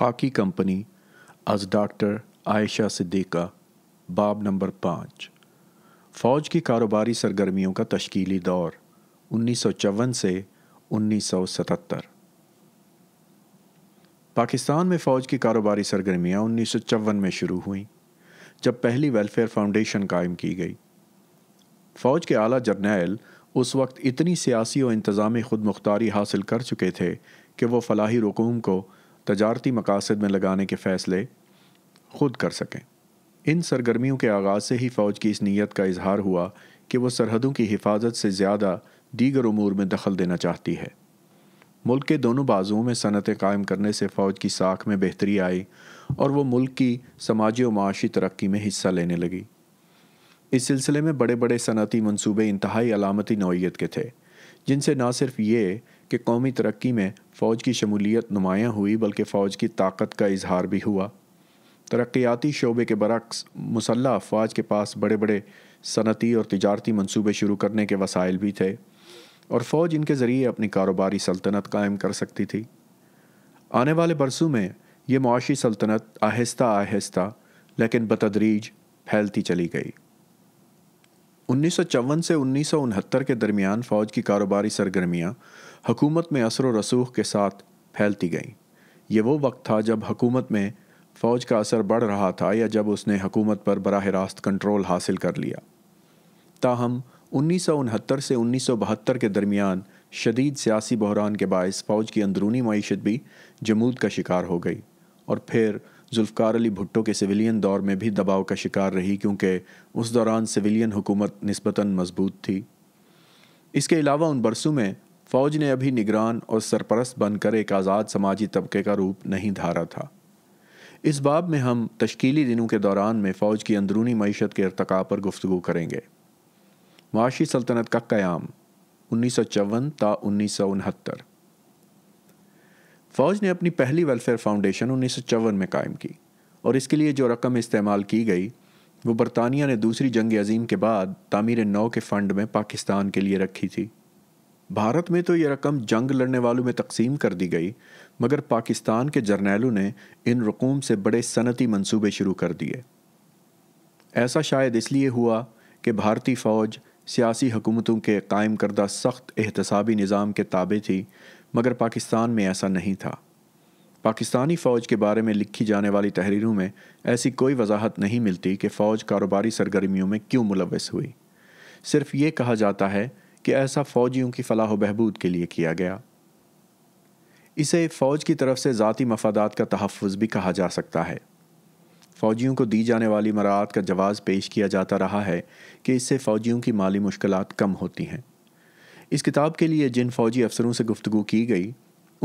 खाकी कंपनी अज डॉक्टर आयशा सिद्दीका बाब नंबर पाँच फ़ौज की कारोबारी सरगर्मियों का तश्कीली दौर उन्नीस सौ चौवन से उन्नीस सौ सतहत्तर पाकिस्तान में फ़ौज की कारोबारी सरगर्मियाँ उन्नीस सौ चौवन में शुरू हुई जब पहली वेलफेयर फाउंडेशन कायम की गई फ़ौज के आला जर्नैल उस वक्त इतनी सियासी और इंतज़ामी खुद मुख्तारी हासिल कर चुके थे कि वो फलाही रकूम को तजारती मकासद में लगाने के फैसले खुद कर सकें इन सरगर्मियों के आगाज़ से ही फ़ौज की इस नीयत का इजहार हुआ कि वह सरहदों की हिफाजत से ज़्यादा दीगर उमूर में दखल देना चाहती है मुल्क के दोनों बाजुओं में सनतें कायम करने से फ़ौज की साख में बेहतरी आई और वह मुल्क की समाजी और माशी तरक्की में हिस्सा लेने लगी इस सिलसिले में बड़े बड़े सनती मनसूबे इंतहाई अलामती नौीयत के थे जिनसे ना सिर्फ ये कि कौमी तरक्की में फ़ौज की शमूलियत नुमायाँ हुई बल्कि फ़ौज की ताकत का इजहार भी हुआ तरक्याती शोबे के बरक्स मुसल्ह अफवाज के पास बड़े बड़े सनती और तजारती मनसूबे शुरू करने के वसाइल भी थे और फ़ौज इनके ज़रिए अपनी कारोबारी सल्तनत कायम कर सकती थी आने वाले बरसों में ये मुआशी सल्तनत आहिस्ता आहिस्ता लेकिन बतदरीज फैलती चली गई उन्नीस से उन्नीस के दरमियान फ़ौज की कारोबारी सरगर्मियाँ हकूमत में असर रसूख के साथ फैलती गईं ये वो वक्त था जब हकूमत में फ़ौज का असर बढ़ रहा था या जब उसने हकूमत पर बरह रास्त कंट्रोल हासिल कर लिया ताहम उन्नीस से उन्नीस के दरमियान शदीद सियासी बहरान के बायस फ़ौज की अंदरूनी मीशत भी जमूद का शिकार हो गई और फिर जुल्फ़ार अली भुट्टो के सिविलियन दौर में भी दबाव का शिकार रही क्योंकि उस दौरान सिविलियन हुकूमत नस्बता मजबूत थी इसके अलावा उन बरसों में फौज ने अभी निगरान और सरपरस्त बनकर एक आज़ाद समाजी तबके का रूप नहीं धारा था इस बाब में हम तश्कीली दिनों के दौरान में फ़ौज की अंदरूनी मीशत के इरतका पर गुफ्तु करेंगे माशी सल्तनत का क़्याम उन्नीस सौ चौवन ता उन्नीस सौ उनहत्तर फ़ौज ने अपनी पहली वेलफेयर फाउंडेशन उन्नीस सौ चौवन में कायम की और इसके लिए जो रकम इस्तेमाल की गई वो बरतानिया ने दूसरी जंग अजीम के बाद तामीर नौ के फ़ंड में पाकिस्तान के लिए रखी थी भारत में तो ये रकम जंग लड़ने वालों में तकसीम कर दी गई मगर पाकिस्तान के जर्नैलों ने इन रकूम से बड़े सनती मंसूबे शुरू कर दिए ऐसा शायद इसलिए हुआ कि भारतीय फ़ौज सियासी हुकूमतों के कायम करदा सख्त एहतसाबी निज़ाम के ताबे थी मगर पाकिस्तान में ऐसा नहीं था पाकिस्तानी फ़ौज के बारे में लिखी जाने वाली तहरीरों में ऐसी कोई वजाहत नहीं मिलती कि फ़ौज कारोबारी सरगर्मियों में क्यों मुलवस हुई सिर्फ ये कहा जाता है कि ऐसा फौजियों की फलाह बहबूद के लिए किया गया इसे फ़ौज की तरफ से ज़ाती मफादात का तहफ़ भी कहा जा सकता है फ़ौजियों को दी जाने वाली मराहत का जवाज़ पेश किया जाता रहा है कि इससे फ़ौजियों की माली मुश्किल कम होती हैं इस किताब के लिए जिन फ़ौजी अफसरों से गुफ्तु की गई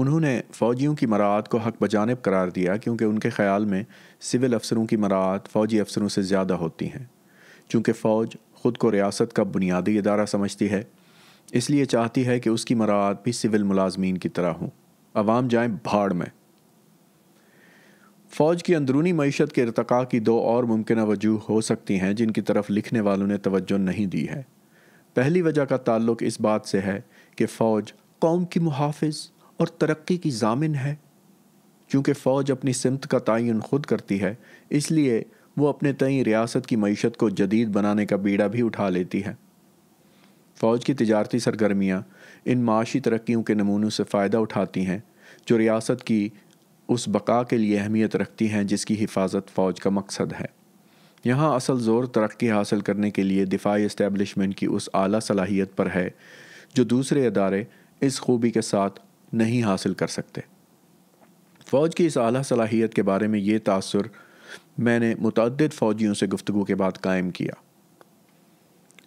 उन्होंने फ़ौजियों की मराहत को हक बजानब करार दिया क्योंकि उनके ख्याल में सिविल अफसरों की मराहत फ़ौजी अफसरों से ज़्यादा होती हैं चूँकि फ़ौज ख़ुद को रियासत का बुनियादी अदारा समझती है इसलिए चाहती है कि उसकी मराहत भी सिविल मुलाजमीन की तरह हूँ आवाम जाए भाड़ में फ़ौज की अंदरूनी मीशत के इरतका की दो और मुमकिन वजूह हो सकती हैं जिनकी तरफ लिखने वालों ने तवज्जो नहीं दी है पहली वजह का ताल्लुक इस बात से है कि फ़ौज कौम की मुहाफ़ और तरक्की की जामिन है चूँकि फ़ौज अपनी सिमत का तयन खुद करती है इसलिए वो अपने तई रियासत की मीशत को जदीद बनाने का बीड़ा भी उठा लेती है फ़ौज की तजारती सरगर्मियाँ इन माशी तरक्कीों के नमूनों से फ़ायदा उठाती हैं जो रियासत की उस बका के लिए अहमियत रखती हैं जिसकी हिफाजत फ़ौज का मकसद है यहाँ असल ज़ोर तरक्की हासिल करने के लिए दिफाई इस्टेबलिशमेंट की उस आला सलाहियत पर है जो दूसरे अदारे इस खूबी के साथ नहीं हासिल कर सकते फ़ौज की इस आला सलाहियत के बारे में ये तासर मैंने मुतद फ़ौजियों से गुफ्तु के बाद कायम किया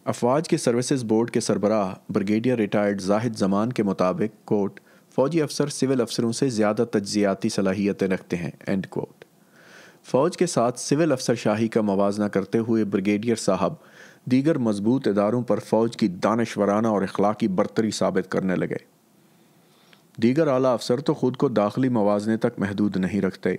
अफवाज के सर्विसेज बोर्ड के सरबराह ब्रिगेडियर रिटायर्ड जाहिद जमान के मुताबिक कोट फ़ौजी अफसर सिविल अफसरों से ज़्यादा तजियाती सलाहियतें रखते हैं एंड कोट फ़ौज के साथ सिविल अफसर शाही का मवाजना करते हुए ब्रिगेडियर साहब दीगर मजबूत इदारों पर फ़ौज की दानशवराना और अखलाकी बरतरी साबित करने लगे दीगर आला अफसर तो ख़ुद को दाखिली मवाजने तक महदूद नहीं रखते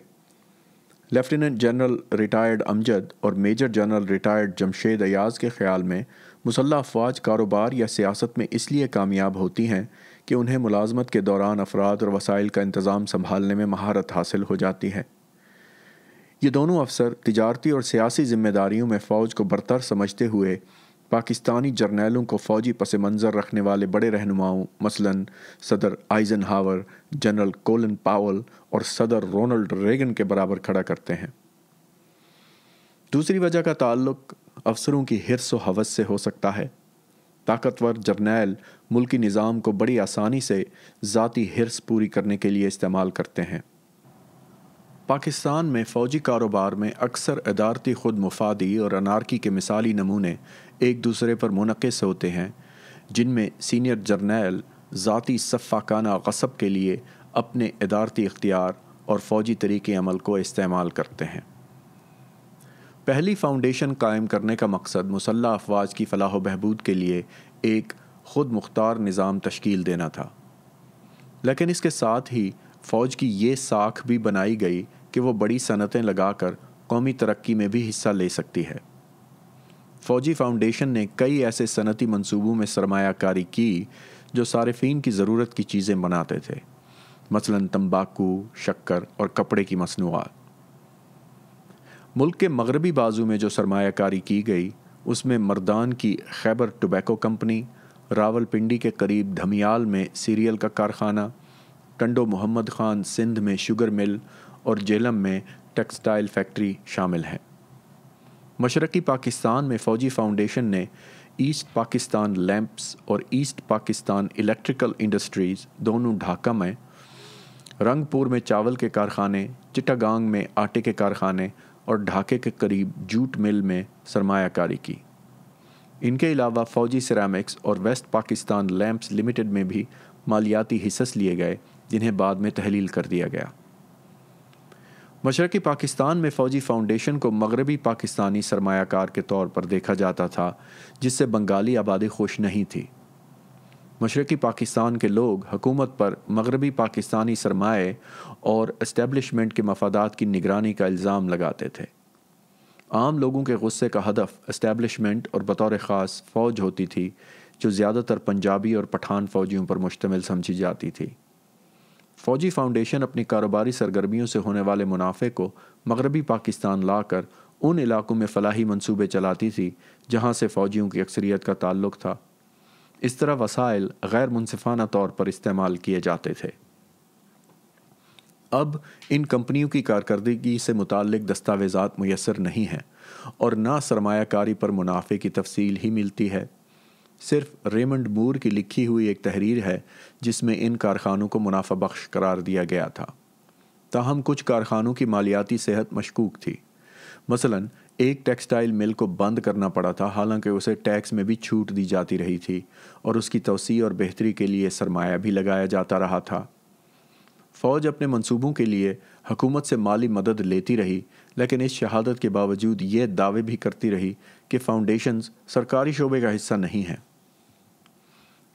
लेफ्टिनेंट जनरल रिटायर्ड अमजद और major general retired Jamshed Ayaz के ख्याल में मुसल्ह अफवाज कारोबार या सियासत में इसलिए कामयाब होती हैं कि उन्हें मुलाजमत के दौरान अफराद और वसाइल का इंतज़ाम संभालने में महारत हासिल हो जाती है ये दोनों अफसर तजारती और सियासी जिम्मेदारियों में फ़ौज को बरतर समझते हुए पाकिस्तानी जर्नैलों को फ़ौजी पस मंज़र रखने वाले बड़े रहनुमाओं मसलन सदर आइजन हावर जनरल कोलन पावल और सदर रोनल्ड रेगन के बराबर खड़ा करते हैं दूसरी वजह का ताल्लुक अफसरों की हिरस हवस से हो सकता है ताकतवर जर्नैल मुल्की निज़ाम को बड़ी आसानी से ज़ाती हिरस पूरी करने के लिए इस्तेमाल करते हैं पाकिस्तान में फ़ौजी कारोबार में अक्सर अदारती खुद मुफादी और अनारकी के मिसाली नमूने एक दूसरे पर मुनक़ होते हैं जिनमें सीनियर जर्नैल ज़ाती सफ़ाकाना कसब के लिए अपने इदारती इख्तियार और फ़ौजी तरीके अमल को इस्तेमाल करते हैं पहली फाउंडेशन कायम करने का मकसद मुसल्ह अफवाज की फलाह व बहबूद के लिए एक ख़ुद मुख्तार निज़ाम तश्कील देना था लेकिन इसके साथ ही फ़ौज की ये साख भी बनाई गई कि वह बड़ी सनतें लगाकर कौमी तरक्की में भी हिस्सा ले सकती है फ़ौजी फाउंडेशन ने कई ऐसे सनती मनसूबों में सरमाकारी की जो सार्फी की ज़रूरत की चीज़ें बनाते थे मसलन तंबाकू शक्कर और कपड़े की मसनूआत मुल्क के मगरबी बाजू में जो सरमाकारी की गई उसमें मर्दान की खैबर टोबैको कंपनी रावलपिंडी के करीब धमियाल में सीरियल का कारखाना टंडो मोहम्मद ख़ान सिंध में शुगर मिल और जेलम में टेक्सटाइल फैक्ट्री शामिल हैं मशरक़ी पाकिस्तान में फ़ौजी फाउंडेशन ने ईस्ट पाकिस्तान लैंप्स और ईस्ट पाकिस्तान इलेक्ट्रिकल इंडस्ट्रीज़ दोनों ढाका में रंगपुर में चावल के कारखाने चिटागांग में आटे के कारखाने और ढाके के करीब जूट मिल में सरमाकारी की इनके अलावा फौजी सिरामिक्स और वेस्ट पाकिस्तान लैंप्स लिमिटेड में भी मालियाती हिस्स लिए गए जिन्हें बाद में तहलील कर दिया गया मशरक़ी पाकिस्तान में फ़ौजी फाउंडेशन को मगरबी पाकिस्तानी सरमाकार के तौर पर देखा जाता था जिससे बंगाली आबादी खुश नहीं थी मशरक़ी पाकिस्तान के लोग हकूमत पर मगरबी पाकिस्तानी सरमाए और इस्टेबलिशमेंट के मफादात की निगरानी का इल्ज़ाम लगाते थे आम लोगों के गुस्से का हदफ इस्टेबलिशमेंट और बतौर ख़ास फ़ौज होती थी जो ज़्यादातर पंजाबी और पठान फ़ौजियों पर मुश्तम समझी जाती थी फ़ौजी फाउंडेशन अपनी कारोबारी सरगर्मियों से होने वाले मुनाफे को मगरबी पाकिस्तान लाकर उन इलाकों में फलाही मनसूबे चलाती थी जहाँ से फ़ौजियों की अक्सरियत का ताल्लुक था इस तरह वसाइल गैर मुनफाना तौर पर इस्तेमाल किए जाते थे अब इन कंपनियों की कारकर्दगी से मुतक दस्तावेज़ा मैसर नहीं हैं और ना सरमाकारी पर मुनाफे की तफसील ही मिलती है सिर्फ रेमंड मूर की लिखी हुई एक तहरीर है जिसमें इन कारखानों को मुनाफा बख्श करार दिया गया था ताहम कुछ कारखानों की मालियाती सेहत मशकूक थी मसलन एक टेक्सटाइल मिल को बंद करना पड़ा था हालांकि उसे टैक्स में भी छूट दी जाती रही थी और उसकी तोसी और बेहतरी के लिए सरमाया भी लगाया जाता रहा था फ़ौज अपने मंसूबों के लिए हकूमत से माली मदद लेती रही लेकिन इस शहादत के बावजूद ये दावे भी करती रही कि फ़ाउंडेशन सरकारी शोबे का हिस्सा नहीं हैं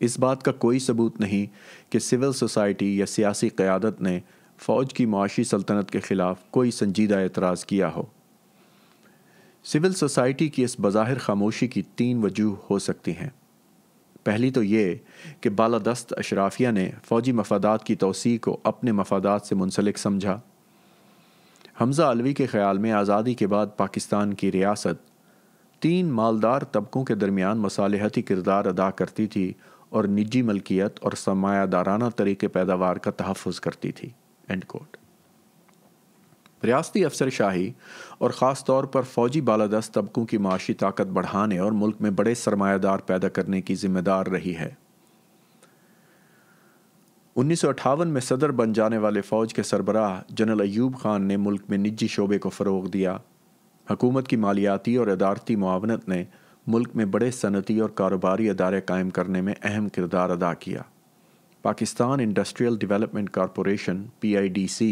इस बात का कोई सबूत नहीं कि सिविल सोसाइटी या सियासी क़्यादत ने फ़ौज की माशी सल्तनत के ख़िलाफ़ कोई संजीदा एतराज़ किया हो सिविल सोसाइटी की इस बज़ाहिर खामोशी की तीन वजूह हो सकती हैं पहली तो ये कि बालादस्त अशराफिया ने फ़ौजी मफादात की तोसी को अपने मफादात से मुंसलिक समझा हमज़ा अलवी के ख्याल में आज़ादी के बाद पाकिस्तान की रियासत तीन मालदार तबकों के दरमियान मसालहती किरदार अदा करती थी और निजी मलकियत और सरमायादाराना तरीके पैदावार का तहफ़ करती थी एंड कोट रियासती अफसरशाही और ख़ास तौर पर फ़ौजी बाला बालादस्त तबकों की माशी ताकत बढ़ाने और मुल्क में बड़े सरमायादार पैदा करने की जिम्मेदार रही है उन्नीस सौ में सदर बन जाने वाले फ़ौज के सरबराह जनरल ऐब खान ने मुल्क में निजी शोबे को फ़रोग दिया हकूमत की मालियाती और अदारती मावनत ने मुल्क में बड़े सनती और कारोबारी अदारे कायम करने में अहम किरदार अदा किया पाकिस्तान इंडस्ट्रियल डेवलपमेंट कॉरपोरेशन सी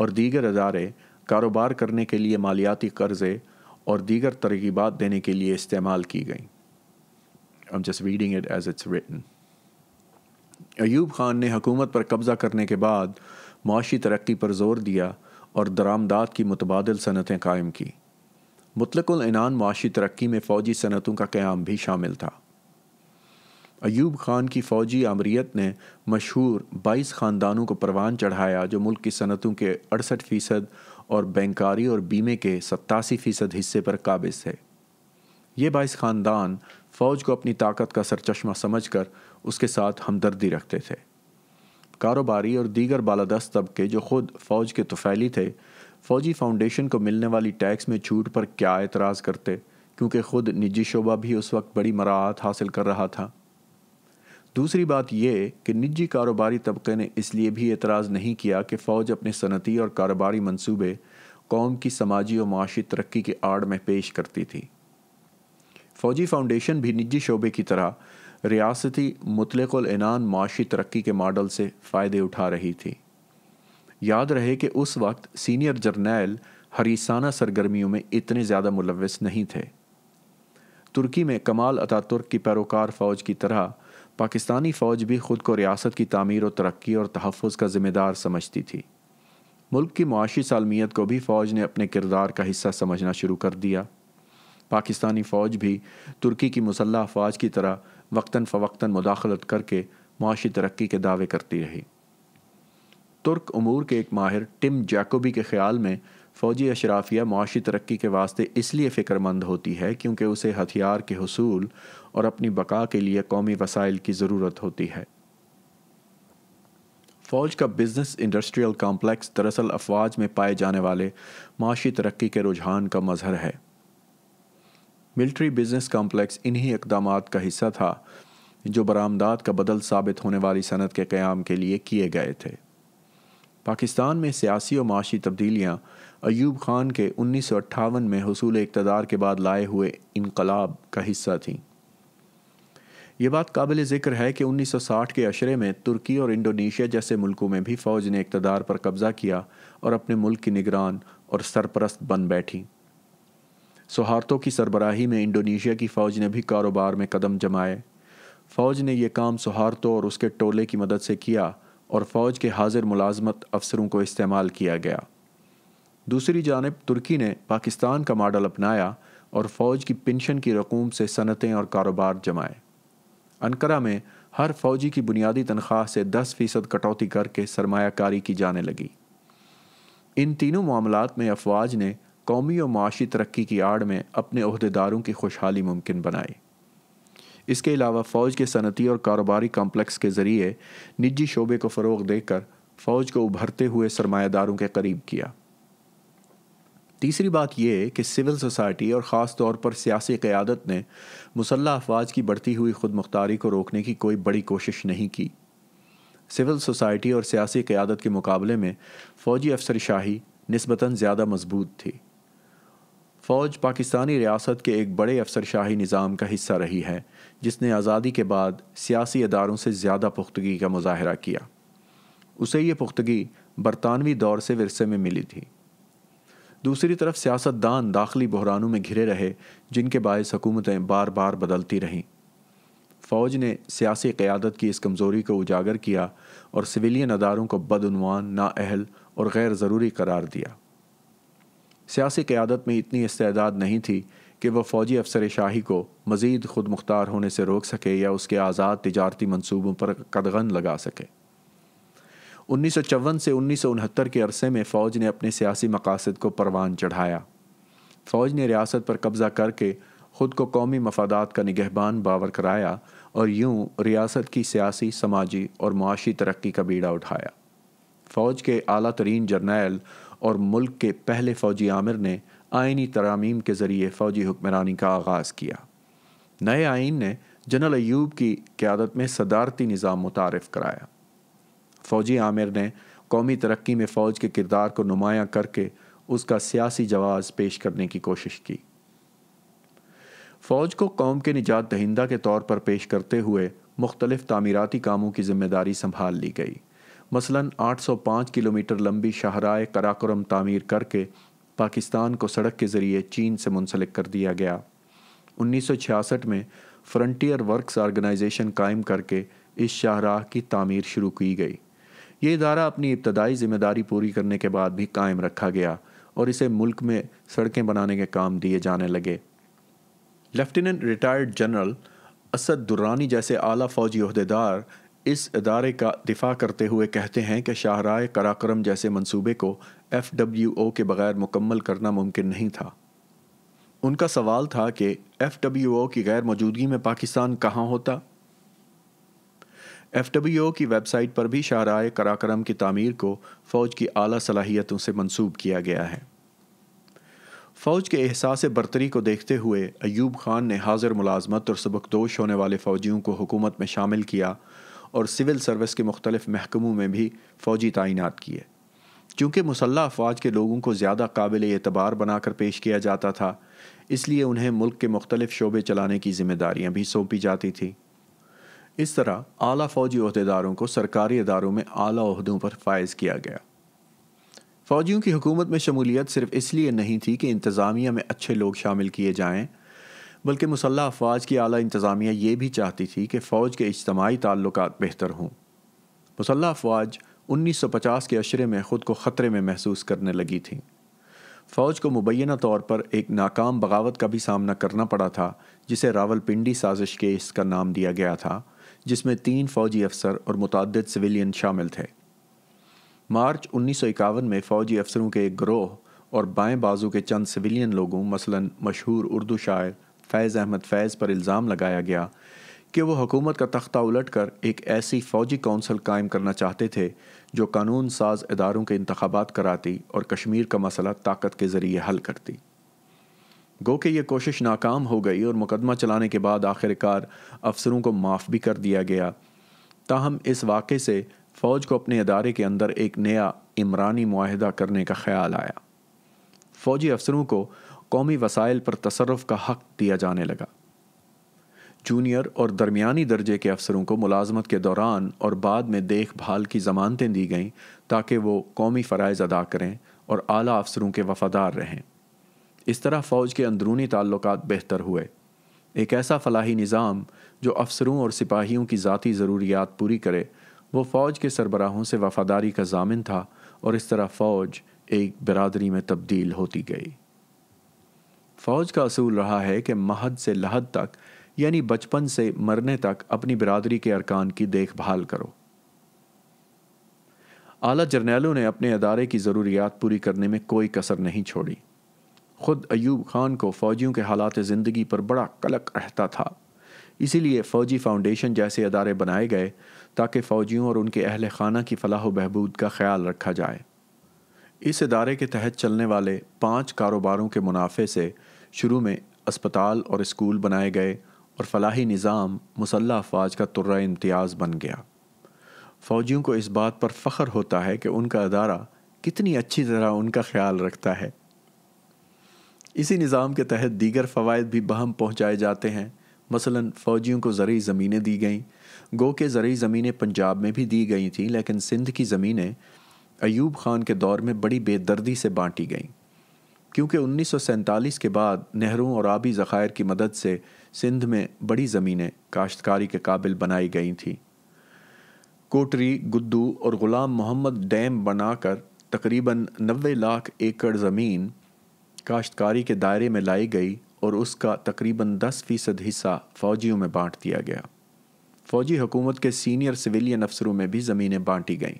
और दीगर अदारे कारोबार करने के लिए मालियाती कर्ज़े और दीगर तरकीबात देने के लिए इस्तेमाल की गई I'm just reading it as it's written. Ayub Khan ने हकूमत पर कब्ज़ा करने के बाद माशी तरक्की पर जोर दिया और दरामदात की मुतबाद सनतें कायम की मुतलकुल इनान माशी तरक्की में फ़ौजी सनतों का क्याम भी शामिल था अयूब खान की फ़ौजी आमरीत ने मशहूर 22 ख़ानदानों को परवान चढ़ाया जो मुल्क की सनतों के अड़सठ फ़ीसद और बैंकारी और बीमे के सत्तासी फ़ीसद हिस्से पर काबिज थे ये बाईस ख़ानदान फ़ौज को अपनी ताकत का सरचश्मा समझ कर उसके साथ हमदर्दी रखते थे कारोबारी और दीगर बालादस्त तबके जो खुद फ़ौज के तुफैली थे फ़ौजी फाउंडेशन को मिलने वाली टैक्स में छूट पर क्या एतराज़ करते क्योंकि ख़ुद निजी शोबा भी उस वक्त बड़ी मराहत हासिल कर रहा था दूसरी बात यह कि निजी कारोबारी तबके ने इसलिए भी एतराज़ नहीं किया कि फ़ौज अपने सनती और कारोबारी मंसूबे कौम की समाजी और माशी तरक्की के आड़ में पेश करती थी फ़ौजी फाउंडेशन भी निजी शोबे की तरह रियासती मुतलकान माशी तरक्की के मॉडल से फ़ायदे उठा रही थी याद रहे कि उस वक्त सीनियर जर्नैल हरीसाना सरगर्मियों में इतने ज़्यादा मुलवस नहीं थे तुर्की में कमाल तुर्क की पैरोकार फ़ौज की तरह पाकिस्तानी फ़ौज भी खुद को रियासत की तमीर और तरक्की और तहफ़ का ज़िम्मेदार समझती थी मुल्क की मुआशी सालमियत को भी फ़ौज ने अपने किरदार का हिस्सा समझना शुरू कर दिया पाकिस्तानी फ़ौज भी तुर्की की मुसल्ह अफवाज की तरह वक्ता फ़वक्ता मुदाखलत करके मुआशी तरक्की के दावे करती रही तुर्क अमूर के एक माहिर टिम जैकोबी के ख्याल में फ़ौजी अशराफिया मुआशी तरक्की के वास्ते इसलिए फ़िक्रमंद होती है क्योंकि उसे हथियार के हसूल और अपनी बका के लिए कौमी वसाइल की ज़रूरत होती है फ़ौज का बिज़नेस इंडस्ट्रियल कॉम्प्लेक्स दरअसल अफवाज में पाए जाने वाले माशी तरक्की के रुझान का मजहर है मिल्ट्री बिज़नेस कॉम्प्लेक्स इन्हीं इकदाम का हिस्सा था जो बरामदात का बदल साबित होने वाली सनत के क़्याम के लिए किए गए थे पाकिस्तान में सियासी और माशी तब्दीलियाँ अयूब खान के उन्नीस सौ अट्ठावन में हसूल इकतदार के बाद लाए हुए इनकलाब का हिस्सा थीं ये बात काबिल ज़िक्र है कि 1960 के अशरे में तुर्की और इंडोनेशिया जैसे मुल्कों में भी फ़ौज ने इकतदार पर कब्ज़ा किया और अपने मुल्क की निगरान और सरपरस्त बन बैठी सोहारतों की सरबराही में इंडोनेशिया की फ़ौज ने भी कारोबार में कदम जमाए फ़ौज ने यह काम सोहारतों और उसके टोले की मदद से किया और फ़ौज के हाजिर मुलाजमत अफसरों को इस्तेमाल किया गया दूसरी जानब तुर्की ने पाकिस्तान का मॉडल अपनाया और फ़ौज की पेंशन की रकूम से सनतें और कारोबार जमाए अनकरा में हर फौजी की बुनियादी तनख्वाह से दस फीसद कटौती करके सरमाकारी की जाने लगी इन तीनों मामलों में अफवाज ने कौमी और माशी तरक्की की आड़ में अपने अहदेदारों की खुशहाली मुमकिन बनाई इसके अलावा फ़ौज के सनती और कारोबारी कॉम्प्लेक्स के ज़रिए निजी शोबे को फ़रोग देकर फ़ौज को उभरते हुए सरमायादारों के करीब किया तीसरी बात यह कि सिविल सोसाइटी और ख़ास तौर पर सियासी क़्यादत ने मुसल्ह अफवाज की बढ़ती हुई खुद मुख्तारी को रोकने की कोई बड़ी कोशिश नहीं की सिविल सोसाइटी और सियासी क़्यादत के मुकाबले में फ़ौजी अफसरशाही नस्बता ज़्यादा मजबूत थी फ़ौज पाकिस्तानी रियासत के एक बड़े अफसरशाही निज़ाम का हिस्सा रही है जिसने आज़ादी के बाद सियासी अदारों से ज़्यादा पुख्तगी का मुजाहरा किया उसे ये पुख्तगी बरतानवी दौर से वरसे में मिली थी दूसरी तरफ सियासतदान दाखिली बहरानों में घिरे रहे जिनके बायस हुकूमतें बार बार बदलती रहीं फ़ौज ने सियासी क़्यादत की इस कमज़ोरी को उजागर किया और सिविलियन अदारों को बदनवान नाअहल और गैर ज़रूरी करार दिया सियासी क़्यादत में इतनी इस्तेदाद नहीं थी कि वह फ़ौजी अफसर शाही को मज़ीद खुद मुख्तार होने से रोक सके या उसके आज़ाद तजारती मनसूबों पर कदगन लगा सके उन्नीस से उन्नीस के अरसे में फ़ौज ने अपने सियासी मकासद को परवान चढ़ाया फ़ौज ने रियासत पर कब्ज़ा करके ख़ुद को कौमी मफादात का निगहबान बावर कराया और यूं रियासत की सियासी समाजी और माशी तरक्की का बीड़ा उठाया फ़ौज के अला तरीन जर्नैल और मुल्क के पहले फ़ौजी आमिर ने आइनी तरामीम के ज़रिए फ़ौजी हुक्मरानी का आगाज़ किया नए आइन ने जनरल अयूब की क्यादत में सदारती निज़ाम मुतारफ़ कराया फौजी आमिर ने कौमी तरक्की में फ़ौज के किरदार को नुमाया करके उसका सियासी जवाब पेश करने की कोशिश की फ़ौज को कौम के निजात दहिंदा के तौर पर पेश करते हुए मुख्तलिफ तामीराती कामों की जिम्मेदारी संभाल ली गई मसलन 805 किलोमीटर लंबी शाहराय कराकुरम तामीर करके पाकिस्तान को सड़क के ज़रिए चीन से मुंसलिक कर दिया गया 1966 में फ्रंटियर वर्क्स ऑर्गेनाइजेशन कायम करके इस शाहराह की तामीर शुरू की गई ये इदारा अपनी इब्तदाई ज़िम्मेदारी पूरी करने के बाद भी कायम रखा गया और इसे मुल्क में सड़कें बनाने के काम दिए जाने लगे lieutenant retired general Asad Durrani जैसे आला फौजी अहदेदार इस अदारे का दिफा करते हुए कहते हैं कि शाहराय कराक्रम जैसे मंसूबे को एफ डब्ल्यू ओ के बगैर मुकम्मल करना मुमकिन नहीं था उनका सवाल था कि एफ डब्ल्यू ओ की गैर मौजूदगी में पाकिस्तान कहाँ होता एफ़ डब्ल्यू ओ की वेबसाइट पर भी शाहरा कराक्रम की तमीर को फ़ौज की अली सलाहियतों से मंसूब किया गया है फ़ौज के एहसास बरतरी को देखते हुए अयूब खान ने हाजिर मुलाजमत और सबकदोश होने वाले फ़ौजियों को हुकूमत में शामिल किया और सिविल सर्विस के मुख्तलिफ महकमों में भी फ़ौजी तैनात किए चूँकि मुसल्ह अफवाज के लोगों को ज़्यादा काबिल एतबार बनाकर पेश किया जाता था इसलिए उन्हें मुल्क के मुख्तलिफ शोबे चलाने की जिम्मेदारियाँ भी सौंपी जाती थीं इस तरह आला फौजी अहदेदारों को सरकारी अदारों में आला अहदों पर फायज किया गया फौजियों की हुकूमत में शमूलियत सिर्फ इसलिए नहीं थी कि इंतज़ामिया में अच्छे लोग शामिल किए जाएँ बल्कि मुसल्ह अफवाज की आला इंतज़ामिया ये भी चाहती थी कि फ़ौज के इज्तमाही ताल्लुक बेहतर हों मुसल्ह अफवाज 1950 के अशरे में ख़ुद को ख़तरे में महसूस करने लगी थी फ़ौज को मुबैना तौर पर एक नाकाम बगावत का भी सामना करना पड़ा था जिसे रावलपिंडी साजिश के इसका नाम दिया गया था जिसमें तीन फौजी अफसर और मुतद सिविलियन शामिल थे मार्च उन्नीस में फ़ौजी अफसरों के एक ग्रोह और बाएं बाजू के चंद सिविलियन लोगों मसलन मशहूर उर्दू शायर फैज़ अहमद फैज़ पर इल्ज़ाम लगाया गया कि वो हुकूमत का तख्ता उलट कर एक ऐसी फ़ौजी कौंसल कायम करना चाहते थे जो कानून साज इदारों के इंतबात कराती और कश्मीर का मसला ताकत के ज़रिए हल करती गो कि यह कोशिश नाकाम हो गई और मुकदमा चलाने के बाद आखिरकार अफसरों को माफ़ भी कर दिया गया ताहम इस वाक़े से फ़ौज को अपने अदारे के अंदर एक नया इमरानी माहदा करने का ख्याल आया फ़ौजी अफसरों को कौमी वसाइल पर तसरफ का हक दिया जाने लगा जूनियर और दरमियानी दर्जे के अफसरों को मुलाजमत के दौरान और बाद में देखभाल की ज़मानतें दी गईं ताकि वो कौमी फ़रज़ अदा करें और आला अफसरों के वफादार रहें इस तरह फ़ौज के अंदरूनी ताल्लुक बेहतर हुए एक ऐसा फलाही निज़ाम जो अफसरों और सिपाहियों की ज़ाती ज़रूरियात पूरी करे वो फ़ौज के सरबराहों से वफादारी का जामिन था और इस तरह फ़ौज एक बरदरी में तब्दील होती गई फ़ौज का असूल रहा है कि महद से लहद तक यानी बचपन से मरने तक अपनी बरदरी के अरकान की देखभाल करो आला जर्नैलों ने अपने अदारे की ज़रूरियात पूरी करने में कोई कसर नहीं छोड़ी खुद अयूब खान को फ़ौजियों के हालात ज़िंदगी पर बड़ा कलक रहता था इसीलिए फ़ौजी फाउंडेशन जैसे अदारे बनाए गए ताकि फ़ौजियों और उनके अहल खाना की फलाह बहबूद का ख्याल रखा जाए इस अदारे के तहत चलने वाले पाँच कारोबारों के मुनाफे से शुरू में अस्पताल और स्कूल बनाए गए और फलाही निज़ाम मुसल्ह अफवाज का तुर्रा इम्तियाज़ बन गया फ़ौजियों को इस बात पर फ़ख्र होता है कि उनका अदारा कितनी अच्छी तरह उनका ख्याल रखता है इसी निज़ाम के तहत दीगर फ़वाद भी बहम पहुँचाए जाते हैं मसलन फ़ौजियों को ज़रूरी ज़मीनें दी गईं गो के ज़रूरी ज़मीनें पंजाब में भी दी गई थीं लेकिन सिंध की ज़मीनें अयूब खान के दौर में बड़ी बेदर्दी से बांटी गईं क्योंकि उन्नीस के बाद नहरों और आबी ज़ख़ायर की मदद से सिंध में बड़ी ज़मीनें काश्तकारी के काबिल बनाई गई थीं कोटरी गुद्दू और ग़ुलाम मोहम्मद डैम बनाकर तकरीबन नबे लाख एकड़ ज़मीन काश्तकारी के दायरे में लाई गई और उसका तकरीबन 10 फीसद हिस्सा फ़ौजियों में बांट दिया गया फ़ौजी हुकूमत के सीनियर सिविलियन अफसरों में भी ज़मीनें बांटी गईं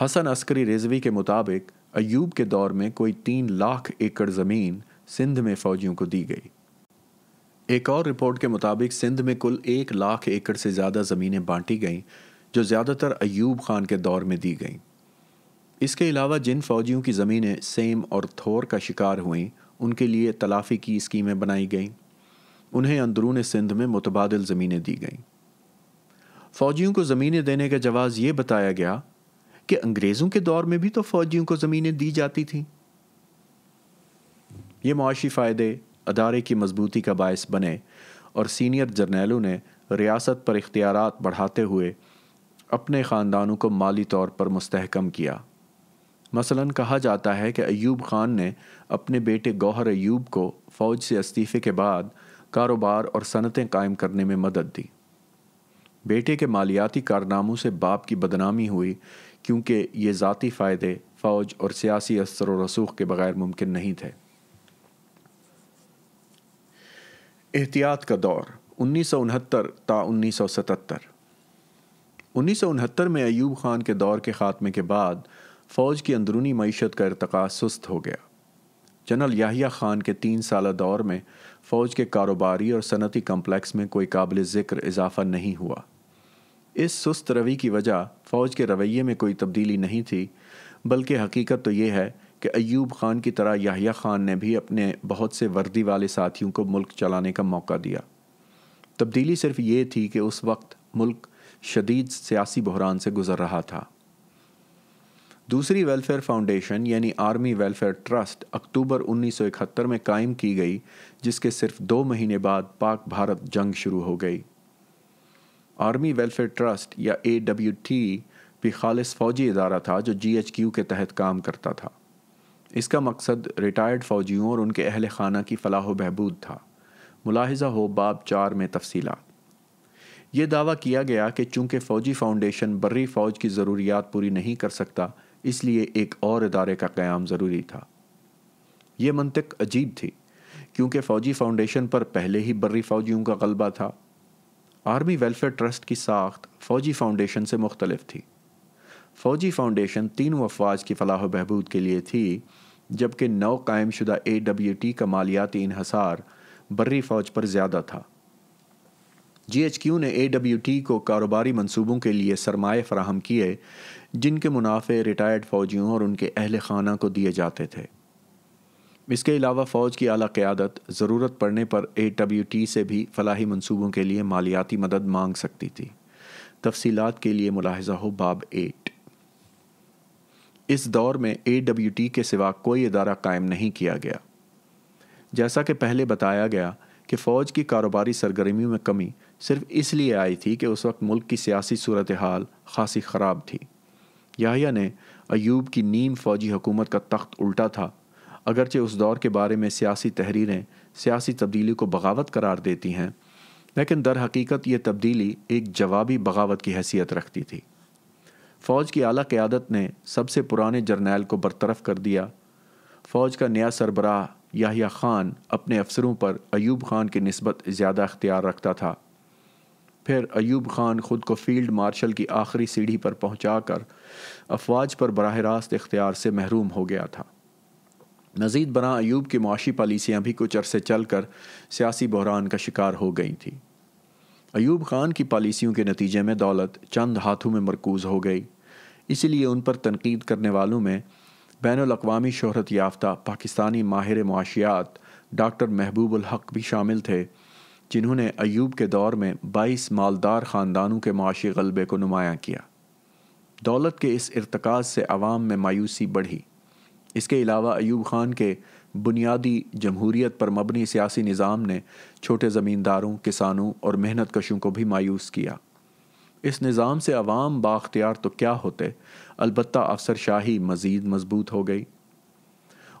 हसन अस्करी रेज़वी के मुताबिक अयूब के दौर में कोई तीन लाख एकड़ ज़मीन सिंध में फ़ौजियों को दी गई एक और रिपोर्ट के मुताबिक सिंध में कुल एक लाख एकड़ से ज़्यादा ज़मीनें बांटी गईं जो ज़्यादातर अयूब खान के दौर में दी गईं इसके अलावा जिन फौजियों की ज़मीनें सेम और थोर का शिकार हुईं उनके लिए तलाफ़ी की स्कीमें बनाई गईं उन्हें अंदरून सिंध में मुतबादल ज़मीनें दी गईं फौजियों को ज़मीनें देने का जवाज़ ये बताया गया कि अंग्रेज़ों के दौर में भी तो फौजियों को ज़मीनें दी जाती थीं ये मुआशी फ़ायदे अदारे की मजबूती का बायस बने और सीनियर जर्नैलों ने रियासत पर इख्तियार बढ़ाते हुए अपने ख़ानदानों को माली तौर पर मुस्तहकम किया मसलन कहा जाता है कि अयूब खान ने अपने बेटे गौहर अयूब को फ़ौज से इस्तीफ़े के बाद कारोबार और सनतें कायम करने में मदद दी बेटे के मालियाती कारनामों से बाप की बदनामी हुई क्योंकि ये ज़ाती फ़ायदे फ़ौज और सियासी असर व रसूख के बगैर मुमकिन नहीं थे एहतियात का दौर उन्नीस सौ उनहत्तर ता उन्नीस सौ सतहत्तर उन्नीस सौ उनहत्तर में अयूब खान के दौर के ख़ात्मे के बाद फ़ौज की अंदरूनी मीशत का इरतका सुस्त हो गया जनरल याहिया खान के तीन साल दौर में फ़ौज के कारोबारी और सनती कम्प्लेक्स में कोई काबिल ज़िक्र इजाफा नहीं हुआ इस सुस्त रवि की वजह फ़ौज के रवैये में कोई तब्दीली नहीं थी बल्कि हकीकत तो यह है कि अयूब खान की तरह याहिया खान ने भी अपने बहुत से वर्दी वाले साथियों को मुल्क चलाने का मौका दिया तब्दीली सिर्फ ये थी कि उस वक्त मुल्क शदीद सियासी बहरान से गुज़र रहा था दूसरी वेलफेयर फाउंडेशन यानी आर्मी वेलफेयर ट्रस्ट अक्टूबर 1971 में कायम की गई जिसके सिर्फ दो महीने बाद पाक भारत जंग शुरू हो गई आर्मी वेलफेयर ट्रस्ट या ए डब्ल्यू टी भी खालिस फौजी इदारा था जो जी एच क्यू के तहत काम करता था इसका मकसद रिटायर्ड फौजियों और उनके अहल खाना की फलाह बहबूद था मुलाहजा हो बाब चार में तफसीला ये दावा किया गया कि चूंकि फ़ौजी फाउंडेशन बर्री फ़ौज की ज़रूरियात पूरी नहीं कर सकता इसलिए एक और इदारे का क्याम ज़रूरी था ये मंतक अजीब थी क्योंकि फ़ौजी फाउंडेशन पर पहले ही बर्री फ़ौजियों का गलबा था आर्मी वेलफेयर ट्रस्ट की साख्त फ़ौजी फाउंडेशन से मुख्तलफ थी फ़ौजी फाउंडेशन तीनों अफवाज की फलाह बहबूद के लिए थी जबकि नौ कायम शुदा ए डब्ल्यू टी का मालियाती इहसार बर्री फ़ौज पर ज़्यादा था जी एच क्यू ने ए डब्ल्यू टी को कारोबारी मनसूबों के लिए सरमाए फ्राहम किए जिनके मुनाफे रिटायर्ड फ़ौजियों और उनके अहल खाना को दिए जाते थे इसके अलावा फ़ौज की अली क़्यादत ज़रूरत पड़ने पर ए डब्ल्यू टी से भी फलाही मनसूबों के लिए मालियाती मदद मांग सकती थी तफसी के लिए मुलाहजा हो बाब एट इस दौर में ए डब्ल्यू टी के सिवा कोई अदारा कायम नहीं किया गया जैसा कि पहले बताया गया कि फ़ौज की कारोबारी सरगर्मियों में कमी सिर्फ इसलिए आई थी कि उस वक्त मुल्क की सियासी सूरत हाल खासी ख़राब थी याहिया ने अयूब की नीम फौजी हुकूमत का तख्त उल्टा था अगरचे उस दौर के बारे में सियासी तहरीरें सियासी तब्दीली को बगावत करार देती हैं लेकिन दर हकीकत ये तब्दीली एक जवाबी बगावत की हैसियत रखती थी फ़ौज की आला क़्यादत ने सबसे पुराने जर्नैल को बरतरफ कर दिया फ़ौज का नया सरबराह याहिया खान अपने अफसरों पर अयूब खान की नस्बत ज़्यादा अख्तियार रखता था फिर अयूब खान खुद को फील्ड मार्शल की आखिरी सीढ़ी पर पहुँचा कर अफवाज पर बरह रास्त इख्तियार से महरूम हो गया था मज़ीद बना अयूब की मुशी पॉलिसियाँ भी कुछ अरसे चल कर सियासी बहरान का शिकार हो गई थी अयूब खान की पॉलिसियों के नतीजे में दौलत चंद हाथों में मरकूज़ हो गई इसलिए उन पर तनकीद करने वालों में बैन अवी शहरत याफ्ता पाकिस्तानी माहिर माशियात डॉक्टर महबूबुल हक भी शामिल थे जिन्होंने अयूब के दौर में 22 मालदार ख़ानदानों के माशी गलबे को नुमाया किया दौलत के इस इरतकाज से आवाम में मायूसी बढ़ी इसके अलावा अयूब ख़ान के बुनियादी जमहूरीत पर मबनी सियासी निज़ाम ने छोटे ज़मींदारों किसानों और मेहनत कशों को भी मायूस किया इस निज़ाम से अवाम बाख्तियार तो क्या होते अलबत् अफसर शाही मज़ीद मजबूत हो गई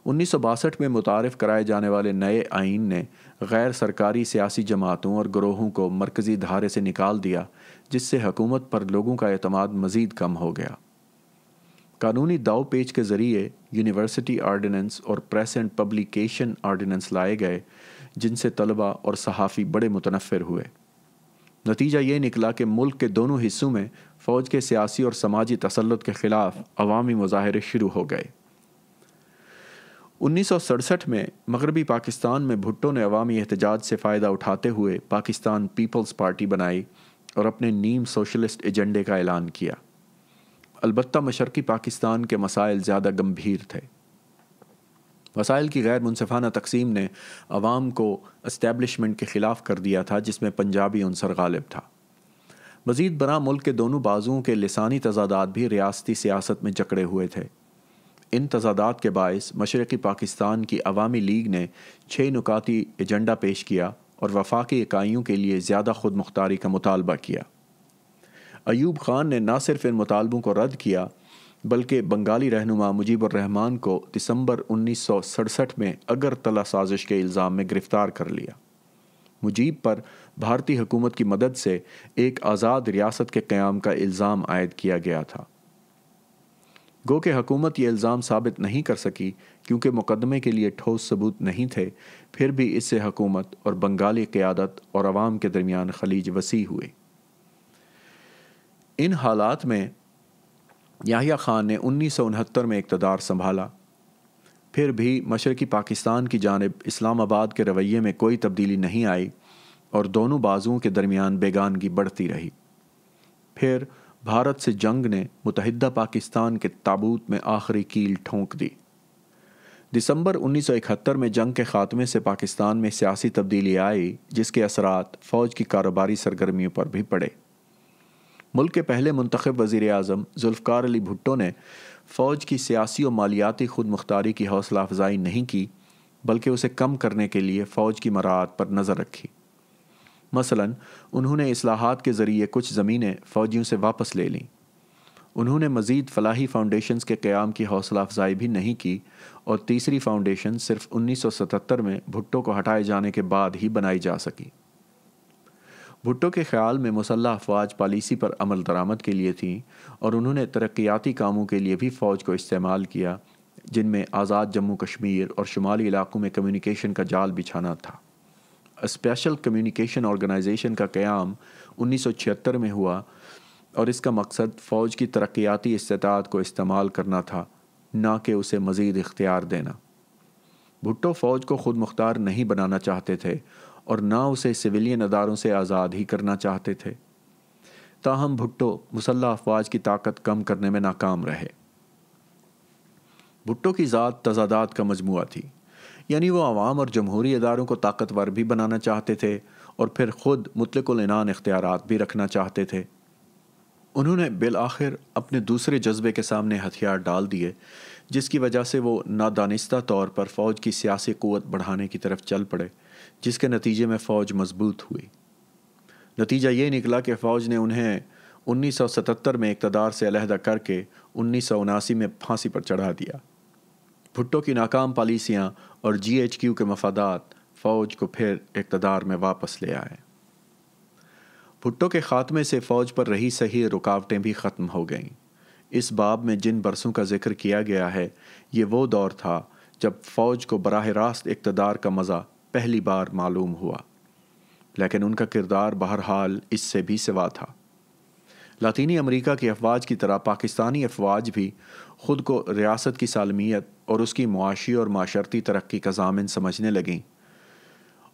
उन्नीस में मुतारफ़ कराए जाने वाले नए आइन ने गैर सरकारी सियासी जमातों और ग्रोहों को मरकज़ी धारे से निकाल दिया जिससे हकूमत पर लोगों का अतमाद मज़ीद कम हो गया कानूनी दाव पेज के ज़रिए यूनिवर्सिटी आर्डीनेंस और प्रेस एंड पब्लिकेशन आर्डीनेंस लाए गए जिनसे तलबा और सहाफ़ी बड़े मुतनफ़र हुए नतीजा ये निकला कि मुल्क के दोनों हिस्सों में फ़ौज के सियासी और समाजी तसलत के ख़िलाफ़ अवामी मुजाहरे शुरू हो गए उन्नीस सौ सड़सठ में मगरबी पाकिस्तान में भुट्टो ने अवामी एहतजाज से फ़ायदा उठाते हुए पाकिस्तान पीपल्स पार्टी बनाई और अपने नीम सोशलिस्ट एजेंडे का ऐलान किया अलबत् मशरक़ी पाकिस्तान के मसाइल ज़्यादा गंभीर थे वसाइल की गैर मुनफाना तकसीम ने आवाम को इस्टेबलिशमेंट के ख़िलाफ़ कर दिया था जिसमें पंजाबी अनसर गालिब था मज़ीद बरा मुल्क के दोनों बाजुओं के लसानी तजादात भी रियाती सियासत में जकड़े हुए थे इन तजादात के बायस मशरक़ी पाकिस्तान की अवामी लीग ने छः नुकाती एजेंडा पेश किया और वफाकी इकाइयों के लिए ज़्यादा खुद मुख्तारी का मुतालबा किया अयूब खान ने ना सिर्फ इन मुतालबों को रद्द किया बल्कि बंगाली रहनुमा मुजीबरहमान को दिसंबर उन्नीस सौ सड़सठ में अगरतला साजिश के इल्ज़ाम में गिरफ़्तार कर लिया मुजीब पर भारतीय हुकूमत की मदद से एक आज़ाद रियासत के क़्याम का इल्ज़ाम आयद किया गया था गो के हकूमत ये इल्ज़ाम साबित नहीं कर सकी क्योंकि मुकदमे के लिए ठोस सबूत नहीं थे फिर भी इससे हकूमत और बंगाली क़्यादत और आवाम के दरमियान खलीज वसी हुए इन हालात में याहिया ख़ान ने उन्नीस सौ उनहत्तर में इकतदार संभाला फिर भी मशरक़ी पाकिस्तान की जानब इस्लामाबाद के रवैये में कोई तब्दीली नहीं आई और दोनों बाजुओं के दरमियान बेगानगी बढ़ती रही फिर भारत से जंग ने मुतहदा पाकिस्तान के ताबूत में आखिरी कील ठोंक दी दिसंबर 1971 में जंग के ख़ात्मे से पाकिस्तान में सियासी तब्दीली आई जिसके असरात फ़ौज की कारोबारी सरगर्मियों पर भी पड़े मुल्क के पहले मंतखब वज़ी अजम जुल्फ़ार अली भुट्टो ने फ़ौज की सियासी और मालियाती खुद मुख्तारी की हौसला अफजाई नहीं की बल्कि उसे कम करने के लिए फ़ौज की मराहत पर नज़र रखी मसलन उन्होंने असलाहत के ज़रिए कुछ ज़मीनें फ़ौजियों से वापस ले लीं उन्होंने मज़ीद फलाही फ़ाउंडेशन के क़्याम की हौसला अफजाई भी नहीं की और तीसरी फ़ाउंडेशन सिर्फ उन्नीस सौ सतहत्तर में भुट्टो को हटाए जाने के बाद ही बनाई जा सकी भुट्टो के ख्याल में मुसल्ह अफवाज पॉलिसी पर अमल दरामद के लिए थी और उन्होंने तरक्याती कामों के लिए भी फ़ौज को इस्तेमाल किया जिनमें आज़ाद जम्मू कश्मीर और शुमाली इलाकों में कम्यूनिकेशन का जाल बिछाना था स्पेशल कम्युनिकेशन ऑर्गेनाइजेशन का क़्याम उन्नीस में हुआ और इसका मकसद फ़ौज की तरक्याती इस्तात को इस्तेमाल करना था ना कि उसे मज़ीद इख्तियार देना भुट्टो फ़ौज को ख़ुद मुख्तार नहीं बनाना चाहते थे और ना उसे सिविलियन अदारों से आज़ाद ही करना चाहते थे ताहम भुट्टो मुसल्ह अफवाज की ताकत कम करने में नाकाम रहे भुट्टो की ज़ात तजादात का मजमू थी यानी वो आवाम और जमहूरी इदारों को ताकतवर भी बनाना चाहते थे और फिर ख़ुद मुतलकान इख्तियार भी रखना चाहते थे उन्होंने बिल आखिर अपने दूसरे जज्बे के सामने हथियार डाल दिए जिसकी वजह से वो नादानिस्ता तौर पर फ़ौज की सियासी क़वत बढ़ाने की तरफ चल पड़े जिसके नतीजे में फ़ौज मजबूत हुई नतीजा ये निकला कि फ़ौज ने उन्हें 1977 में इकतदार से अलहदा करके उन्नीस में फांसी पर चढ़ा दिया भुट्टो की नाकाम पॉलिसियाँ और जी एच क्यू के मफादात फ़ौज को फिर इकतदार में वापस ले आए भुट्टो के ख़ात्मे से फ़ौज पर रही सही रुकावटें भी ख़त्म हो गईं इस बाब में जिन बरसों का जिक्र किया गया है ये वो दौर था जब फ़ौज को बरह रास्त इकतदार का मज़ा पहली बार मालूम हुआ लेकिन उनका किरदार बहरहाल इससे भी सिवा था लातीनी अमरीका की अफवाज की तरह पाकिस्तानी अफवाज भी ख़ुद को रियासत की सालमियत और उसकी मुआशी और माशरती तरक्की का जामिन समझने लगें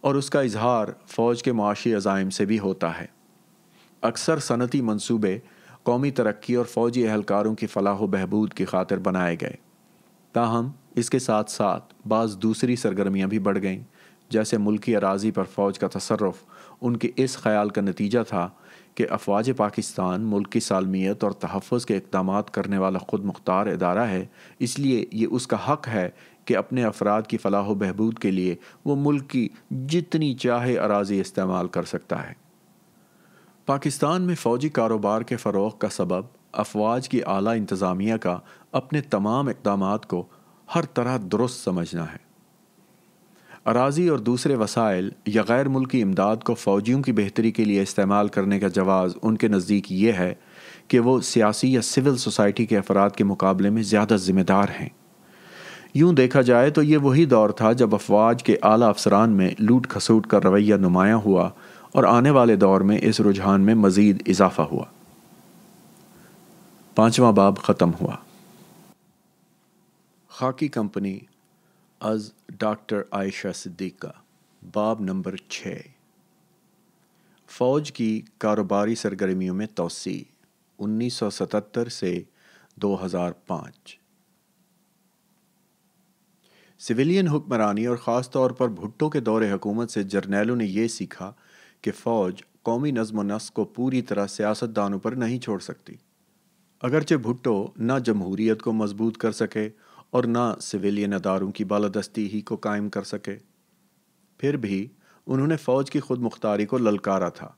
और उसका इजहार फ़ौज के मुआशी अजाइम से भी होता है अक्सर सनती मनसूबे कौमी तरक्की और फ़ौजी अहलकारों की फलाह व बहबूद की खातिर बनाए गए ताहम इसके साथ साथ बाज़ दूसरी सरगर्मियाँ भी बढ़ गईं जैसे मुल्की अराजी पर फ़ौज का तसरफ उनके इस ख्याल का नतीजा था कि अफवाज पाकिस्तान मुल्क की सालमियत और तहफ़ के इकदाम करने वाला ख़ुद मुख्तार अदारा है इसलिए ये उसका हक़ है कि अपने अफराद की फलाह बहबूद के लिए वो मुल्क की जितनी चाहे अराजी इस्तेमाल कर सकता है पाकिस्तान में फ़ौजी कारोबार के फ़रोग का सबब अफवाज की अली इंतज़ामिया का अपने तमाम इकदाम को हर तरह दुरुस्त समझना है अराजी और दूसरे वसाइल या गैर मुल्की इमदाद को फ़ौजियों की बेहतरी के लिए इस्तेमाल करने का जवाज़ उनके नज़दीक ये है कि वो सियासी या सिविल सोसाइटी के अफराद के मुकाबले में ज़्यादा ज़िम्मेदार हैं यूं देखा जाए तो ये वही दौर था जब अफवाज के आला अफसरान में लूट खसूट का रवैया नुमाया हुआ और आने वाले दौर में इस रुझान में मज़ीद इजाफा हुआ पाँचवा बाब ख़त्म हुआ खाकी कंपनी अज़ डॉक्टर आयशा सिद्दीका बाब नंबर छः फ़ौज की कारोबारी सरगर्मियों में तोसी 1977 से 2005 सिविलियन हुक्मरानी और ख़ास तौर पर भुट्टो के दौरे हकूमत से जर्नैलों ने यह सीखा कि फ़ौज कौमी नज़म नस्क को पूरी तरह सियासतदानों पर नहीं छोड़ सकती अगरचे भुट्टो ना जमहूरीत को मजबूत कर सके और ना सिविलियन अदारों की बालादस्ती ही को कायम कर सके फिर भी उन्होंने फौज की खुद मुख्तारी को ललकारा था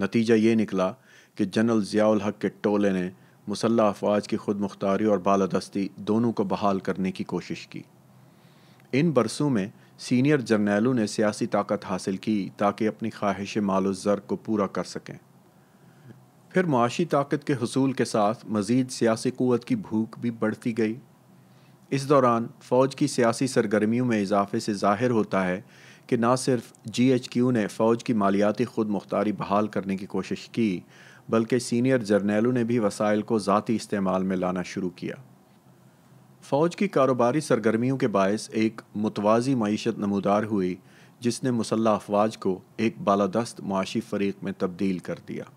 नतीजा ये निकला कि जनरल ज़ियाल हक के टोले ने मुसल्ह अफवाज की खुद मुख्तारी और बालादस्ती दोनों को बहाल करने की कोशिश की इन बरसों में सीनियर जर्नैलों ने सियासी ताकत हासिल की ताकि अपनी ख्वाहिश माल ज़र को पूरा कर सकें फिर माशी ताकत के हसूल के साथ मज़ीद सियासी क़वत की भूख भी बढ़ती गई इस दौरान फ़ौज की सियासी सरगर्मियों में इजाफे से जाहिर होता है कि ना सिर्फ जी एच क्यू ने फ़ौज की मालियाती खुद मुख्तारी बहाल करने की कोशिश की बल्कि सीनियर जर्नैलों ने भी वसाइल को ज़ाती इस्तेमाल में लाना शुरू किया फ़ौज की कारोबारी सरगर्मियों के बायस एक मुतवाजी मीशत नमूदार हुई जिसने मुसल्ह अफवाज को एक बालादस्त मुआशी फरीक में तब्दील कर दिया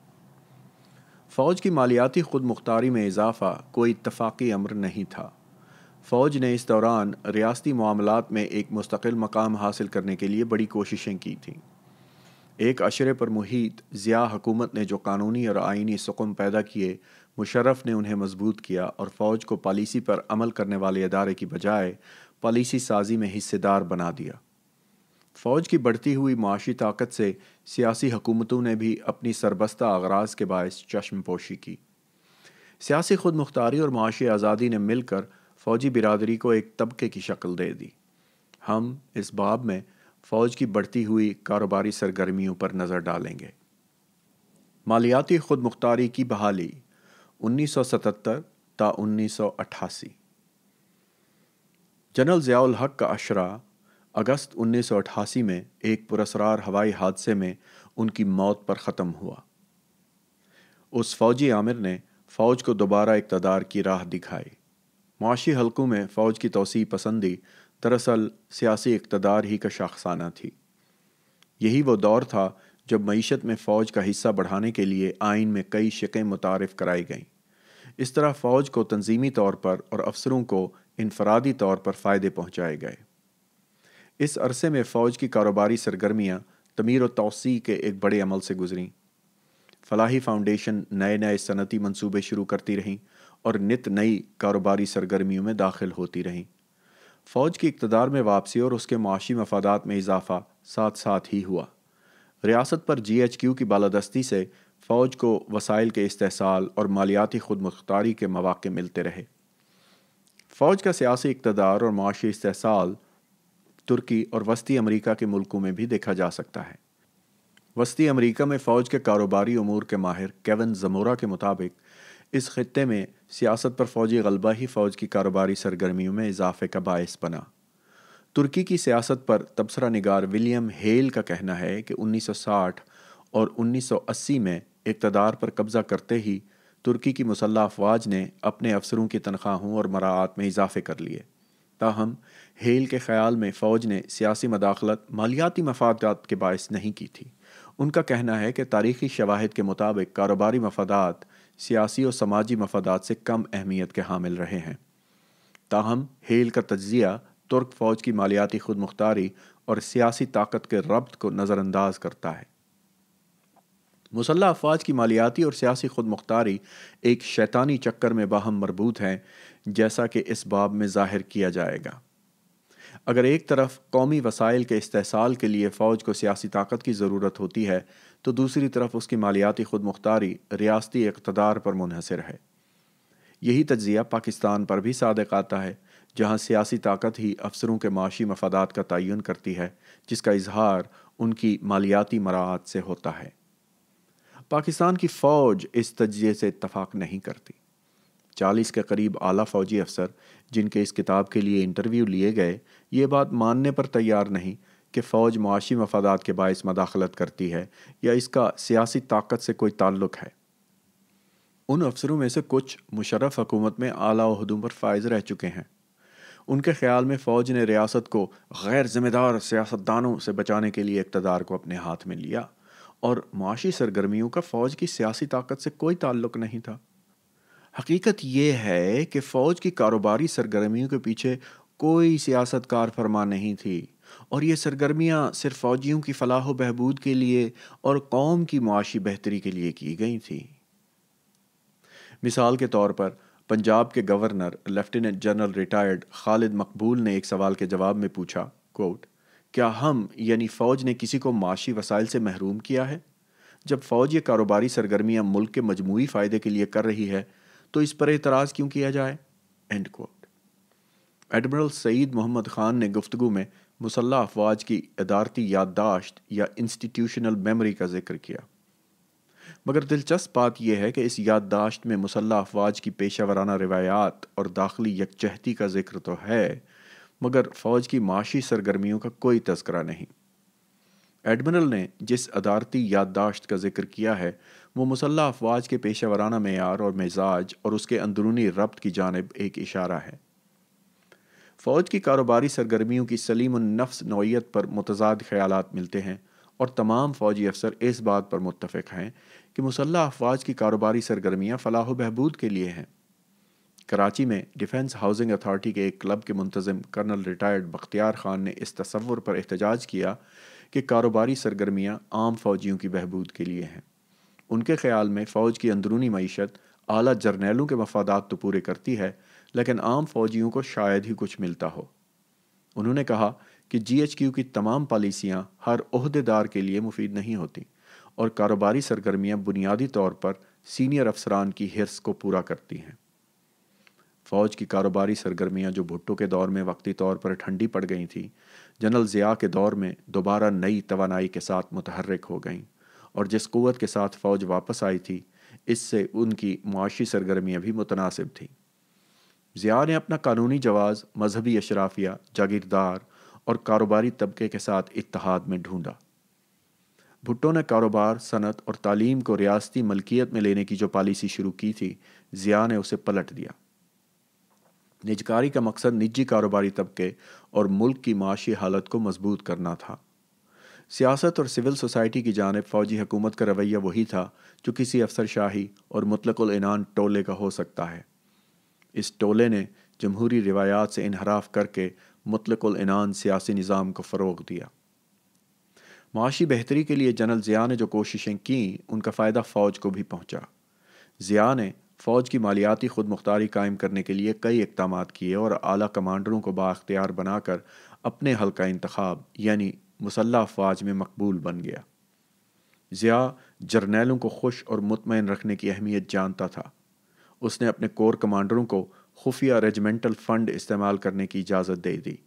फ़ौज की मालियाती खुद मुख्तारी में इजाफा कोई इतफाक़ी अमर नहीं था फ़ौज ने इस दौरान रियासती मामलात में एक मुस्तकिल मकाम हासिल करने के लिए बड़ी कोशिशें की थीं एक अशरे पर मुहित ज़िया हुकूमत ने जो कानूनी और आइनी सुकम पैदा किए मुशरफ़ ने उन्हें मजबूत किया और फ़ौज को पॉलिसी पर अमल करने वाले अदारे की बजाय पॉलिसी साजी में हिस्सेदार बना दिया फ़ौज की बढ़ती हुई माशी ताकत से सियासी हकूमतों ने भी अपनी सरबस्ता आगराज के बायस चश्मपोशी की सियासी खुद मुख्तारी और माशी आज़ादी ने मिलकर फ़ौजी बिरादरी को एक तबके की शक्ल दे दी हम इस बाब में फ़ौज की बढ़ती हुई कारोबारी सरगर्मियों पर नज़र डालेंगे मालियाती खुद मुख्तारी की बहाली 1977 ता 1988 जनरल ज़ियाउल हक का अशरा अगस्त 1988 में एक पुरसरार हवाई हादसे में उनकी मौत पर ख़त्म हुआ उस फौजी आमिर ने फौज को दोबारा इकतदार की राह दिखाई माशी हलकों में फ़ौज की तोसी पसंदी दरअसल सियासी इकतदार ही का शाखसाना थी यही वो दौर था जब मीशत में फ़ौज का हिस्सा बढ़ाने के लिए आइन में कई शिकें मुतारफ़ कराई गईं इस तरह फ़ौज को तंजीमी तौर पर और अफसरों को इनफरादी तौर पर फ़ायदे पहुँचाए गए इस अरसे में फ़ौज की कारोबारी सरगर्मियाँ तमीर व तोसी के एक बड़े अमल से गुजरें फलाही फाउंडेशन नए नए सनती मनसूबे शुरू करती रहीं और नित नई कारोबारी सरगर्मियों में दाखिल होती रहीं फ़ौज की इकतदार में वापसी और उसके माशी मफादात में इजाफा साथ साथ ही हुआ रियासत पर जी एच क्यू की बालादस्ती से फ़ौज को वसाइल के इस्तेसाल और मालियाती खुद मुख्तारी के मौाक़े मिलते रहे फ़ौज का सियासी इकतदार और माशी इस्तेसाल तुर्की और वस्ती अमरीका के मुल्कों में भी देखा जा सकता है वस्ती अमरीका में फ़ौज के कारोबारी अमूर के माहिर केवन जमोरा के मुताबिक इस खत्े में सियासत पर फौजी गलबा ही फौज की कारोबारी सरगर्मियों में इजाफे का बायस बना तुर्की की सियासत पर तबसरा निगार विलियम हेल का कहना है कि 1960 और 1980 में इकतदार पर कब्ज़ा करते ही तुर्की की मुसल्ह अफवाज ने अपने अफसरों की तनख्वाहों और मरात में इजाफे कर लिए ताहम हेल के ख्याल में फ़ौज ने सियासी मदाखलत मालियाती मफादात के बायस नहीं की थी उनका कहना है कि तारीखी शवाहद के मुताबिक कारोबारी मफादात सियासी और समाजी मफादात से कम अहमियत के हामिल रहे हैं ताहम हेल का तजिया तुर्क फ़ौज की मालियाती खुदमुख्तारी और सियासी ताकत के रब्त को नज़रअंदाज करता है मुसल्ह अफवाज की मालियाती और सियासी खुद मुख्तारी एक शैतानी चक्कर में बाहम मरबूत हैं जैसा कि इस बाब में जाहिर किया जाएगा अगर एक तरफ कौमी वसाइल के इस्तेसाल के लिए फ़ौज को सियासी ताकत की ज़रूरत होती है तो दूसरी तरफ उसकी मालियाती खुद मुख्तारी रियासती इकतदार पर मुनहसर है यही तजिया पाकिस्तान पर भी सदक आता है जहाँ सियासी ताकत ही अफसरों के माशी मफादात का तयन करती है जिसका इजहार उनकी मालियाती मराहत से होता है पाकिस्तान की फ़ौज इस तजिए से इतफाक़ नहीं करती चालीस के करीब आला फ़ौजी अफसर जिनके इस किताब के लिए इंटरव्यू लिए गए ये बात मानने पर तैयार नहीं कि फ़ौज माशी मफादात के बायस मदाखलत करती है या इसका सियासी ताकत से कोई ताल्लुक़ है उन अफसरों में से कुछ मुशरफ हकूमत में आला अहदों पर फायज रह चुके हैं उनके ख्याल में फ़ौज ने रियासत को गैर ज़िम्मेदार सियासतदानों से बचाने के लिए इकतदार को अपने हाथ में लिया और माशी सरगर्मियों का फ़ौज की सियासी ताकत से कोई ताल्लुक़ नहीं था हकीकत यह है कि फ़ौज की कारोबारी सरगर्मियों के पीछे कोई सियासतकार फरमा नहीं थी और ये सरगर्मियाँ सिर्फ फौजियों की फलाह बहबूद के लिए और कौम की मुआशी बेहतरी के लिए की गई थी मिसाल के तौर पर पंजाब के governor lieutenant general retired Khalid Maqbool ने एक सवाल के जवाब में पूछा कोट क्या हम यानी फ़ौज ने किसी को माशी वसाइल से महरूम किया है जब फ़ौज ये कारोबारी सरगर्मियाँ मुल्क के मजमू फ़ायदे के लिए कर रही है तो इस पर एतराज़ क्यों किया जाए end quote admiral Saeed Mohammad Khan ने गुफ्तु में मुसल्ह अफवाज की अदारती याददाश्त या इंस्टीट्यूशनल मेमोरी का जिक्र किया मगर दिलचस्प बात यह है कि इस याददाश्त में मुसल्ह अफवाज की पेशा वाराना रिवायात और दाखिली यकचहती का जिक्र तो है मगर फ़ौज की माशी सरगर्मियों का कोई तस्करा नहीं एडमिरल ने जिस अदारती याददाश्त का जिक्र किया है वो मुसल्ह अफवाज के पेशा वराना मैार और मिजाज और उसके अंदरूनी रब्त की जानब एक इशारा है फ़ौज की कारोबारी सरगर्मियों की सलीम नफ्स नौीयत पर मतजाद ख्याल मिलते हैं और तमाम फ़ौजी अफसर इस बात पर मुतफ़ हैं कि मुसल्ह अफवाज की कारोबारी सरगर्मियाँ फलाह बहबूद के लिए हैं कराची में डिफेंस हाउसिंग अथार्टी के एक क्लब के मुंतजम कर्नल रिटायर्ड बख्तियार खान ने इस तस्वुर पर एहतजाज किया कि कारोबारी सरगर्मियाँ आम फौजियों की बहबूद के लिए हैं उनके ख्याल में फ़ौज की अंदरूनी मीशत अली जर्नेलों के मफादात तो पूरे करती है लेकिन आम फौजियों को शायद ही कुछ मिलता हो उन्होंने कहा कि जीएचक्यू की तमाम पॉलिसियां हर अहदेदार के लिए मुफीद नहीं होती और कारोबारी सरगर्मियां बुनियादी तौर पर सीनियर अफसरान की हिरस को पूरा करती हैं फ़ौज की कारोबारी सरगर्मियां जो भुट्टो के दौर में वक्ती तौर पर ठंडी पड़ गई थीं जनरल ज़िया के दौर में दोबारा नई तोानाई के साथ मुतहरक हो गईं और जिस क़वत के साथ फ़ौज वापस आई थी इससे उनकी मुआशी सरगर्मियाँ भी मुतनासिब थीं ज़िया ने अपना कानूनी जवाज़ मजहबी अशराफिया जागीरदार और कारोबारी तबके के साथ इतिहाद में ढूंढा भुट्टो ने कारोबार सनत और तालीम को रियासती मलकियत में लेने की जो पॉलिसी शुरू की थी ज़िया ने उसे पलट दिया निजकारी का मकसद निजी कारोबारी तबके और मुल्क की माशी हालत को मजबूत करना था सियासत और सिविल सोसाइटी की जानब फौजी हुकूमत का रवैया वही था जो किसी अफसरशाही और मुतलकुल इनान टोले का हो सकता है इस टोले ने जमहूरी रिवायात से इनहराफ करके मुतलकुलनान सियासी निज़ाम को फ़रोग दिया माशी बेहतरी के लिए जनरल ज़िया ने जो कोशिशें कं उनका फ़ायदा फ़ौज को भी पहुँचा ज़िया ने फ़ौज की मालियाती खुद मुख्तारी कायम करने के लिए कई इकदाम किए और अली कमांडरों को बाख्तियार बनाकर अपने हल का इंतखब यानी मुसल्ह अफवाज में मकबूल बन गया ज़िया जर्नेलों को खुश और मुतमिन रखने की अहमियत जानता था उसने अपने कोर कमांडरों को खुफिया रेजिमेंटल फ़ंड इस्तेमाल करने की इजाज़त दे दी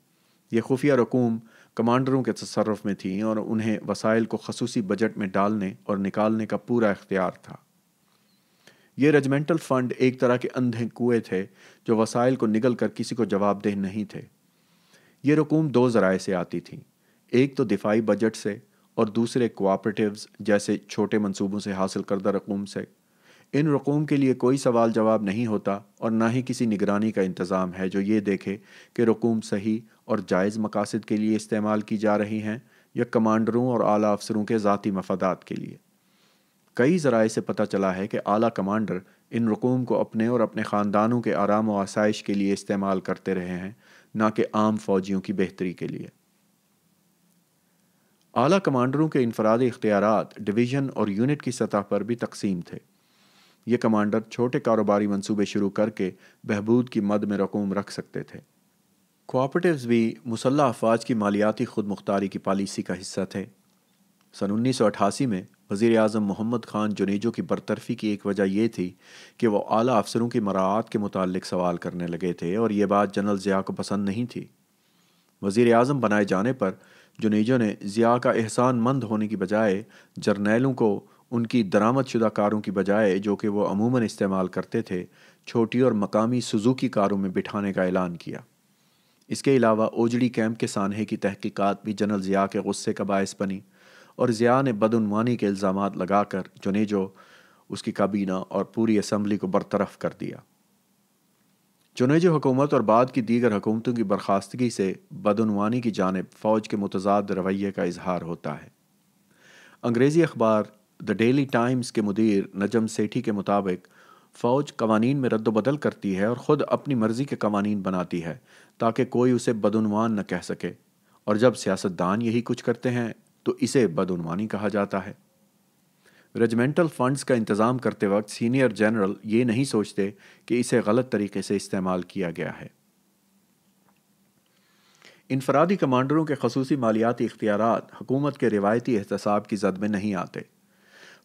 ये खुफिया रकूम कमांडरों के तसरफ में थी और उन्हें वसाइल को खसूसी बजट में डालने और निकालने का पूरा इख्तियार था ये रेजिमेंटल फ़ंड एक तरह के अंधे कुएँ थे जो वसाइल को निगल कर किसी को जवाबदेह नहीं थे ये रकूम दो ज़राए से आती थी एक तो दिफाई बजट से और दूसरे कोऑपरेटिव्स जैसे छोटे मंसूबों से हासिल करदा रकूम से इन रकूम के लिए कोई सवाल जवाब नहीं होता और ना ही किसी निगरानी का इंतज़ाम है जो ये देखे कि रकूम सही और जायज़ मकासद के लिए इस्तेमाल की जा रही हैं या कमांडरों और आला अफसरों के ज़ाती मफादात के लिए कई ज़राए से पता चला है कि आला कमांडर इन रकूम को अपने और अपने ख़ानदानों के आराम व आसाइश के लिए इस्तेमाल करते रहे हैं ना कि आम फौजियों की बेहतरी के लिए आला कमांडरों के इनफराद इख्तियार डिवीज़न और यूनिट की सतह पर भी तकसीम थे ये कमांडर छोटे कारोबारी मंसूबे शुरू करके बहबूद की मद में रकूम रख सकते थे कोऑपरेटिव्स भी मुसल्ह अफवाज की मालियाती खुद मुख्तारी की पॉलिसी का हिस्सा थे सन उन्नीस सौ अठासी में वज़ी अजम मोहम्मद ख़ान जुनेजो की बरतरफ़ी की एक वजह यह थी कि वह अली अफसरों की मराहत के मुतल सवाल करने लगे थे और ये बात जनरल ज़िया को पसंद नहीं थी वज़ी अजम बनाए जाने पर जुनेजो ने ज़िया का एहसान मंद होने की बजाय जर्नैलों को उनकी दरामद शुदा कारों की बजाय जो कि वो अमूमन इस्तेमाल करते थे छोटी और मकामी सुजुकी कारों में बिठाने का ऐलान किया इसके अलावा ओजड़ी कैंप के सानहे की तहकीकात भी जनरल ज़िया के गुस्से का बायस बनी और ज़िया ने बदनवानी के इल्ज़ाम लगाकर जुनेजो उसकी काबीना और पूरी असम्बली को बरतरफ कर दिया जुनेजो हुकूमत और बाद की दीगर हुकूमतों की बर्खास्तगी से बदनवानी की जानब फ़ौज के मतजाद रवैये का इजहार होता है अंग्रेज़ी अखबार द डेली टाइम्स के मुदीर नजम सेठी के मुताबिक फ़ौज कवानीन में रद्दबदल करती है और ख़ुद अपनी मर्ज़ी के कवानीन बनाती है ताकि कोई उसे बदनवान न कह सके और जब सियासतदान यही कुछ करते हैं तो इसे बदनवानी कहा जाता है रेजिमेंटल फंड्स का इंतज़ाम करते वक्त सीनियर जनरल ये नहीं सोचते कि इसे गलत तरीके से इस्तेमाल किया गया है इनफरादी कमांडरों के खसूसी मालियाती इख्तियार हुकूमत के रिवायती एहतसाब की जद में नहीं आते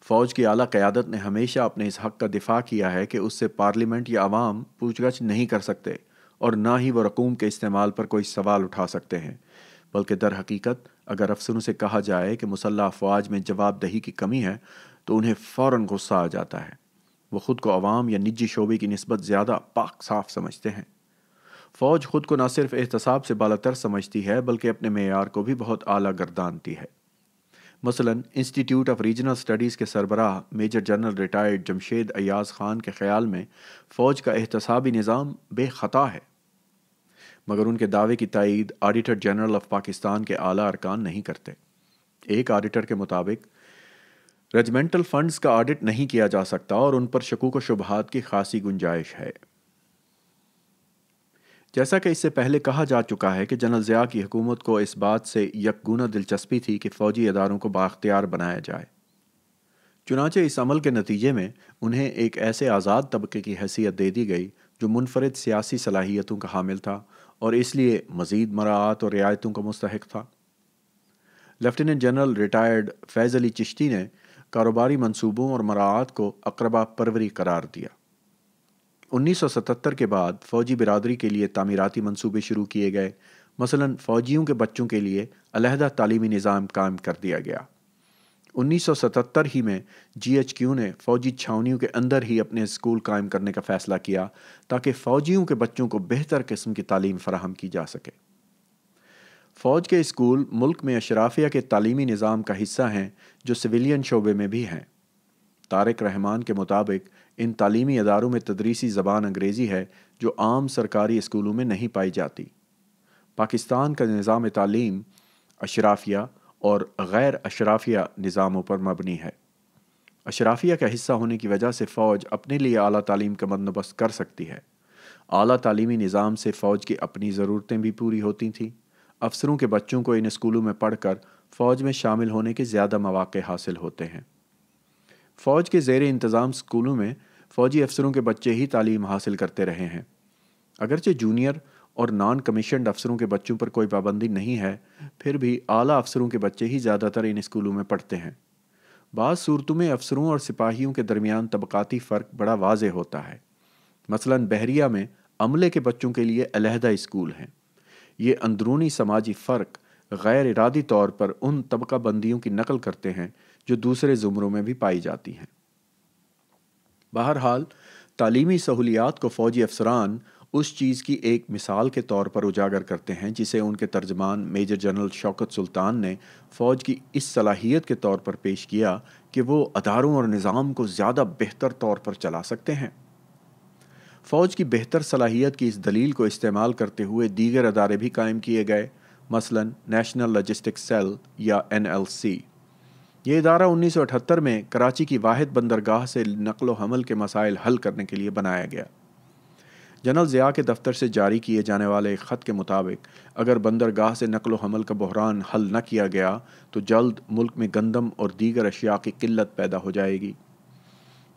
फौज की आला क़्यादत ने हमेशा अपने इस हक़ का दिफा किया है कि उससे पार्लियामेंट या आवाम पूछगछ नहीं कर सकते और ना ही वो रकूम के इस्तेमाल पर कोई सवाल उठा सकते हैं बल्कि दर हकीकत अगर अफसरों से कहा जाए कि मुसल्ह अफवाज में जवाबदही की कमी है तो उन्हें फ़ौर गुस्सा आ जाता है वो ख़ुद को आवाम या निजी शोबे की नस्बत ज़्यादा पाक साफ समझते हैं फ़ौज ख़ुद को न सिर्फ एहतसाब से बालतर समझती है बल्कि अपने मैार को भी बहुत आला गर्दानती है मसलन इंस्टीट्यूट ऑफ रीजनल स्टडीज़ के सरबराह major general retired Jamshed Ayaz Khan के ख्याल में फ़ौज का एहतसाबी निज़ाम बेखता है मगर उनके दावे की तइद आडिटर जनरल ऑफ पाकिस्तान के आला अरकान नहीं करते एक आडिटर के मुताबिक रेजिमेंटल फंड्स का ऑडिट नहीं किया जा सकता और उन पर शकूक शुबहात की खासी गुंजाइश है जैसा कि इससे पहले कहा जा चुका है कि जनरल ज़िया की हुकूमत को इस बात से यकगुना दिलचस्पी थी कि फ़ौजी अदारों को बाख्तियार बनाया जाए चुनाचे इस अमल के नतीजे में उन्हें एक ऐसे आज़ाद तबके की हैसियत दे दी गई जो मुनफरद सियासी सलाहियतों का हामिल था और इसलिए मज़ीद मराहत और रियायतों का मुस्तक था lieutenant general retired Faiz Ali Chishti ने कारोबारी मनसूबों और मराहत को अकरबा परवरी करार दिया 1977 के बाद फ़ौजी बिरादरी के लिए तमीराती मनसूबे शुरू किए गए मसलन फ़ौजियों के बच्चों के लिए अलहदा तालीमी निज़ाम कायम कर दिया गया 1977 ही में जीएचक्यू ने फ़ौजी छावनियों के अंदर ही अपने स्कूल कायम करने का फ़ैसला किया ताकि फ़ौजियों के बच्चों को बेहतर किस्म की तालीम फराहम की जा सके फ़ौज के स्कूल मुल्क में अशराफिया के तालीमी निज़ाम का हिस्सा हैं जो सिविलियन शोबे में भी हैं तारक रहमान के मुताबिक इन तालीमी अदारों में तदरीसी ज़बान अंग्रेज़ी है जो आम सरकारी स्कूलों में नहीं पाई जाती पाकिस्तान का निज़ाम तालीम अशराफिया और गैर अशराफिया निज़ामों पर मबनी है अशराफिया का हिस्सा होने की वजह से फ़ौज अपने लिए अली तालीम का बंदोबस्त कर सकती है अली तालीमी निज़ाम से फ़ौज की अपनी ज़रूरतें भी पूरी होती थीं अफसरों के बच्चों को इन स्कूलों में पढ़ कर फ़ौज में शामिल होने के ज़्यादा मौाक़े हासिल होते हैं फ़ौज के जेर इंतज़ाम स्कूलों में फ़ौजी अफसरों के बच्चे ही तालीम हासिल करते रहे हैं अगरचे जूनियर और नॉन कमीशनड अफसरों के बच्चों पर कोई पाबंदी नहीं है फिर भी आला अफसरों के बच्चे ही ज़्यादातर इन स्कूलों में पढ़ते हैं बाद सूरतों में अफसरों और सिपाहियों के दरमियान तबकती फ़र्क बड़ा वाज होता है मसला बहरिया में अमले के बच्चों के लिए अलहदा स्कूल हैं ये अंदरूनी समाजी फ़र्क गैर इरादी तौर पर उन तबका बंदियों की नकल करते हैं जो दूसरे ज़ुमरों में भी पाई जाती हैं बहरहाल तालीमी सहूलियात को फ़ौजी अफसरान उस चीज़ की एक मिसाल के तौर पर उजागर करते हैं जिसे उनके तर्जमान मेजर जनरल शौकत सुल्तान ने फ़ौज की इस सलाहियत के तौर पर पेश किया कि वो अदारों और निज़ाम को ज़्यादा बेहतर तौर पर चला सकते हैं फ़ौज की बेहतर सलाहियत की इस दलील को इस्तेमाल करते हुए दीगर अदारे भी कायम किए गए मसलन नेशनल लॉजिस्टिक सेल या एन एल सी ये इदारा उन्नीस सौ अठहत्तर में कराची की वाहिद बंदरगाह से नकल हमल के मसाइल हल करने के लिए बनाया गया जनरल ज़िया के दफ्तर से जारी किए जाने वाले एक ख़त के मुताबिक अगर बंदरगाह से नकल हमल का बहरान हल न किया गया तो जल्द मुल्क में गंदम और दीगर अशिया की किल्लत पैदा हो जाएगी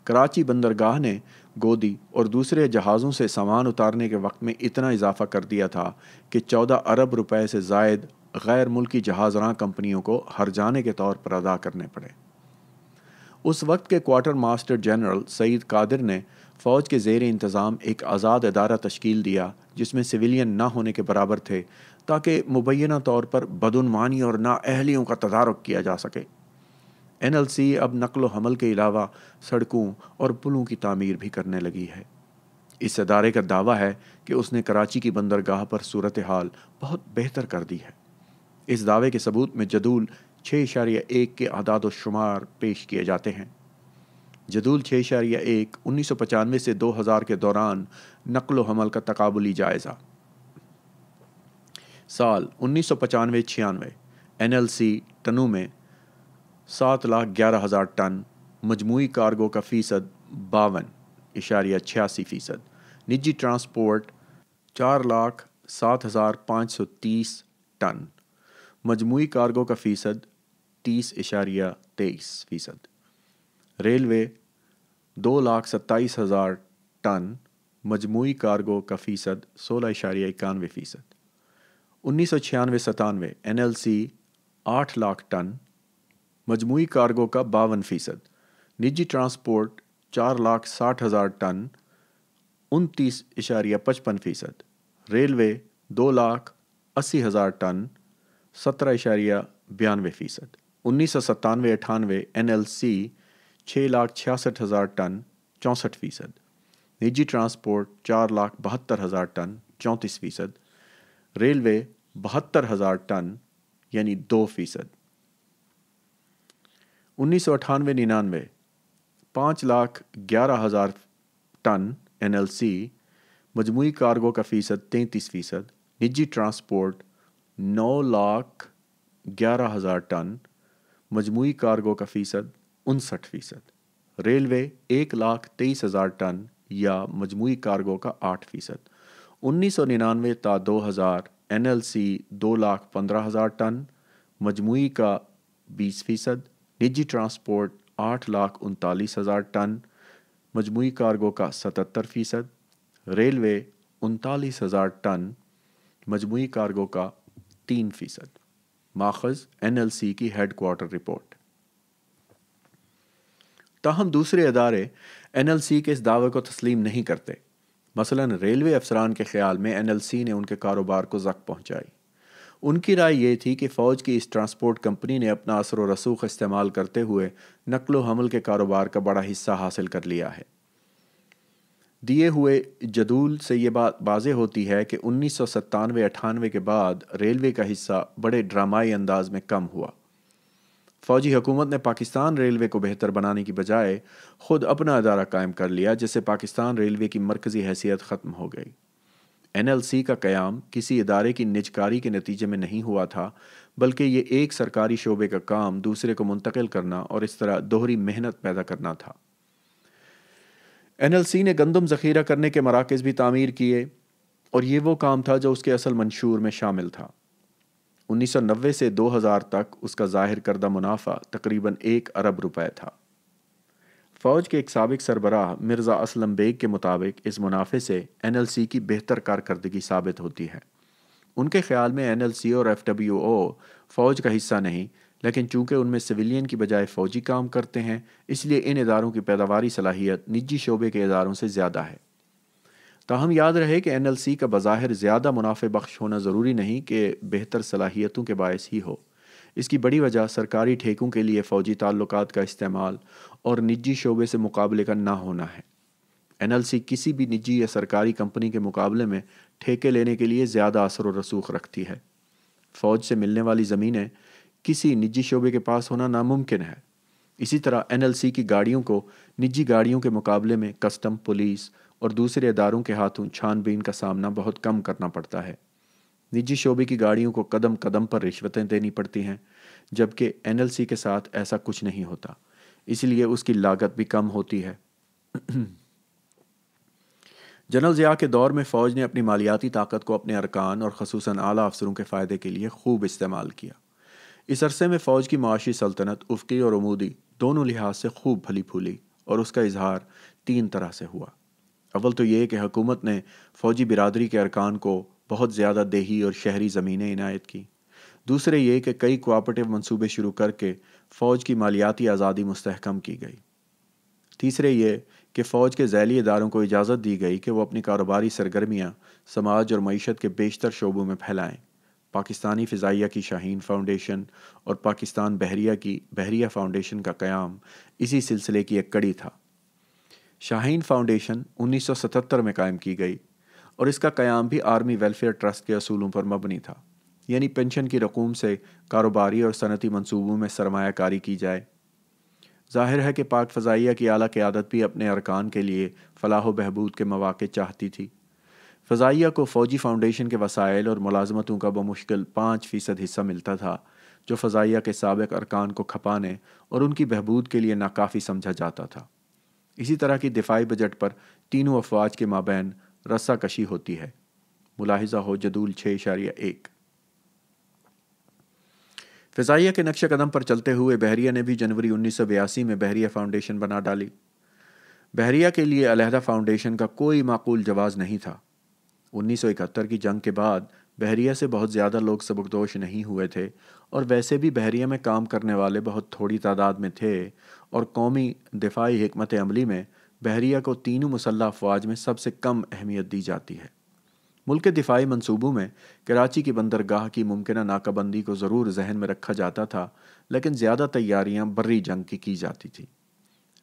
कराची बंदरगाह ने गोदी और दूसरे जहाज़ों से सामान उतारने के वक्त में इतना इजाफा कर दिया था कि चौदह अरब रुपए से जायद गैर मुल्की जहाजरां कंपनियों को हर जाने के तौर पर अदा करने पड़े उस वक्त के quarter master general Saeed Qadir ने फ़ौज के जेर इंतज़ाम एक आज़ाद अदारा तश्कील दिया जिसमें सिविलियन ना होने के बराबर थे ताकि मुबैना तौर पर बदनवानी और नााहलियों का तदारक किया जा सके एन एल सी अब नकल हमल के अलावा सड़कों और पुलों की तमीर भी करने लगी है इस अदारे का दावा है कि उसने कराची की बंदरगाह पर सूरत हाल बहुत बेहतर कर दी है इस दावे के सबूत में जदूल छः इशारिया एक के आदाद व शुमार पेश किए जाते हैं जदूल छः इशारिया एक उन्नीस सौ पचानवे से दो हज़ार के दौरान नकल हमल का तकबली जायज़ा साल उन्नीस सौ पचानवे छियानवे एन एल सी टनों में सात लाख ग्यारह हज़ार टन मजमू कार्गो का फ़ीसद बावन इशारिया छियासी फ़ीसद निजी ट्रांसपोर्ट चार लाख सात हज़ार पाँच सौ तीस टन मजमू कार्गो का फ़ीसद तीस इशारिया तेईस फ़ीसद रेलवे दो लाख सत्ताईस हज़ार टन मजमू कार्गो का फ़ीसद सोलह इशारिया इक्यानवे फ़ीसद उन्नीस सौ छियानवे सतानवे एन एल सी आठ लाख टन मजमू कार्गो का बावन फ़ीसद निजी ट्रांसपोर्ट चार लाख साठ हज़ार टन उनतीस इशारिया पचपन फ़ीसद रेलवे दो लाख अस्सी हज़ार टन सत्रह इशारिया बयानवे फीसद उन्नीस सौ सत्तानवे अठानवे एन एल सी छः लाख छियासठ हज़ार टन चौंसठ फीसद निजी ट्रांसपोर्ट चार लाख बहत्तर हज़ार टन चौंतीस फीसद रेलवे बहत्तर हज़ार टन यानी दो फीसद उन्नीस सौ अठानवे निन्यानवे पाँच लाख ग्यारह हज़ार टन एन एल सी मजमू कार्गो का फ़ीसद तैंतीस फ़ीसद निजी ट्रांसपोर्ट नौ लाख ग्यारह हज़ार टन मजमू कार्गो का फ़ीसद उनसठ फ़ीसद रेलवे एक लाख तेईस हज़ार टन या मजमू कार्गो का आठ फ़ीसद उन्नीस सौ निन्यानवे ता दो हज़ार एन एल सी दो लाख पंद्रह हज़ार टन मजमू का बीस फ़ीसद निजी ट्रांसपोर्ट आठ लाख उनतालीस हज़ार टन मजमू कार्गो का सतहत्तर फ़ीसद रेलवे उनतालीस हज़ार टन मजमू कार्गो का तीन फीसद माखज एनएलसी की हेडक्वार्टर रिपोर्ट ताहम दूसरे अदारे एन एल सी के इस दावे को तस्लीम नहीं करते मसलन रेलवे अफसरान के ख्याल में एनएलसी ने उनके कारोबार को जक पहुंचाई उनकी राय ये थी कि फ़ौज की इस ट्रांसपोर्ट कंपनी ने अपना असर रसूख इस्तेमाल करते हुए नकलो हमल के कारोबार का बड़ा हिस्सा हासिल कर लिया है दिए हुए जदूल से ये बात वाजह होती है कि उन्नीस सौ सत्तानवे अठानवे के बाद रेलवे का हिस्सा बड़े ड्रामाई अंदाज में कम हुआ फौजी हुकूमत ने पाकिस्तान रेलवे को बेहतर बनाने की बजाय खुद अपना अदारा कायम कर लिया जिससे पाकिस्तान रेलवे की मरकज़ी हैसियत ख़त्म हो गई सी का क़्याम किसी इदारे की निजकारी के नतीजे में नहीं हुआ था बल्कि ये एक सरकारी शोबे का काम दूसरे को मुंतकिल करना और इस तरह दोहरी मेहनत पैदा करना था एन एल सी ने गंदम ज़ख़ीरा करने के मराकज़ भी तामीर किए और ये वो काम था जो उसके असल मंशूर में शामिल था 1990 से 2000 तक उसका जाहिर करदा मुनाफा तकरीबन एक अरब रुपए था फ़ौज के एक सबक सरबराह मिर्ज़ा असलम बेग के मुताबिक इस मुनाफे से एन एल सी की बेहतर कारकर्दगी साबित होती है उनके ख्याल में एन एल सी और एफ डब्ल्यू ओ फ़ौज का हिस्सा नहीं लेकिन चूंकि उनमें सिविलियन की बजाय फ़ौजी काम करते हैं इसलिए इन इदारों की पैदावारी सलाहियत निजी शोबे के इदारों से ज़्यादा है ताहम याद रहे कि एन एल सी का बज़ाहिर ज़्यादा मुनाफे बख्श होना ज़रूरी नहीं कि बेहतर सलाहियतों के बायस ही हो इसकी बड़ी वजह सरकारी ठेकों के लिए फ़ौजी ताल्लुक का इस्तेमाल और निजी शोबे से मुकाबले का ना होना है एन एल सी किसी भी निजी या सरकारी कंपनी के मुकाबले में ठेके लेने के लिए ज़्यादा असर व रसूख रखती है फ़ौज से मिलने वाली ज़मीनें किसी निजी शोबे के पास होना नामुमकिन है इसी तरह एनएलसी की गाड़ियों को निजी गाड़ियों के मुकाबले में कस्टम पुलिस और दूसरे अदारों के हाथों छानबीन का सामना बहुत कम करना पड़ता है निजी शोबे की गाड़ियों को कदम कदम पर रिश्वतें देनी पड़ती हैं जबकि एनएलसी के साथ ऐसा कुछ नहीं होता इसलिए उसकी लागत भी कम होती है जनरल ज़िया के दौर में फ़ौज ने अपनी मालियाती ताकत को अपने अरकान और खसूस आला अफसरों के फ़ायदे के लिए खूब इस्तेमाल किया इस अरसे में फ़ौज की माशी सल्तनत उफकी और अमूदी दोनों लिहाज से खूब भली फूली और उसका इजहार तीन तरह से हुआ अव्वल तो ये कि हकूमत ने फ़ौजी बिरादरी के अरकान को बहुत ज़्यादा देही और शहरी ज़मीनें इनायत की दूसरे ये कि कई कोऑपरेटिव मनसूबे शुरू करके फ़ौज की मालियाती आज़ादी मुस्तहकम की गई तीसरे ये कि फ़ौज के जैली इदारों को इजाज़त दी गई कि वह अपनी कारोबारी सरगर्मियाँ समाज और मीशत के बेशतर शोबों में फैलाएं पाकिस्तानी फ़िज़ाइया की शाहीन फाउंडेशन और पाकिस्तान बहरिया की बहरिया फाउंडेशन का क़्याम इसी सिलसिले की एक कड़ी था शाहीन फाउंडेशन 1977 में कायम की गई और इसका क़्याम भी आर्मी वेलफेयर ट्रस्ट के असूलों पर मबनी था यानी पेंशन की रकूम से कारोबारी और सनती मनसूबों में सरमाकारी की जाए जाहिर है कि पाक फ़जाइया की अली क़्यादत भी अपने अरकान के लिए फ़लाह बहबूद के मौाक़ चाहती थी फ़जाइया को फ़ौजी फाउंडेशन के वसाइल और मुलाजमतों का बमुश्किल पाँच फ़ीसद हिस्सा मिलता था जो फ़जाइया के सबक अरकान को खपाने और उनकी बहबूद के लिए नाकाफ़ी समझा जाता था इसी तरह की दिफाई बजट पर तीनों अफवाज के माबेन रस्सा कशी होती है मुलाहिजा हो जदूल छः इशारिया एक फ़जाइया के नक्श कदम पर चलते हुए बहरिया ने भी जनवरी उन्नीस सौ बयासी में बहरिया फाउंडेशन बना डाली बहरिया के लिए अलहदा फाउंडेशन का कोई माकूल जवाज़ नहीं था 1971 की जंग के बाद बहरिया से बहुत ज़्यादा लोग सबकदोश नहीं हुए थे और वैसे भी बहरिया में काम करने वाले बहुत थोड़ी तादाद में थे और कौमी दिफाई हमत अमली में बहरिया को तीनों मुसल्ह अफवाज में सबसे कम अहमियत दी जाती है मुल्क के दिफाई मनसूबों में कराची की बंदरगाह की मुमकिन नाकाबंदी को ज़रूर जहन में रखा जाता था लेकिन ज़्यादा तैयारियाँ बर्री जंग की की जाती थी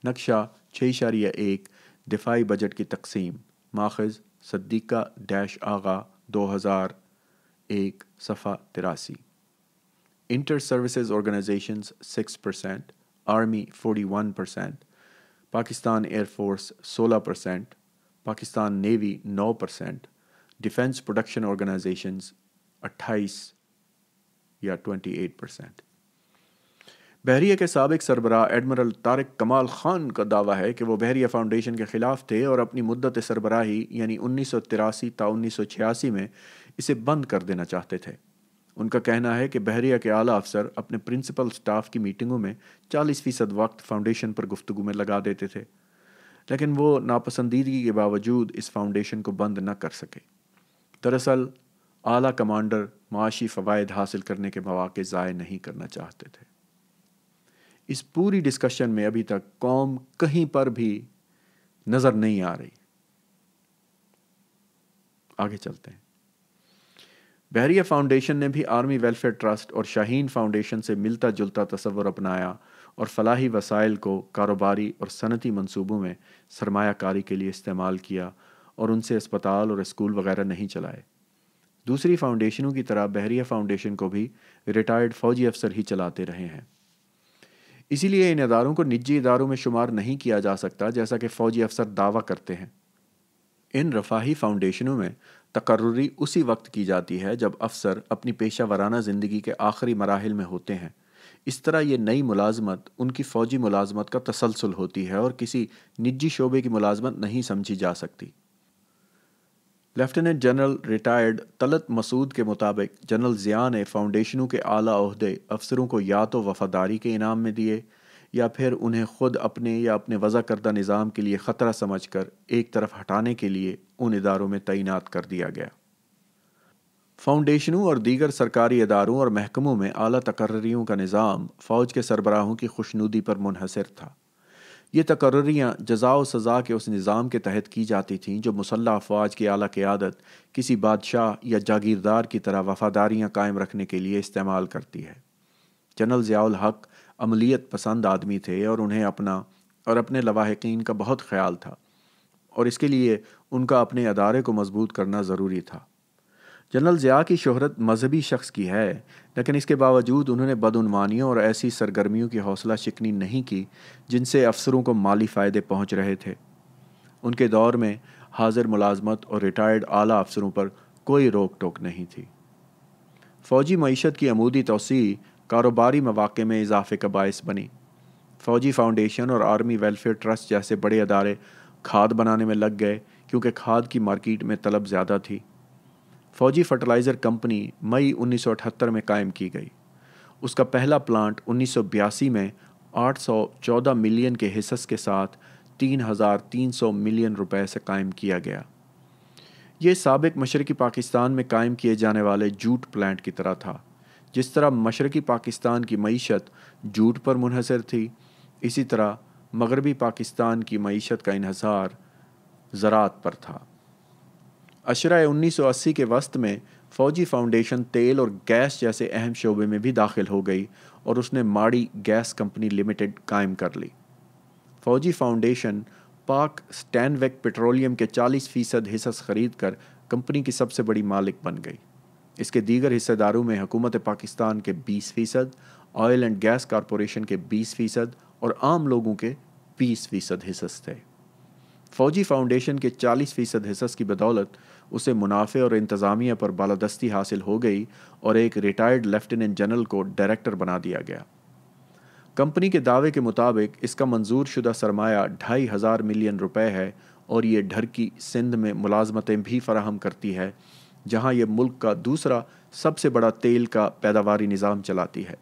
नक्शा छः इशारिया एक दिफाई बजट की तकसीम माखज़ सद्दीका डैश आगा 2001 सफ़ा तिरासी inter services organisation six percent army one percent Pakistan air force सोलह परसेंट पाकिस्तान नेवी नौ परसेंट डिफेंस प्रोडक्शन ऑर्गेनाइजेशन अट्ठाईस या ट्वेंटी एट परसेंट बहरिया के सबक सरबरा एडमिरल तारक कमाल खान का दावा है कि वो बहरिया फाउंडेशन के ख़िलाफ़ थे और अपनी मुद्दत सरबराही यानी उन्नीस सौ तिरासी ता उन्नीस सौ छियासी में इसे बंद कर देना चाहते थे उनका कहना है कि बहरिया के आला अफसर अपने प्रिंसिपल स्टाफ की मीटिंगों में चालीस फ़ीसद वक्त फाउंडेशन पर गुफ्तु में लगा देते थे लेकिन वो नापसंदीदगी के बावजूद इस फाउंडेशन को बंद न कर सके दरअसल आला कमांडर माशी फ़वाद हासिल करने के मौाक़ ज़ाय नहीं करना चाहते थे इस पूरी डिस्कशन में अभी तक कौम कहीं पर भी नजर नहीं आ रही आगे चलते हैं बहरिया फाउंडेशन ने भी आर्मी वेलफेयर ट्रस्ट और शाहीन फाउंडेशन से मिलता जुलता तस्वर अपनाया और फलाही वसाइल को कारोबारी और सनती मंसूबों में सरमाकारी के लिए इस्तेमाल किया और उनसे अस्पताल और स्कूल वगैरह नहीं चलाए दूसरी फाउंडेशनों की तरह बहरिया फाउंडेशन को भी रिटायर्ड फौजी अफसर ही चलाते रहे हैं इसीलिए इन इदारों को निजी इदारों में शुमार नहीं किया जा सकता जैसा कि फ़ौजी अफसर दावा करते हैं इन रफाही फाउंडेशनों में तकर्री उसी वक्त की जाती है जब अफसर अपनी पेशा वराना ज़िंदगी के आखिरी मराहल में होते हैं इस तरह ये नई मुलाजमत उनकी फ़ौजी मुलाजमत का तसलसल होती है और किसी निजी शोबे की मुलाजमत नहीं समझी जा सकती lieutenant general retired Talat Masood के मुताबिक जनरल ज़िया ने फाउंडेशनों के आला अहदे अफसरों को या तो वफादारी के इनाम में दिए या फिर उन्हें ख़ुद अपने या अपने वज़ा करदा निज़ाम के लिए ख़तरा समझ कर एक तरफ हटाने के लिए उन इदारों में तैनात कर दिया गया फाउंडेशनों और दीगर सरकारी इदारों और महकमों में आला तकर्रियों का निज़ाम फ़ौज के सरबराहों की खुशनुदी पर मुनहसर था ये तकर्रियाँ जजा व सज़ा के उस निज़ाम के तहत की जाती थीं जो मुसल्ह अफवाज की अली क़्यादत किसी बादशाह या जागीरदार की तरह वफ़ादारियाँ कायम रखने के लिए इस्तेमाल करती है जनरल ज़ियाल हक अमलीत पसंद आदमी थे और उन्हें अपना और अपने लवाहकिन का बहुत ख्याल था और इसके लिए उनका अपने अदारे को मजबूत करना ज़रूरी था जनरल ज़िया की शहरत मजहबी शख्स की है लेकिन इसके बावजूद उन्होंने बदनवानियों और ऐसी सरगर्मियों की हौसला शिकनी नहीं की जिनसे अफसरों को माली फ़ायदे पहुँच रहे थे उनके दौर में हाजिर मुलाजमत और रिटायर्ड आला अफसरों पर कोई रोक टोक नहीं थी फ़ौजी मीशत की अमूदी तोसी कारोबारी मौाक़े में इजाफे का बायस बनी फ़ौजी फाउंडेशन और आर्मी वेलफेयर ट्रस्ट जैसे बड़े अदारे खाद बनाने में लग गए क्योंकि खाद की मार्केट में तलब ज़्यादा थी फौजी फर्टिलाइज़र कंपनी मई 1978 में कायम की गई उसका पहला प्लांट उन्नीस में 814 मिलियन के हिस्स के साथ 3,300 मिलियन रुपए से कायम किया गया ये सबक मशरक़ी पाकिस्तान में कायम किए जाने वाले जूट प्लांट की तरह था जिस तरह मशरक़ी पाकिस्तान की मीशत जूट पर मुनहसर थी इसी तरह मगरबी पाकिस्तान की मीशत का इहसार ज़रात पर था अशराय 1980 के वस्त में फौजी फाउंडेशन तेल और गैस जैसे अहम शोबे में भी दाखिल हो गई और उसने माड़ी गैस कंपनी लिमिटेड कायम कर ली फौजी फाउंडेशन पाक स्टैनवेक पेट्रोलियम के 40 फीसद हिस्स खरीद कर कंपनी की सबसे बड़ी मालिक बन गई इसके दीगर हिस्सेदारों में हुकूमत पाकिस्तान के 20 फीसद ऑयल एंड गैस कॉरपोरेशन के 20 फीसद और आम लोगों के 20 फीसद हिस्स थे फौजी फाउंडेशन के 40 फीसद हिस्स की बदौलत उसे मुनाफे और इंतज़ामिया पर बालादस्ती हासिल हो गई और एक रिटायर्ड लेफ्टिनेंट जनरल को डायरेक्टर बना दिया गया कंपनी के दावे के मुताबिक इसका मंजूर शुदा सरमाया ढाई हज़ार मिलियन रुपए है और ये ढरकी सिंध में मुलाजमतें भी फराहम करती है जहाँ ये मुल्क का दूसरा सबसे बड़ा तेल का पैदावारी निज़ाम चलाती है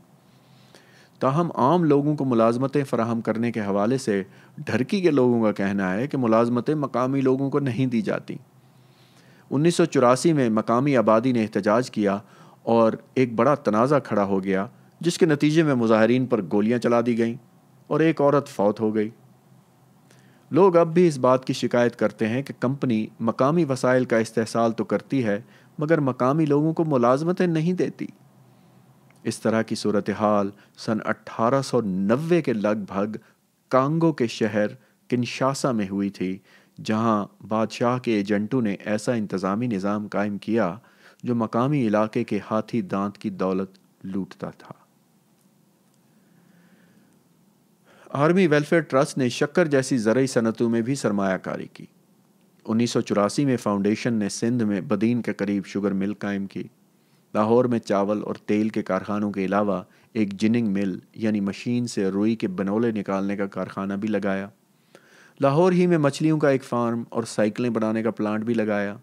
ताहम आम लोगों को मुलाजमतें फराहम करने के हवाले से ढरकी के लोगों का कहना है कि मुलाजमतें मकामी लोगों को नहीं दी जाती उन्नीस में मकामी आबादी ने एहतजाज किया और एक बड़ा तनाज़ा खड़ा हो गया जिसके नतीजे में मुजाहरीन पर गोलियां चला दी गईं और एक औरत फौत हो गई लोग अब भी इस बात की शिकायत करते हैं कि कंपनी मकामी वसाइल का इस्तेसाल तो करती है मगर मकामी लोगों को मुलाजमतें नहीं देती इस तरह की सूरत हाल सन 1890 के लगभग कांगो के शहर किन्शासा में हुई थी जहां बादशाह के एजेंटों ने ऐसा इंतज़ामी निज़ाम कायम किया जो मकामी इलाके के हाथी दांत की दौलत लूटता था आर्मी वेलफेयर ट्रस्ट ने शक्कर जैसी ज़रूरी सनतों में भी सरमाकारी की उन्नीस में फाउंडेशन ने सिंध में बदीन के करीब शुगर मिल कायम की लाहौर में चावल और तेल के कारखानों के अलावा एक जिनिंग मिल यानी मशीन से रुई के बनोले निकालने का कारखाना भी लगाया लाहौर ही में मछलियों का एक फार्म और साइकिलें बनाने का प्लांट भी लगाया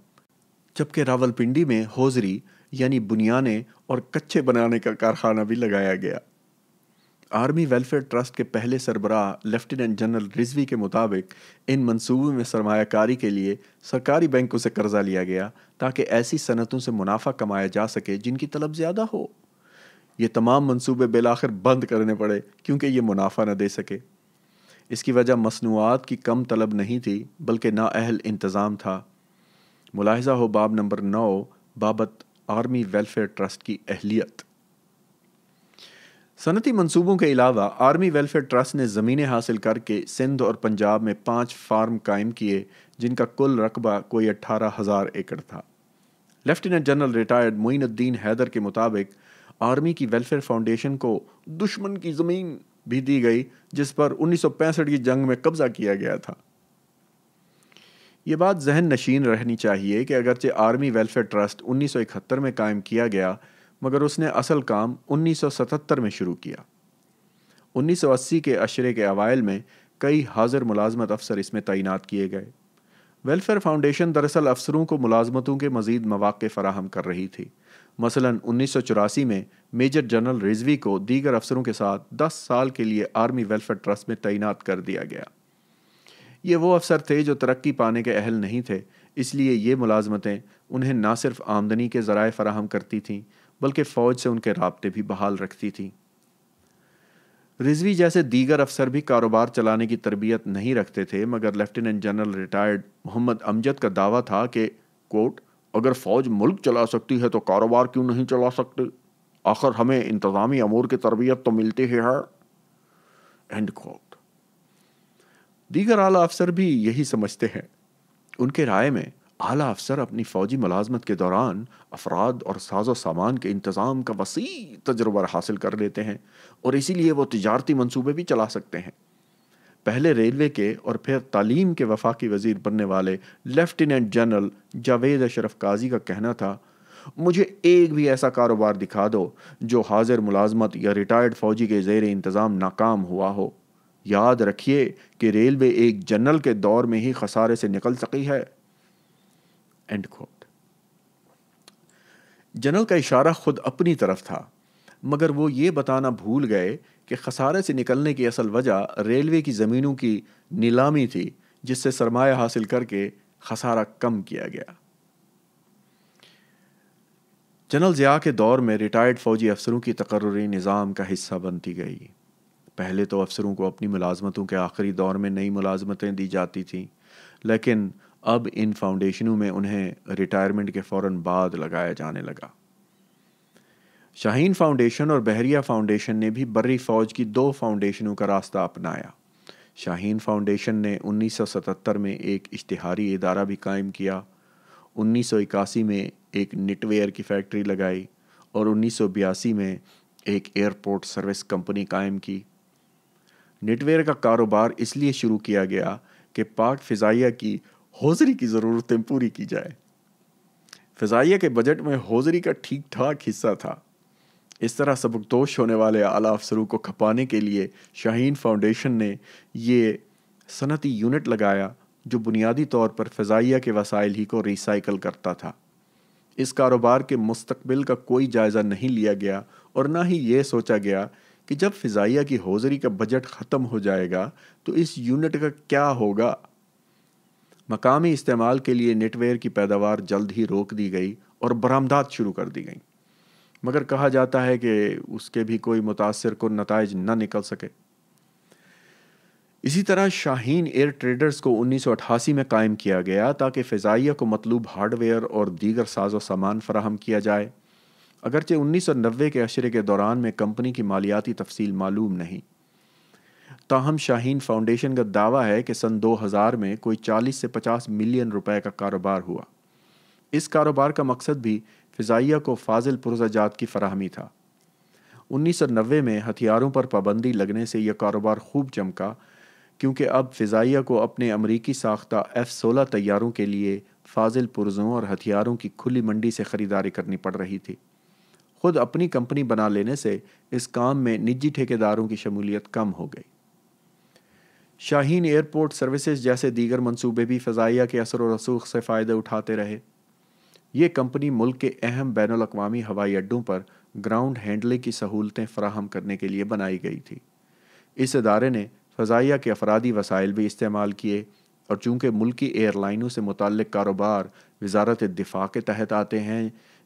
जबकि रावलपिंडी में होजरी यानी बुनियाने और कच्चे बनाने का कारखाना भी लगाया गया आर्मी वेलफेयर ट्रस्ट के पहले सरबराह लेफ्टिनेंट जनरल रिजवी के मुताबिक इन मंसूबों में सरमाकारी के लिए सरकारी बैंकों से कर्जा लिया गया ताकि ऐसी सनतों से मुनाफा कमाया जा सके जिनकी तलब ज़्यादा हो ये तमाम मंसूबे बिलाखिर बंद करने पड़े क्योंकि ये मुनाफा न दे सके इसकी वजह मसनूआत की कम तलब नहीं थी बल्कि नाअहल इंतज़ाम था मुलाहजा हो बाब नंबर नौ बाबत आर्मी वेलफेयर ट्रस्ट की अहलियत सनती मंसूबों के अलावा आर्मी वेलफेयर ट्रस्ट ने ज़मीनें हासिल करके सिंध और पंजाब में पाँच फार्म कायम किए जिनका कुल रकबा कोई अट्ठारह हज़ार एकड़ था lieutenant general retired Moinuddin Haider के मुताबिक आर्मी की वेलफेयर फाउंडेशन को दुश्मन की ज़मीन भी दी गई जिस पर 1965 की जंग में कब्जा किया गया था ये बात जहन नशीन रहनी चाहिए कि अगरचे आर्मी वेलफेयर ट्रस्ट 1971 में कायम किया गया मगर उसने असल काम 1977 में शुरू किया 1980 के अशरे के अवायल में कई हाजिर मुलाजमत अफसर इसमें तैनात किए गए वेलफेयर फाउंडेशन दरअसल अफसरों को मुलाजमतों के मजीद मौाक फराहम कर रही थी मसलन 1984 में मेजर जनरल रिजवी को दीगर अफसरों के साथ 10 साल के लिए आर्मी वेलफेयर ट्रस्ट में तैनात कर दिया गया ये वो अफसर थे जो तरक्की पाने के अहल नहीं थे इसलिए ये मुलाजमतें उन्हें ना सिर्फ आमदनी के ज़राए फराहम करती थीं बल्कि फ़ौज से उनके रबते भी बहाल रखती थी रिजवी जैसे दीगर अफसर भी कारोबार चलाने की तरबियत नहीं रखते थे मगर lieutenant general retired Mohammad Amjad का दावा था कि कोर्ट अगर फौज मुल्क चला सकती है तो कारोबार क्यों नहीं चला सकते आखिर हमें इंतजामी अमूर की तरबियत तो मिलती ही है एंड कोट दीगर आला अफसर भी यही समझते हैं उनके राय में आला अफसर अपनी फौजी मुलाजमत के दौरान अफराद और साजो सामान के इंतज़ाम का वसी तजुर्बा हासिल कर लेते हैं और इसीलिए वो तजारती मनसूबे भी चला सकते हैं पहले रेलवे के और फिर तालीम के वफाकी वजीर बनने वाले लेफ्टिनेंट जनरल जावेद अशरफ काजी का कहना था मुझे एक भी ऐसा कारोबार दिखा दो जो हाजिर मुलाजमत या रिटायर्ड फौजी के जेर इंतज़ाम नाकाम हुआ हो याद रखिए कि रेलवे एक जनरल के दौर में ही खसारे से निकल सकी है एंड खोट जनरल का इशारा खुद अपनी तरफ था मगर वो ये बताना भूल गए कि खसारे से निकलने की असल वजह रेलवे की ज़मीनों की नीलामी थी जिससे सरमाया हासिल करके खसारा कम किया गया जनरल ज़िया के दौर में रिटायर्ड फ़ौजी अफसरों की तकर्री निज़ाम का हिस्सा बनती गई पहले तो अफसरों को अपनी मुलाजमतों के आखिरी दौर में नई मुलाजमतें दी जाती थीं लेकिन अब इन फाउंडेशनों में उन्हें रिटायरमेंट के फ़ौर बाद लगाया जाने लगा शाहीन फाउंडेशन और बहरिया फाउंडेशन ने भी बर्री फ़ौज की दो फाउंडेशनों का रास्ता अपनाया शाहीन फाउंडेशन ने 1977 में एक इश्तहारी इदारा भी कायम किया 1981 में एक निटवेयर की फैक्ट्री लगाई और 1982 में एक एयरपोर्ट सर्विस कंपनी कायम की निटवेयर का कारोबार इसलिए शुरू किया गया कि पाक फ़िज़ाइया की हौजरी की ज़रूरतें पूरी की जाए फ़िज़ाइया के बजट में हौजरी का ठीक ठाक हिस्सा था इस तरह सबकदोश होने वाले आला अफसरों को खपाने के लिए शाहीन फाउंडेशन ने ये सनती यूनिट लगाया जो बुनियादी तौर पर फ़जाइया के वसाइल ही को रिसाइकल करता था इस कारोबार के मुस्तबिल का कोई जायज़ा नहीं लिया गया और ना ही ये सोचा गया कि जब फ़ाइया की हौजरी का बजट ख़त्म हो जाएगा तो इस यूनिट का क्या होगा मकामी इस्तेमाल के लिए नेटवेयर की पैदावार जल्द ही रोक दी गई और बरामदात शुरू कर दी गई मगर कहा जाता है कि उसके भी कोई मुतासर को नतज न निकल सके इसी तरह शाहीन एयर ट्रेडर्स को 1988 में कायम किया गया ताकि फ़जाइया को मतलूब हार्डवेयर और दीगर साजो सामान फराहम किया जाए अगरचे 1990 के अशरे के दौरान में कंपनी की मालियाती तफसील मालूम नहीं ताहम शाहीन फाउंडेशन का दावा है कि सन 2000 में कोई 40 से 50 मिलियन रुपए का कारोबार हुआ इस कारोबार का मकसद भी फ़िज़ाइया को फाजिल पुरजाजात की फराहमी था 1990 में हथियारों पर पाबंदी लगने से यह कारोबार खूब चमका क्योंकि अब फ़िज़ाइया को अपने अमरीकी साख्ता एफ़ सोलह तैयारों के लिए फाजिल पुरजों और हथियारों की खुली मंडी से ख़रीदारी करनी पड़ रही थी खुद अपनी कंपनी बना लेने से इस काम में निजी ठेकेदारों की शमूलियत कम हो गई शाहीन एयरपोर्ट सर्विसेज जैसे दीगर मंसूबे भी फ़जाइया के असर व रसूख से फ़ायदे उठाते रहे ये कंपनी मुल्क के अहम बैन अवी हवाई अड्डों पर ग्राउंड हैंडलिंग की सहूलतें फ्राहम करने के लिए बनाई गई थी इस अदारे ने फ़जाइया के अफरादी वसाइल भी इस्तेमाल किए और चूँकि मुल्की एयरलाइनों से मुतल कारोबार वजारत दिफा के तहत आते हैं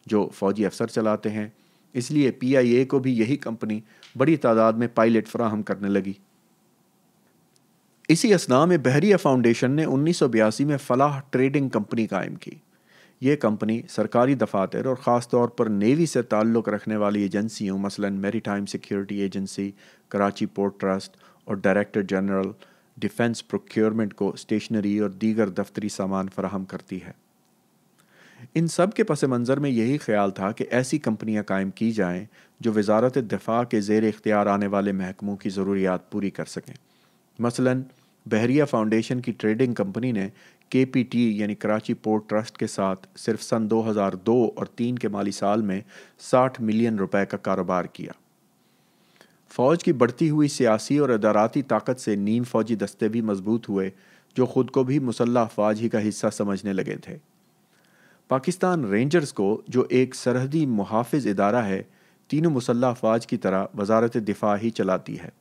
जो फ़ौजी अफसर चलाते हैं इसलिए पी आई ए को भी यही कंपनी बड़ी तादाद में पायलट फ्राहम करने लगी इसी असना में बहरिया फाउंडेशन ने उन्नीस सौ बयासी में फलाह ट्रेडिंग कंपनी कायम की ये कंपनी सरकारी दफातर और ख़ास तौर पर नेवी से ताल्लुक़ रखने वाली एजेंसियों मसलन time security agency Karachi port trust और डायरेक्टर जनरल डिफेंस प्रोक्योरमेंट को स्टेशनरी और दीगर दफ्तरी सामान फराहम करती है इन सब के पस मंज़र में यही ख्याल था कि ऐसी कंपनियां कायम की जाएं जो वजारत दफा के जेर इख्तियार आने वाले महकमों की ज़रूरियात पूरी कर सकें मसलन बहरिया फाउंडेशन की ट्रेडिंग कंपनी ने पी टी यानी कराची पोर्ट ट्रस्ट के साथ सिर्फ सन 2002 और 3 के माली साल में 60 मिलियन रुपए का कारोबार किया फौज की बढ़ती हुई सियासी और अदाराती ताकत से नीम फौजी दस्ते भी मजबूत हुए जो खुद को भी मुसल्ह अफवाज ही का हिस्सा समझने लगे थे पाकिस्तान रेंजर्स को जो एक सरहदी मुहाफ़ इदारा है तीनों मुसल्ह अफवाज की तरह वजारत दिफा ही चलाती है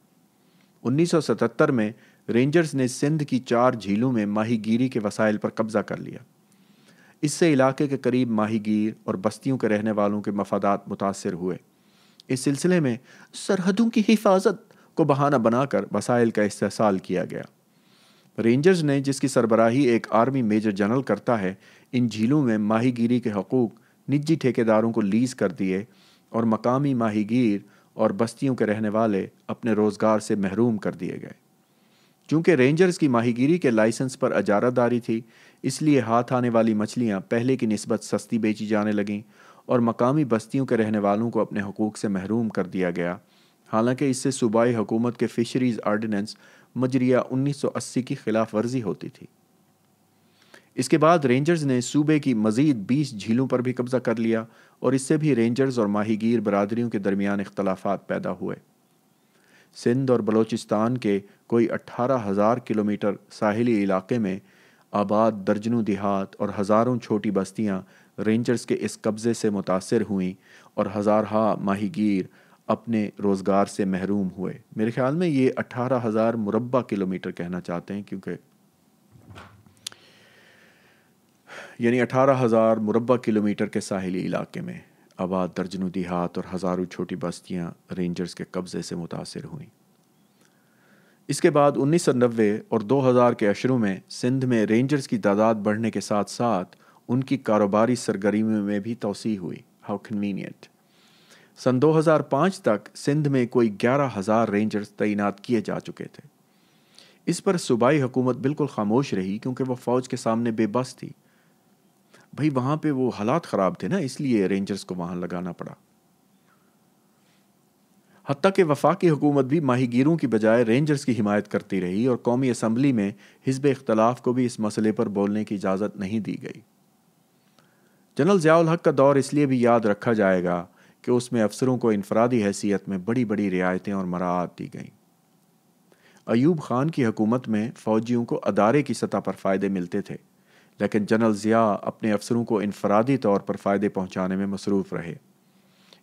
1977 में रेंजर्स ने सिंध की चार झीलों में माहीगीरी के वसाइल पर कब्जा कर लिया इससे इलाके के करीब माहीगीर और बस्तियों के रहने वालों के मफादात मुतासर हुए इस सिलसिले में सरहदों की हिफाजत को बहाना बनाकर वसाइल का इस्तेसाल किया गया रेंजर्स ने जिसकी सरबराही एक आर्मी मेजर जनरल करता है इन झीलों में माहीगीरी के हकूक़ निजी ठेकेदारों को लीज कर दिए और मकामी माहीगीर और बस्तियों के रहने वाले अपने रोज़गार से महरूम कर दिए गए चूंकि रेंजर्स की माहीगीरी के लाइसेंस पर अजारादारी थी इसलिए हाथ आने वाली मछलियाँ पहले की नस्बत सस्ती बेची जाने लगीं और मकामी बस्तियों के रहने वालों को अपने हकूक़ से महरूम कर दिया गया हालांकि इससे सूबाई हुकूमत के फ़िशरीज़ आर्डीनेंस मजरिया 1980 की खिलाफ वर्जी होती थी इसके बाद रेंजर्स ने सूबे की मजीद 20 झीलों पर भी कब्जा कर लिया और इससे भी रेंजर्स और माहीगीर बरादरियों के दरमियान इख्तलाफात पैदा हुए सिंध और बलोचिस्तान के कोई अट्ठारह हज़ार किलोमीटर साहिली इलाके में आबाद दर्जनों देहात और हज़ारों छोटी बस्तियां रेंजर्स के इस कब्ज़े से मुतासर हुईं और हज़ारहा माहीगीर अपने रोज़गार से महरूम हुए मेरे ख्याल में ये अट्ठारह हज़ार मुरबा किलोमीटर कहना चाहते हैं क्योंकि यानी अठारह हज़ार मुरबा किलोमीटर के साहिली इलाके में आबाद दर्जनों देहात और हज़ारों छोटी बस्तियाँ रेंजर्स के कब्ज़े से मुतासर हुईं इसके बाद उन्नीस और 2000 के अशरों में सिंध में रेंजर्स की तादाद बढ़ने के साथ साथ उनकी कारोबारी सरगर्मियों में भी तोसी हुई हाउ कन्वीनियंट सन 2005 तक सिंध में कोई ग्यारह हज़ार रेंजर्स तैनात किए जा चुके थे इस पर सूबाई हुकूमत बिल्कुल खामोश रही क्योंकि वह फ़ौज के सामने बेबस थी भाई वहाँ पे वो हालात ख़राब थे ना इसलिए रेंजर्स को वहाँ लगाना पड़ा हती कि वफाकी हुकूमत भी गिरों की बजाय रेंजर्स की हिमायत करती रही और कौमी असम्बली में हिजब इख्तलाफ को भी इस मसले पर बोलने की इजाज़त नहीं दी गई जनरल ज़ियाल हक का दौर इसलिए भी याद रखा जाएगा कि उसमें अफसरों को इनफरादी हैसियत में बड़ी बड़ी रियायतें और मराहत दी गईं अयूब खान की हकूमत में फ़ौजियों को अदारे की सतह पर फ़ायदे मिलते थे लेकिन जनरल ज़िया अपने अफसरों को इनफरादी तौर पर फ़ायदे पहुँचाने में मसरूफ़ रहे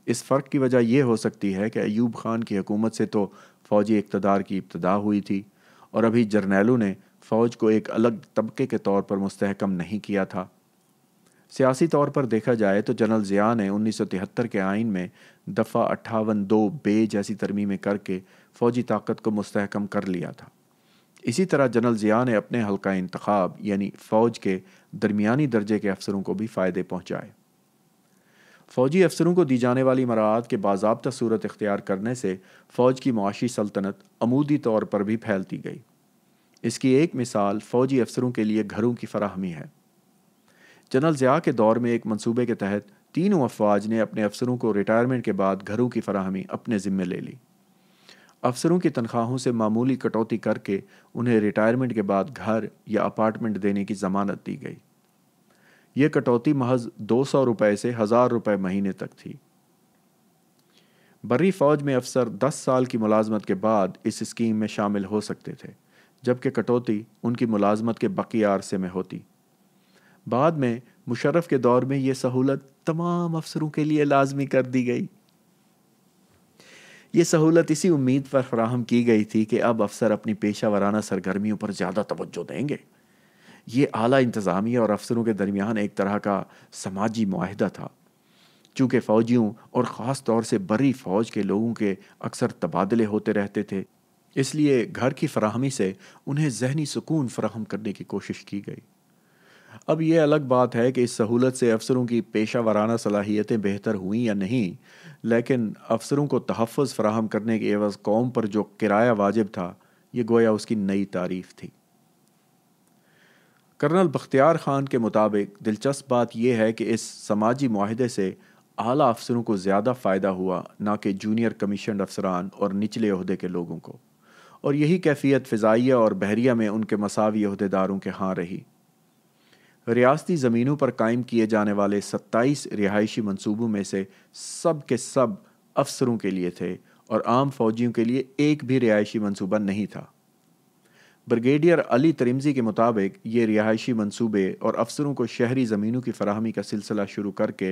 इस फ़र्क की वजह यह हो सकती है कि ऐब खान की हकूमत से तो फ़ौजी इकतदार की इब्तदा हुई थी और अभी जर्नैलों ने फ़ौज को एक अलग तबके के तौर पर मुस्तकम नहीं किया था सियासी तौर पर देखा जाए तो जनरल ज़िया ने उन्नीस के आइन में दफ़ा अट्ठावन दो बे जैसी तरमीमें करके फ़ौजी ताकत को मस्तकम कर लिया था इसी तरह जनरल ज़िया ने अपने हल्का इंतखब यानी फ़ौज के दरमिया दर्जे के अफसरों को भी फ़ायदे पहुँचाए फौजी अफसरों को दी जाने वाली मराहत के बाबा सूरत अख्तियार करने से फ़ौज की मुआशी सल्तनत अमूदी तौर पर भी फैलती गई इसकी एक मिसाल फ़ौजी अफसरों के लिए घरों की फराहमी है जनरल ज़िया के दौर में एक मनसूबे के तहत तीनों अफवाज ने अपने अफसरों को रिटायरमेंट के बाद घरों की फराहमी अपने ज़िम्मे ले ली अफसरों की तनख्वाहों से मामूली कटौती करके उन्हें रिटायरमेंट के बाद घर या अपार्टमेंट देने की ज़मानत दी गई ये कटौती महज दो सौ रुपए से हज़ार रुपए महीने तक थी बर्री फौज में अफसर दस साल की मुलाजमत के बाद इस स्कीम में शामिल हो सकते थे जबकि कटौती उनकी मुलाजमत के बकी आरसे में होती बाद में मुशर्रफ के दौर में यह सहूलत तमाम अफसरों के लिए लाजमी कर दी गई यह सहूलत इसी उम्मीद पर फ्राहम की गई थी कि अब अफसर अपनी पेशा वाराना सरगर्मियों पर ज़्यादा तवज्जो देंगे ये आला इंतज़ामिया और अफसरों के दरमियान एक तरह का समाजी माहिदा था चूँकि फ़ौजियों और ख़ास तौर से बरी फ़ौज के लोगों के अक्सर तबादले होते रहते थे इसलिए घर की फराहमी से उन्हें जहनी सुकून फराहम करने की कोशिश की गई अब यह अलग बात है कि इस सहूलत से अफसरों की पेशा वाराना सलाहियतें बेहतर हुई या नहीं लेकिन अफसरों को तहफ़ फ़राहम करने के एवज़ कौम पर जो किराया वाजिब था ये गोया उसकी नई तारीफ़ थी कर्नल बख्तियार खान के मुताबिक दिलचस्प बात यह है कि इस समाजी माहदे से आला अफसरों को ज़्यादा फ़ायदा हुआ ना कि जूनियर कमीशन अफसरान और निचले अहदे के लोगों को और यही कैफियत फ़िज़ाइया और बहरिया में उनके मसावी अहदेदारों के हाँ रही रियासती ज़मीनों पर कायम किए जाने वाले सत्ताईस रिहायशी मनसूबों में से सब के सब अफसरों के लिए थे और आम फौजियों के लिए एक भी रिहायशी मनसूबा नहीं था ब्रिगेडियर अली तरिमजी के मुताबिक ये रिहायशी मंसूबे और अफसरों को शहरी ज़मीनों की फरहमी का सिलसिला शुरू करके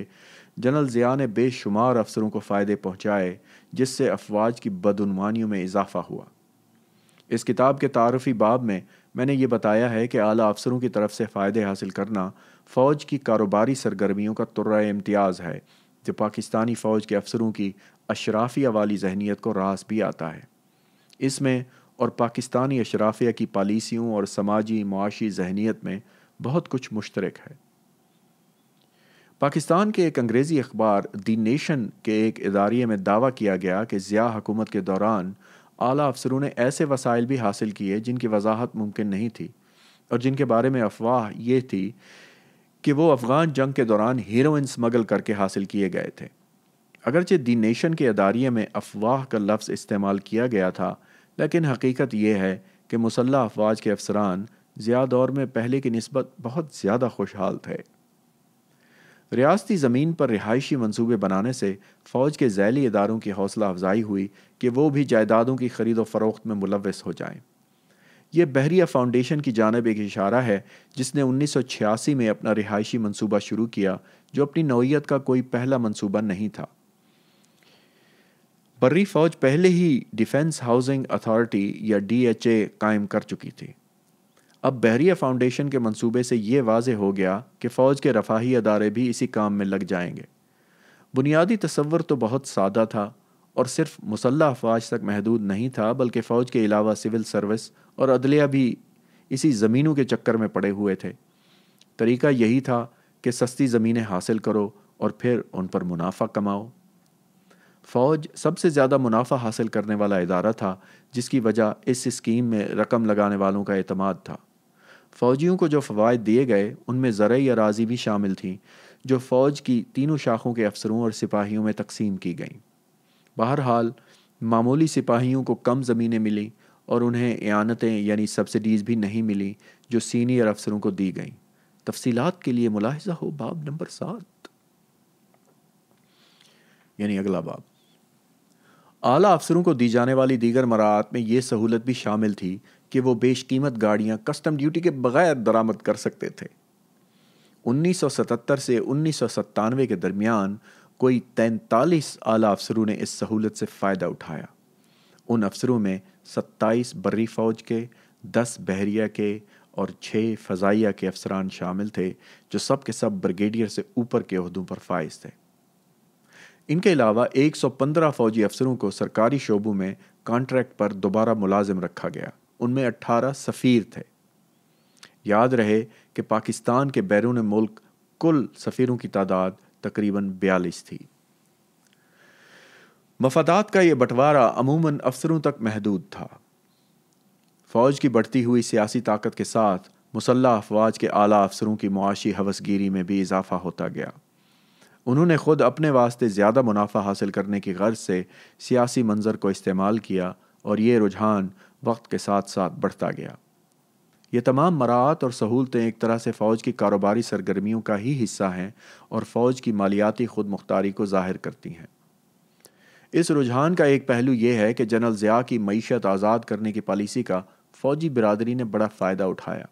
जनरल ज़िया ने बेशुमार अफसरों को फ़ायदे पहुँचाए जिससे अफवाज की बदनवानियों में इजाफा हुआ इस किताब के तारफ़ी बाब में मैंने ये बताया है कि आला अफसरों की तरफ से फ़ायदे हासिल करना फ़ौज की कारोबारी सरगर्मियों का तुर्र इम्तियाज़ है जो पाकिस्तानी फ़ौज के अफसरों की अशराफिया वाली जहनीत को रास भी आता है इसमें और पाकिस्तानी अशराफिया की पॉलिसियों और समाजी माशी जहनीत में बहुत कुछ मुश्तरक है पाकिस्तान के एक अंग्रेज़ी अखबार दी नेशन के एक इदारे में दावा किया गया कि ज़िया हकूमत के दौरान आला अफसरों ने ऐसे वसाइल भी हासिल किए जिनकी वजाहत मुमकिन नहीं थी और जिनके बारे में अफवाह ये थी कि वो अफ़गान जंग के दौरान हीरोइन स्मगल करके हासिल किए गए थे अगरचे दी नेशन के अदारे में अफवाह का लफ्ज़ इस्तेमाल किया गया था लेकिन हकीकत यह है कि मुसल्ह अफवाज के अफसरान ज़िया दौर में पहले की नस्बत बहुत ज़्यादा खुशहाल थे रियाती ज़मीन पर रिहायशी मनसूबे बनाने से फ़ौज के ज़ैली इदारों की हौसला अफजाई हुई कि वो भी जायदादों की खरीदो फरोख्त में मुलवस हो जाएं। यह बहरिया फाउंडेशन की जानब एक इशारा है जिसने उन्नीस सौ छियासी में अपना रिहायशी मनसूबा शुरू किया जो अपनी नौीयत का कोई पहला मनसूबा नहीं था बर्री फौज पहले ही डिफेंस हाउसिंग अथॉरिटी या डीएचए कायम कर चुकी थी अब बहरिया फाउंडेशन के मंसूबे से ये वाज हो गया कि फ़ौज के रफाही अदारे भी इसी काम में लग जाएंगे बुनियादी तस्वर तो बहुत सादा था और सिर्फ मुसल्ह अफवाज तक महदूद नहीं था बल्कि फ़ौज के अलावा सिविल सर्विस और अदलिया भी इसी ज़मीनों के चक्कर में पड़े हुए थे तरीका यही था कि सस्ती ज़मीनें हासिल करो और फिर उन पर मुनाफा कमाओ फ़ौज सबसे ज़्यादा मुनाफा हासिल करने वाला इदारा था जिसकी वजह इस स्कीम में रकम लगाने वालों का अतमाद था फ़ौजियों को जो फ़वाद दिए गए उनमें ज़रूरी अराजी भी शामिल थी जो फ़ौज की तीनों शाखों के अफसरों और सिपाहियों में तकसीम की गईं बहरहाल मामूली सिपाहियों को कम ज़मीनें मिली और उन्हें इयानतें यानी सब्सिडीज़ भी नहीं मिली जो सीनियर अफसरों को दी गईं तफसीत के लिए मुलाहजा हो बाब नंबर सात यानी अगला बाब आला अफसरों को दी जाने वाली दीगर मराहत में ये सहूलत भी शामिल थी कि वो बेशकीमत गाड़ियाँ कस्टम ड्यूटी के बगैर दरामद कर सकते थे 1977 से उन्नीस के दरमियान कोई तैंतालीस आला अफसरों ने इस सहूलत से फ़ायदा उठाया उन अफसरों में 27 बर्री फ़ौज के 10 बहरिया के और 6 फ़जाइया के अफसरान शामिल थे जो सब के सब ब्रिगेडियर से ऊपर के अहदों पर फायज थे इनके अलावा 115 फौजी अफसरों को सरकारी शोबों में कॉन्ट्रैक्ट पर दोबारा मुलाजिम रखा गया उनमें 18 सफ़ीर थे याद रहे कि पाकिस्तान के बैरून मुल्क कुल सफ़ीरों की तादाद तकरीबन बयालीस थी मफादात का ये बंटवारा अमूमन अफसरों तक महदूद था फौज की बढ़ती हुई सियासी ताकत के साथ मुसल्ह अफवाज के आला अफसरों की मुआशी हवसगिरी में भी इजाफा होता गया उन्होंने खुद अपने वास्ते ज़्यादा मुनाफा हासिल करने की गर्ज से सियासी मंजर को इस्तेमाल किया और ये रुझान वक्त के साथ साथ बढ़ता गया ये तमाम मराहत और सहूलतें एक तरह से फ़ौज की कारोबारी सरगर्मियों का ही हिस्सा हैं और फ़ौज की मालियाती खुद मुख्तारी को जाहिर करती हैं इस रुझान का एक पहलू यह है कि जनरल ज़िया की मीशत आज़ाद करने की पॉलिसी का फ़ौजी बिरादरी ने बड़ा फ़ायदा उठाया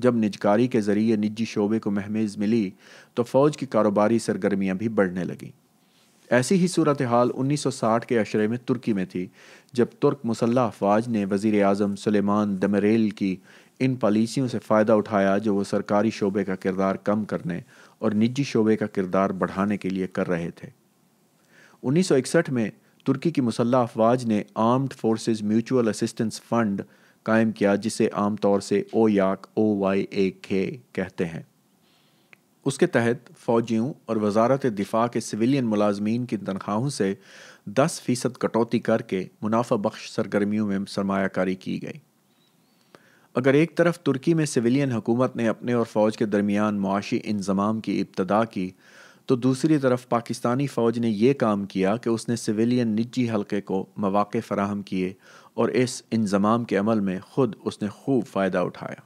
जब निजकारी के ज़रिए निजी शोबे को महमेज मिली तो फ़ौज की कारोबारी सरगर्मियां भी बढ़ने लगीं ऐसी ही सूरत हाल 1960 के अशरे में तुर्की में थी जब तुर्क मुसल्ह अफवाज ने वजीर अजम सलेमान दमरेल की इन पॉलिसियों से फ़ायदा उठाया जो वो सरकारी शोबे का किरदार कम करने और निजी शोबे का किरदार बढ़ाने के लिए कर रहे थे 1961 में तुर्की की मुसल्ह अफवाज ने armed forces mutual assistance fund कायम किया जिसे आमतौर से ओ याक ओ वाई ए के कहते हैं उसके तहत फौजियों और वजारत दिफा के सिविलियन मुलाजमीन की तनख्वाहों से 10 फीसद कटौती करके मुनाफा बख्श सरगर्मियों में सरमाकारी की गई अगर एक तरफ तुर्की में सिविलियन हुकूमत ने अपने और फ़ौज के दरमियान मुआशी इंजमाम की इब्तदा की तो दूसरी तरफ पाकिस्तानी फ़ौज ने यह काम किया कि उसने सिविलियन निजी हलके को मौाक़े फ़राहम किए और इस इंजमाम के अमल में ख़ुद उसने खूब फ़ायदा उठाया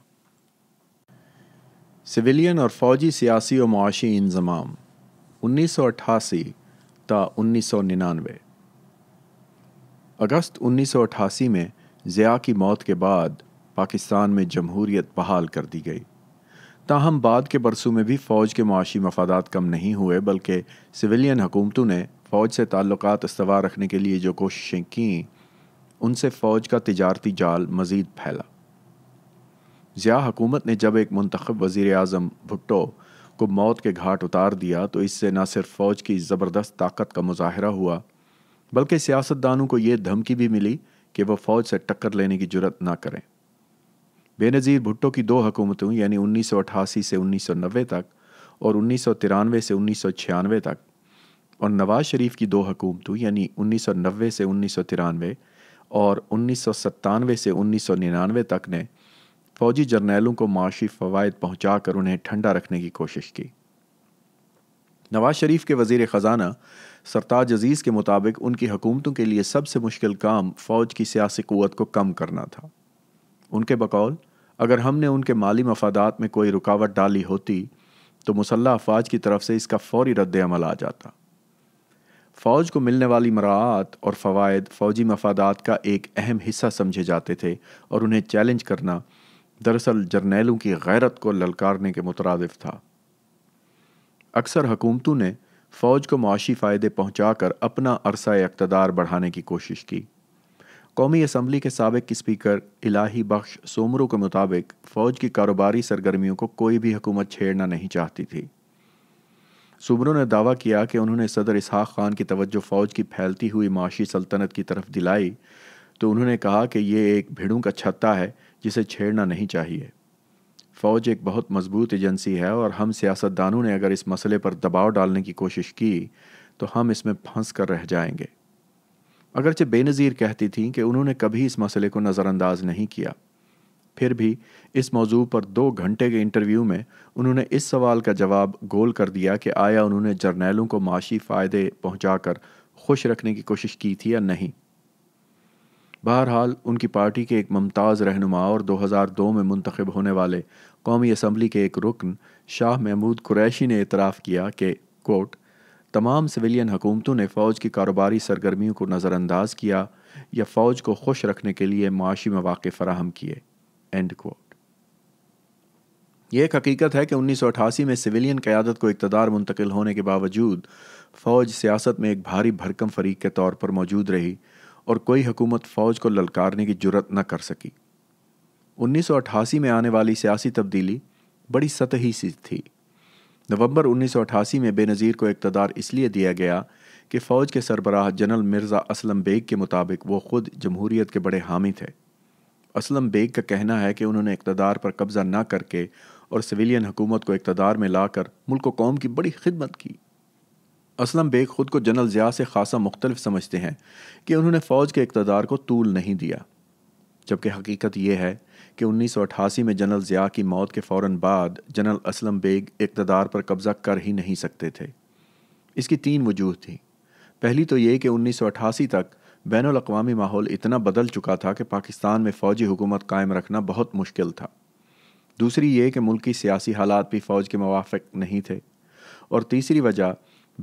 सिविलियन और फौजी सियासी और मुआशी इंजमाम उन्नीस सौ अट्ठासी ता उन्नीस सौ निन्यानवे अगस्त उन्नीस सौ अट्ठासी में ज़िया की मौत के बाद पाकिस्तान में जमहूरियत बहाल कर दी गई ताहम बाद के बरसों में भी फ़ौज के मुआशी मफादात कम नहीं हुए बल्कि सिविलियन हुकूमतों ने फ़ौज से ताल्लुकात इस्तवा रखने के लिए जो कोशिशें कीं उनसे फ़ौज का तजारती जाल मज़ीद फैला ज़िया हुकूमत ने जब एक मंतखब वज़ी अजम भुट्टो को मौत के घाट उतार दिया तो इससे न सिर्फ फ़ौज की ज़बरदस्त ताकत का मुजाहरा हुआ बल्कि सियासतदानों को यह धमकी भी मिली कि वह फ़ौज से टक्कर लेने की जरूरत ना करें बेनज़ीर भुट्टो की दो हकूमतों यानी उन्नीस सौ अठासी से उन्नीस सौ नब्बे तक और उन्नीस सौ तिरानवे से उन्नीस सौ छियानवे तक और नवाज़ शरीफ की दो हकूमतों यानी उन्नीस सौ से उन्नीस सौ तिरानवे और उन्नीस से उन्नीस तक ने फौजी जर्नैलों को माशी फ़वाद कर उन्हें ठंडा रखने की कोशिश की नवाज शरीफ के वजीर ख़जाना सरताज अजीज़ के मुताबिक उनकी हुकूमतों के लिए सबसे मुश्किल काम फ़ौज की सियासी क़वत को कम करना था उनके बकौल अगर हमने उनके माली मफादात में कोई रुकावट डाली होती तो मुसल्ह अफवाज की तरफ से इसका फौरी रद्द अमल आ जाता फौज को मिलने वाली मराहत और फ़वाद फौजी मफादात का एक अहम हिस्सा समझे जाते थे और उन्हें चैलेंज करना दरअसल जर्नेलों की गैरत को ललकारने के मुतरद था अक्सर हकूमतों ने फ़ौज को मुआशी फ़ायदे कर अपना अरसा इकतदार बढ़ाने की कोशिश की कौमी असम्बली के सबक स्पीकर इलाही बख्श सोमरों के मुताबिक फ़ौज की कारोबारी सरगर्मियों को कोई भी हुकूमत छेड़ना नहीं चाहती थी सुबरों ने दावा किया कि उन्होंने सदर इसहाक खान की तवज्जो फ़ौज की फैलती हुई माशी सल्तनत की तरफ दिलाई तो उन्होंने कहा कि यह एक भिड़ू का छत्ता है जिसे छेड़ना नहीं चाहिए फ़ौज एक बहुत मजबूत एजेंसी है और हम सियासतदानों ने अगर इस मसले पर दबाव डालने की कोशिश की तो हम इसमें फंस कर रह जाएंगे अगरचे बेनज़ीर कहती थी कि उन्होंने कभी इस मसले को नज़रअंदाज नहीं किया फिर भी इस मौजू पर दो घंटे के इंटरव्यू में उन्होंने इस सवाल का जवाब गोल कर दिया कि आया उन्होंने जर्नैलों को माशी फ़ायदे पहुंचाकर खुश रखने की कोशिश की थी या नहीं बहरहाल उनकी पार्टी के एक ममताज़ रहनुमा और 2002 में मुंतखब होने वाले कौमी असम्बली के एक रुकन शाह महमूद कुरैशी ने इतराफ़ किया कि कोट तमाम सिविलियन हुकूमतों ने फ़ौज की कारोबारी सरगर्मियों को नज़रअंदाज किया या फ़ौज को खुश रखने के लिए माशी मौाक़े फ़राहम किए एंड क्वोट ये एक हकीकत है कि 1988 में सिविलियन क़्यादत को इकतदार मुंतकिल होने के बावजूद फ़ौज सियासत में एक भारी भरकम फरीक के तौर पर मौजूद रही और कोई हुकूमत फ़ौज को ललकारने की जरूरत न कर सकी 1988 में आने वाली सियासी तब्दीली बड़ी सतही सी थी नवंबर 1988 में बेनज़ीर को इकतदार इसलिए दिया गया कि फ़ौज के सरबराह जनरल मिर्ज़ा असलम बेग के मुताबिक वो खुद जमहूरियत के बड़े हामी थे असलम बेग का कहना है कि उन्होंने इकतदार पर कब्ज़ा ना करके और सिविलियन हुकूमत को इकतदार में लाकर मुल्क व कौम की बड़ी खिदमत की असलम बेग ख़ुद को जनरल ज़िया से खासा मुख्तलिफ समझते हैं कि उन्होंने फ़ौज के इकतदार को तूल नहीं दिया जबकि हकीकत यह है कि 1988 में जनरल ज़िया की मौत के फ़ौर बाद जनरल असलम बेग इकतदार पर कब्ज़ा कर ही नहीं सकते थे इसकी तीन वजूह थी पहली तो ये कि 1988 तक बैन अवी माहौल इतना बदल चुका था कि पाकिस्तान में फ़ौजी हुकूमत कायम रखना बहुत मुश्किल था दूसरी ये कि मुल्क की सियासी हालात भी फ़ौज के मवाफ़ नहीं थे और तीसरी वजह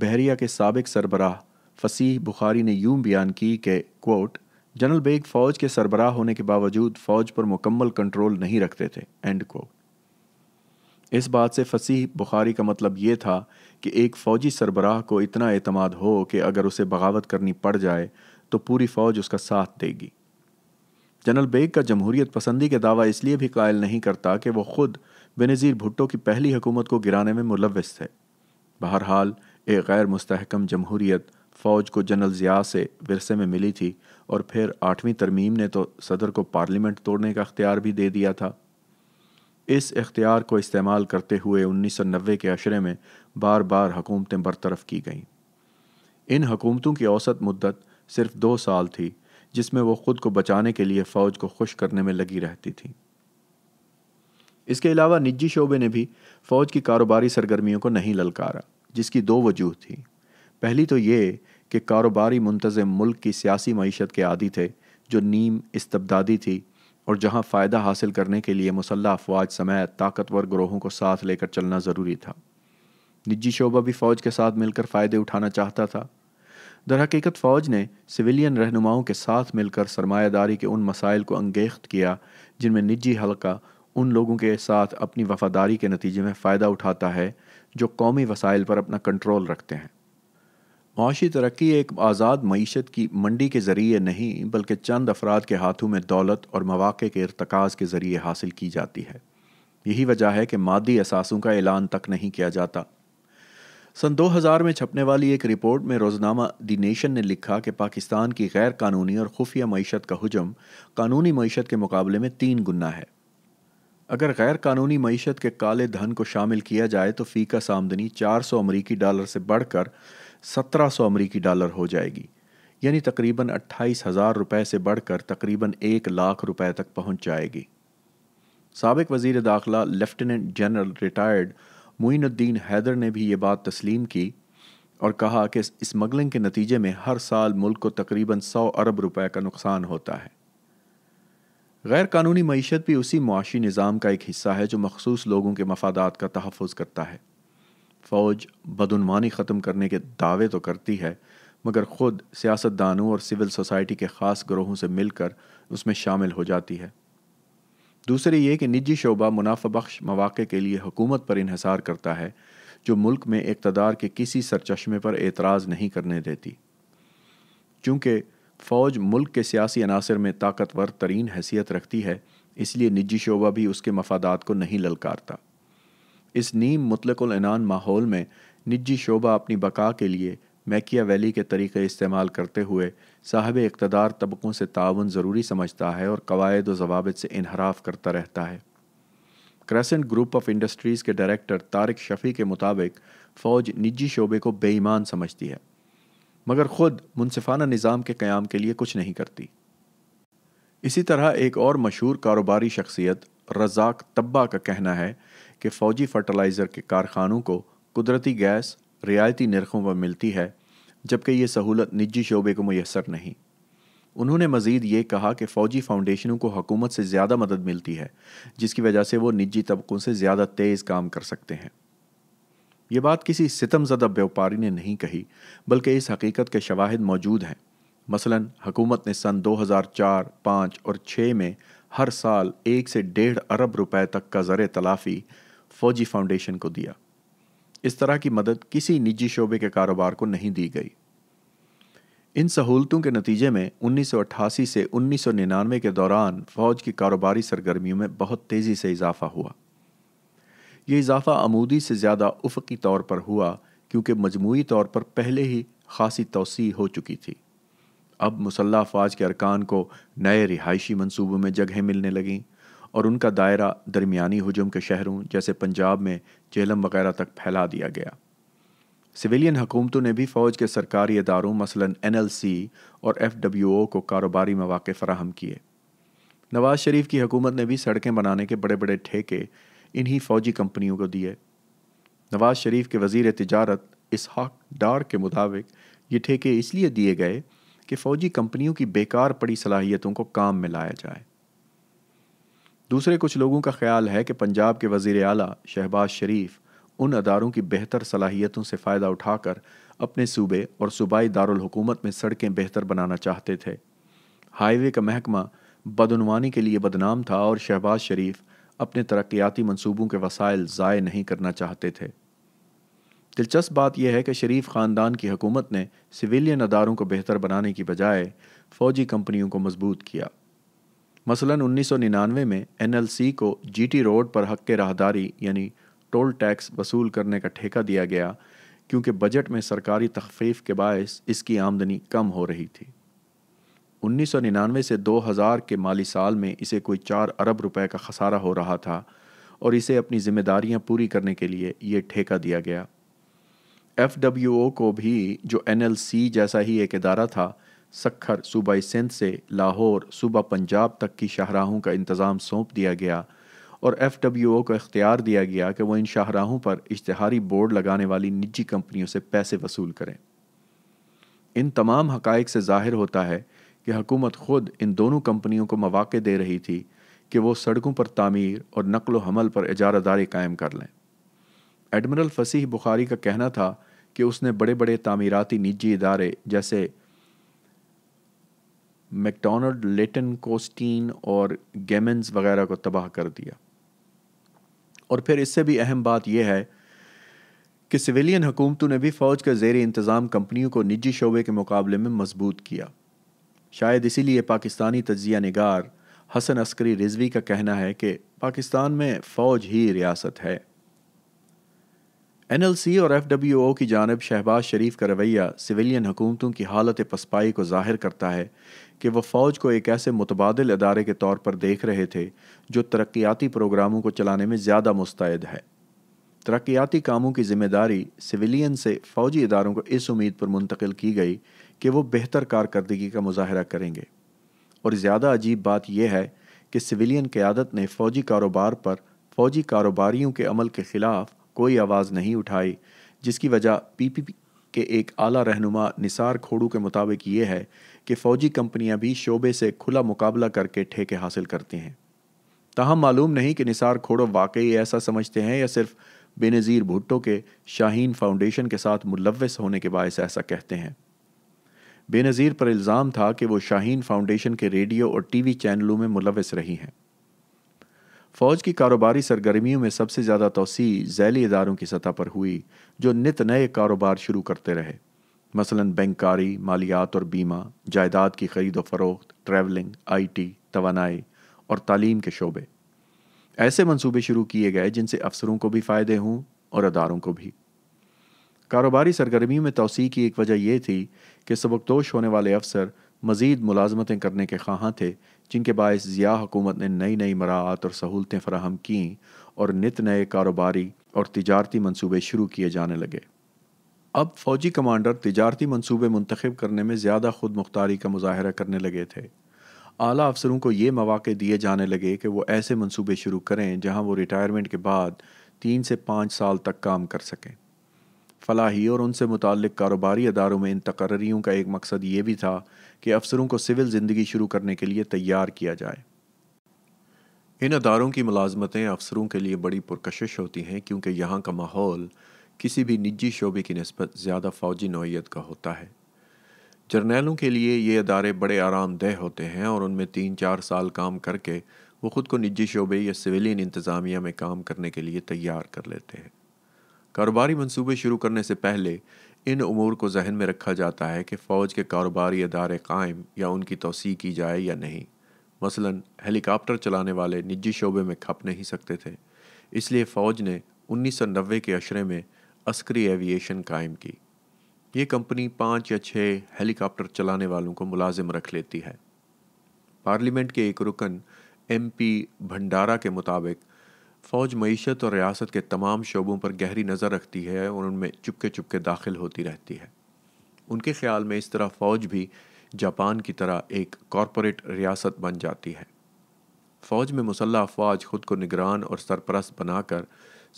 बहरिया के सबक सरबराह फसीह बुखारी ने यूं बयान की कि कोट जनरल बेग फ़ौज के सरबराह होने के बावजूद फ़ौज पर मुकम्मल कंट्रोल नहीं रखते थे एंड कोट इस बात से फसीह बुखारी का मतलब ये था कि एक फ़ौजी सरबराह को इतना अतमाद हो कि अगर उसे बगावत करनी पड़ जाए तो पूरी फौज उसका साथ देगी जनरल बेग का जमहूरियत पसंदी के दावा इसलिए भी कायल नहीं करता कि वह खुद बेनज़ीर भुट्टो की पहली हुकूमत को गिराने में मुलविस थे बहरहाल एक गैर मुस्तकम जमहूरीत फ़ौज को जनरल ज़िया से विरसे में मिली थी और फिर आठवीं तरमीम ने तो सदर को पार्लियामेंट तोड़ने का अख्तियार भी दे दिया था इस इख्तियार को इस्तेमाल करते हुए उन्नीस सौ नब्बे के अशरे में बार बार हकूमतें बरतरफ की गईं इन हकूमतों की औसत मुद्दत सिर्फ दो साल थी जिसमें वो खुद को बचाने के लिए फ़ौज को खुश करने में लगी रहती थी इसके अलावा निजी शोबे ने भी फ़ौज की कारोबारी सरगर्मियों को नहीं ललकारा जिसकी दो वजूह थी पहली तो ये कि कारोबारी मुंतज़म मुल्क की सियासी मीशत के आदि थे जो नीम इस्तबदादी थी और जहां फ़ायदा हासिल करने के लिए मुसल्ह अफवाज समेत ताकतवर ग्रोहों को साथ लेकर चलना ज़रूरी था निजी शोबा भी फ़ौज के साथ मिलकर फ़ायदे उठाना चाहता था दरहकीकत फ़ौज ने सिविलियन रहनुमाओं के साथ मिलकर सरमायादारी के उन मसाइल को अंगेख्त किया जिनमें निजी हलका उन लोगों के साथ अपनी वफादारी के नतीजे में फ़ायदा उठाता है जो कौमी वसाइल पर अपना कंट्रोल रखते हैं माशी तरक्की एक आज़ाद मीशत की मंडी के ज़रिए नहीं बल्कि चंद अफराद के हाथों में दौलत और मौाक़े के इरतकाज़ के ज़रिए हासिल की जाती है यही वजह है कि मादी असासों का ऐलान तक नहीं किया जाता सन 2000 में छपने वाली एक रिपोर्ट में रोजनामा दी नेशन ने लिखा कि पाकिस्तान की गैर कानूनी और खुफिया मीशत का हजम कानूनी मीशत के मुकाबले में तीन गुना है अगर गैर कानूनी मीशत के काले धन को शामिल किया जाए तो फी का आमदनी 400 अमरीकी डॉलर से बढ़कर 1700 अमरीकी डॉलर हो जाएगी यानी तकरीबन अट्ठाईस हज़ार रुपये से बढ़कर तकरीबन एक लाख रुपए तक पहुंच जाएगी सबक वजीर दाखिला lieutenant general retired Muinuddin Haider ने भी ये बात तस्लीम की और कहा कि स्मगलिंग के नतीजे में हर साल मुल्क को तकरीबन सौ अरब रुपए का नुकसान होता है गैर कानूनी मीशत भी उसी मुआशी निज़ाम का एक हिस्सा है जो मखसूस लोगों के मफादात का तहफ़ करता है फ़ौज बदनवानी ख़त्म करने के दावे तो करती है मगर ख़ुद सियासतदानों और सिविल सोसाइटी के ख़ास ग्रोहों से मिलकर उसमें शामिल हो जाती है दूसरी ये कि निजी शोबा मुनाफा बख्श मौाक़े के लिए हुकूमत पर इहसार करता है जो मुल्क में इकतदार के किसी सरचश्मे पर एतराज़ नहीं करने देती चूँकि फ़ौज मुल्क के सियासी अनासर में ताकतवर तरीन हैसियत रखती है इसलिए निजी शोबा भी उसके मफादात को नहीं ललकारता इस नीम मुतलकुलनान माहौल में निजी शोबा अपनी बका के लिए मैकिया वैली के तरीके इस्तेमाल करते हुए साहब इकतदार तबकों से ताउन ज़रूरी समझता है और कवायद व जवाब से इनहराफ करता रहता है क्रेसेंट ग्रुप ऑफ इंडस्ट्रीज़ के डायरेक्टर तारिक शफ़ी के मुताबिक फ़ौज निजी शोबे को बेईमान समझती है मगर ख़ुद मुनफाना निज़ाम के क़्याम के लिए कुछ नहीं करती इसी तरह एक और मशहूर कारोबारी शख्सियत रजाक तब्बा का कहना है कि फ़ौजी फर्टिलाइज़र के कारखानों को कुदरती गैस रियायती नरखों पर मिलती है जबकि ये सहूलत निजी शोबे को मैसर नहीं उन्होंने मजीद ये कहा कि फ़ौजी फाउंडेशनों को हकूमत से ज़्यादा मदद मिलती है जिसकी वजह से वो निजी तबकों से ज़्यादा तेज़ काम कर सकते हैं ये बात किसी सितमजदा व्यापारी ने नहीं कही बल्कि इस हकीकत के शवाहद मौजूद हैं मसलन हकूमत ने सन 2004, 5 और 6 में हर साल एक से डेढ़ अरब रुपए तक का ज़र तलाफ़ी फ़ौजी फाउंडेशन को दिया इस तरह की मदद किसी निजी शोबे के कारोबार को नहीं दी गई इन सहूलतों के नतीजे में 1988 से 1999 के दौरान फौज की कारोबारी सरगर्मियों में बहुत तेज़ी से इजाफा हुआ यह इजाफा आमूदी से ज़्यादा उफकी तौर पर हुआ क्योंकि मजमू तौर पर पहले ही खासी तोसी हो चुकी थी अब मुसल्ह अफवाज के अरकान को नए रिहायशी मनसूबों में जगह मिलने लगीं और उनका दायरा दरमियानी हजम के शहरों जैसे पंजाब में जेलम वगैरह तक फैला दिया गया सिविलियन हुकूमतों ने भी फ़ौज के सरकारी इदारों मसलन सी और ओ को कारोबारी मौाक़े फ़राहम किए नवाज शरीफ की हकूमत ने भी सड़कें बनाने के बड़े बड़े ठेके इन्हीं फ़ौजी कंपनियों को दिए नवाज शरीफ के वजीर तजारत इसहाक डार के मुताबिक ये ठेके इसलिए दिए गए कि फ़ौजी कंपनियों की बेकार पड़ी सलाहियतों को काम में लाया जाए दूसरे कुछ लोगों का ख्याल है कि पंजाब के वजीर अला शहबाज शरीफ उन अदारों की बेहतर सलाहियतों से फ़ायदा उठाकर अपने सूबे और सूबाई दारकूमत में सड़कें बेहतर बनाना चाहते थे हाईवे का महकमा बदनवानी के लिए बदनाम था और शहबाज शरीफ अपने तरक्याती मनसूबों के वसाइल ज़ाय नहीं करना चाहते थे दिलचस्प बात यह है कि शरीफ ख़ानदान की हकूमत ने सिविलियन अदारों को बेहतर बनाने की बजाय फ़ौजी कंपनियों को मजबूत किया मसलन 1999 में एनएलसी को जीटी रोड पर हक के राहदारी यानी टोल टैक्स वसूल करने का ठेका दिया गया क्योंकि बजट में सरकारी तखफीफ के बायस इसकी आमदनी कम हो रही थी 1999 से 2000 के माली साल में इसे कोई चार अरब रुपए का खसारा हो रहा था और इसे अपनी जिम्मेदारियां पूरी करने के लिए ये ठेका दिया गया एफ को भी जो एन जैसा ही एक अदारा था सखर सूबाई सिंध से लाहौर सूबा पंजाब तक की शाहराहों का इंतज़ाम सौंप दिया गया और एफ डब्ल्यू ओ को इख्तियार दिया गया कि वह इन शाहराहों पर इश्तहारी बोर्ड लगाने वाली निजी कंपनियों से पैसे वसूल करें इन तमाम हकायक से जाहिर होता है कि हकूमत खुद इन दोनों कंपनियों को मौाक़े दे रही थी कि वो सड़कों पर तामीर और नकल हमल पर इजारादारी कायम कर लें एडमिरल फसीह बुखारी का कहना था कि उसने बड़े बड़े तामीराती निजी इदारे जैसे मैकडोनल्ड लेटन कोस्टीन और गेमेंस वगैरह को तबाह कर दिया और फिर इससे भी अहम बात यह है कि सिविलियन हुकूमतों ने भी फ़ौज का जेर इंतज़ाम कंपनियों को निजी शोबे के मुकाबले में मजबूत किया शायद इसीलिए पाकिस्तानी तजिया नगार हसन अस्करी रिजवी का कहना है कि पाकिस्तान में फ़ौज ही रियासत है एन एल सी और एफ डब्ल्यू ओ की जानब शहबाज शरीफ का रवैया सिविलियन हुकूमतों की हालत पसपाई को जाहिर करता है कि वह फ़ौज को एक ऐसे मुतबादल अदारे के तौर पर देख रहे थे जो तरक्याती प्रोग्रामों को चलाने में ज़्यादा मुस्तैद है तरक्याती कामों की जिम्मेदारी सिविलियन से फ़ौजी इदारों को इस उम्मीद पर मुंतकिल की गई कि वो बेहतर कारकर्दगी का मुजाहरा करेंगे और ज़्यादा अजीब बात यह है कि सिविलियन क़्यादत ने फ़ौजी कारोबार पर फ़ौजी कारोबारियों के अमल के ख़िलाफ़ कोई आवाज़ नहीं उठाई जिसकी वजह पी पी के एक आला रहनुमा निसार खोड़ू के मुताबिक ये है कि फ़ौजी कंपनियां भी शोबे से खुला मुकाबला करके ठेके हासिल करती हैं तहम मालूम नहीं कि निसार खोड़ो वाकई ऐसा समझते हैं या सिर्फ बेनज़ीर भुट्टो के शाहीन फाउंडेशन के साथ मुलवस होने के बायस ऐसा कहते हैं बेनज़ीर पर इल्ज़ाम था कि वो शाहीन फाउंडेशन के रेडियो और टीवी चैनलों में मुलवस रही हैं फ़ौज की कारोबारी सरगर्मियों में सबसे ज़्यादा तोसी जैली इदारों की सतह पर हुई जो नित नए कारोबार शुरू करते रहे मसलन बैंककारी मालियात और बीमा जायदाद की खरीद व फरोख्त ट्रैवलिंग आई टी तोानाई और तालीम के शोबे ऐसे मनसूबे शुरू किए गए जिनसे अफसरों को भी फ़ायदे हों और अदारों को भी कारोबारी सरगर्मियों में तोसी की एक वजह यह थी कि सबकदोश होने वाले अफसर मज़ीद मुलाजमतें करने के खां थे जिनके बायस ज़िया हुकूमत ने नई नई मराहत और सहूलतें फराहम कीं और नित नए कारोबारी और तजारती मनसूबे शुरू किए जाने लगे अब फौजी कमांडर तजारती मनसूबे मंतख करने में ज़्यादा खुद मुख्तारी का मुजाहरा करने लगे थे आला अफसरों को ये मौाक़े दिए जाने लगे कि वह ऐसे मनसूबे शुरू करें जहाँ वो रिटायरमेंट के बाद तीन से पाँच साल तक काम कर सकें फलाही और उनसे मुतल कारोबारी अदारों में इन तकर्रियों का एक मकसद ये भी था कि अफसरों को सिविल ज़िंदगी शुरू करने के लिए तैयार किया जाए इन अदारों की मुलाजमतें अफसरों के लिए बड़ी पुरकशिश होती हैं क्योंकि यहाँ का माहौल किसी भी निजी शोबे की नस्बत ज़्यादा फ़ौजी नोयत का होता है जर्नैलों के लिए ये अदारे बड़े आरामदेह होते हैं और उनमें तीन चार साल काम करके वो ख़ुद को निजी शोबे या सिविलियन इंतज़ामिया में काम करने के लिए तैयार कर लेते हैं कारोबारी मंसूबे शुरू करने से पहले इन अमूर को जहन में रखा जाता है कि फ़ौज के कारोबारी अदारे कायम या उनकी तोसी की जाए या नहीं मसलन हेलीकॉप्टर चलाने वाले निजी शोबे में खप नहीं सकते थे इसलिए फ़ौज ने उन्नीस सौ नब्बे के अशरे में अस्करी एविएशन कायम की ये कंपनी पाँच या छः हेलीकॉप्टर चलाने वालों को मुलाजिम रख लेती है पार्लियामेंट के एक रुकन एमपी भंडारा के मुताबिक फ़ौज मीशत और रियासत के तमाम शोबों पर गहरी नज़र रखती है और उनमें चुपके चुपके दाखिल होती रहती है उनके ख्याल में इस तरह फ़ौज भी जापान की तरह एक कॉरपोरेट रियासत बन जाती है फ़ौज में मुसल्ह अफवाज ख़ुद को निगरान और सरपरस्त बनाकर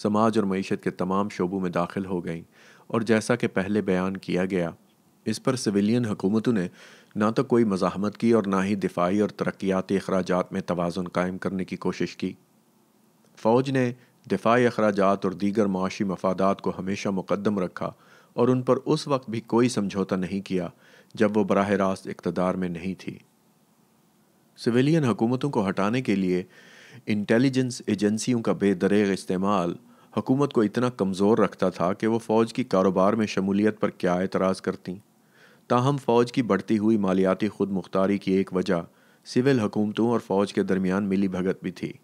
समाज और मीशत के तमाम शोबों में दाखिल हो गईं और जैसा कि पहले बयान किया गया इस पर सिविलियन हुकूमतों ने ना तो कोई मज़ाहमत की और ना ही दिफाई और तरक्याती अखराज में तोज़ुन कायम करने की कोशिश की फ़ौज ने दिफाई अखराज और दीगर माशी मफादात को हमेशा मुकदम रखा और उन पर उस वक्त भी कोई समझौता नहीं किया जब वो बरह रास्त इकतदार में नहीं थी सिविलियन हुकूमतों को हटाने के लिए इंटेलिजेंस एजेंसियों का बेदरेग इस्तेमाल हुकूमत को इतना कमज़ोर रखता था कि वो फ़ौज की कारोबार में शमूलियत पर क्या एतराज़ करती ताहम फ़ौज की बढ़ती हुई मालियाती खुद मुख्तारी की एक वजह सिविल हुकूमतों और फ़ौज के दरमियान मिली भगत भी थी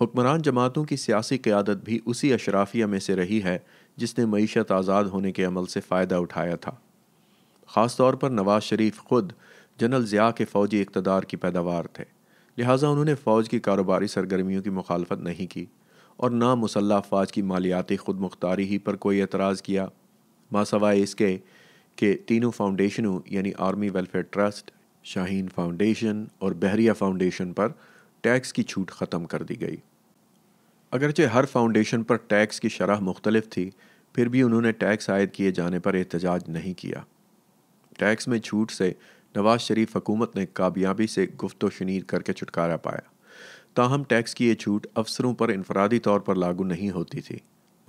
हुक्मरान जमातों की सियासी क़्यादत भी उसी अशराफिया में से रही है जिसने मीशत आज़ाद होने के अमल से फ़ायदा उठाया था ख़ास तौर पर नवाज शरीफ खुद जनरल ज़िया के फ़ौजी इकतदार की पैदावार थे लिहाजा उन्होंने फ़ौज की कारोबारी सरगर्मियों की मुखालफत नहीं की और ना मुसल्ह अफवाज की मालियाती खुद मुख्तारी ही पर कोई एतराज़ किया मासवाए इसके कि तीनों फाउंडेशनों यानी army welfare trust Shaheen foundation और बहरिया फाउंडेशन पर टैक्स की छूट ख़त्म कर दी गई अगरचे हर फाउंडेशन पर टैक्स की शरह मुख्तलफ थी फिर भी उन्होंने टैक्स आयद किए जाने पर एहतजाज नहीं किया टैक्स में छूट से नवाज शरीफ हुकूमत ने कामयाबी से गुफ्त शनीर करके छुटकारा पाया ताहम टैक्स की ये छूट अफसरों पर इनफरादी तौर पर लागू नहीं होती थी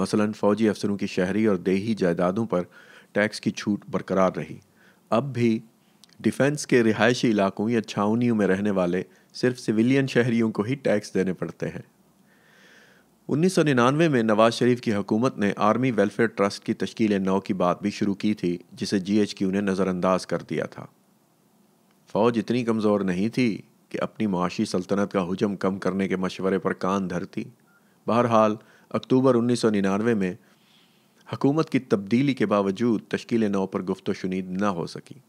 मसलन फ़ौजी अफसरों की शहरी और देही जायदादों पर टैक्स की छूट बरकरार रही अब भी डिफेंस के रिहायशी इलाकों या छावनियों में रहने वाले सिर्फ सिविलियन शहरियों को ही टैक्स देने पड़ते हैं 1999 में नवाज शरीफ की हुकूमत ने आर्मी वेलफेयर ट्रस्ट की तश्कील नौ की बात भी शुरू की थी जिसे क्यू ने नज़रअंदाज कर दिया था फौज इतनी कमज़ोर नहीं थी कि अपनी माशी सल्तनत का हजम कम करने के मशवरे पर कान धरती बहरहाल अक्टूबर उन्नीस सौ निन्यानवे में हकूमत की तब्दीली के बावजूद तश्कील नौ पर गुफ्त शुनीद ना हो सकी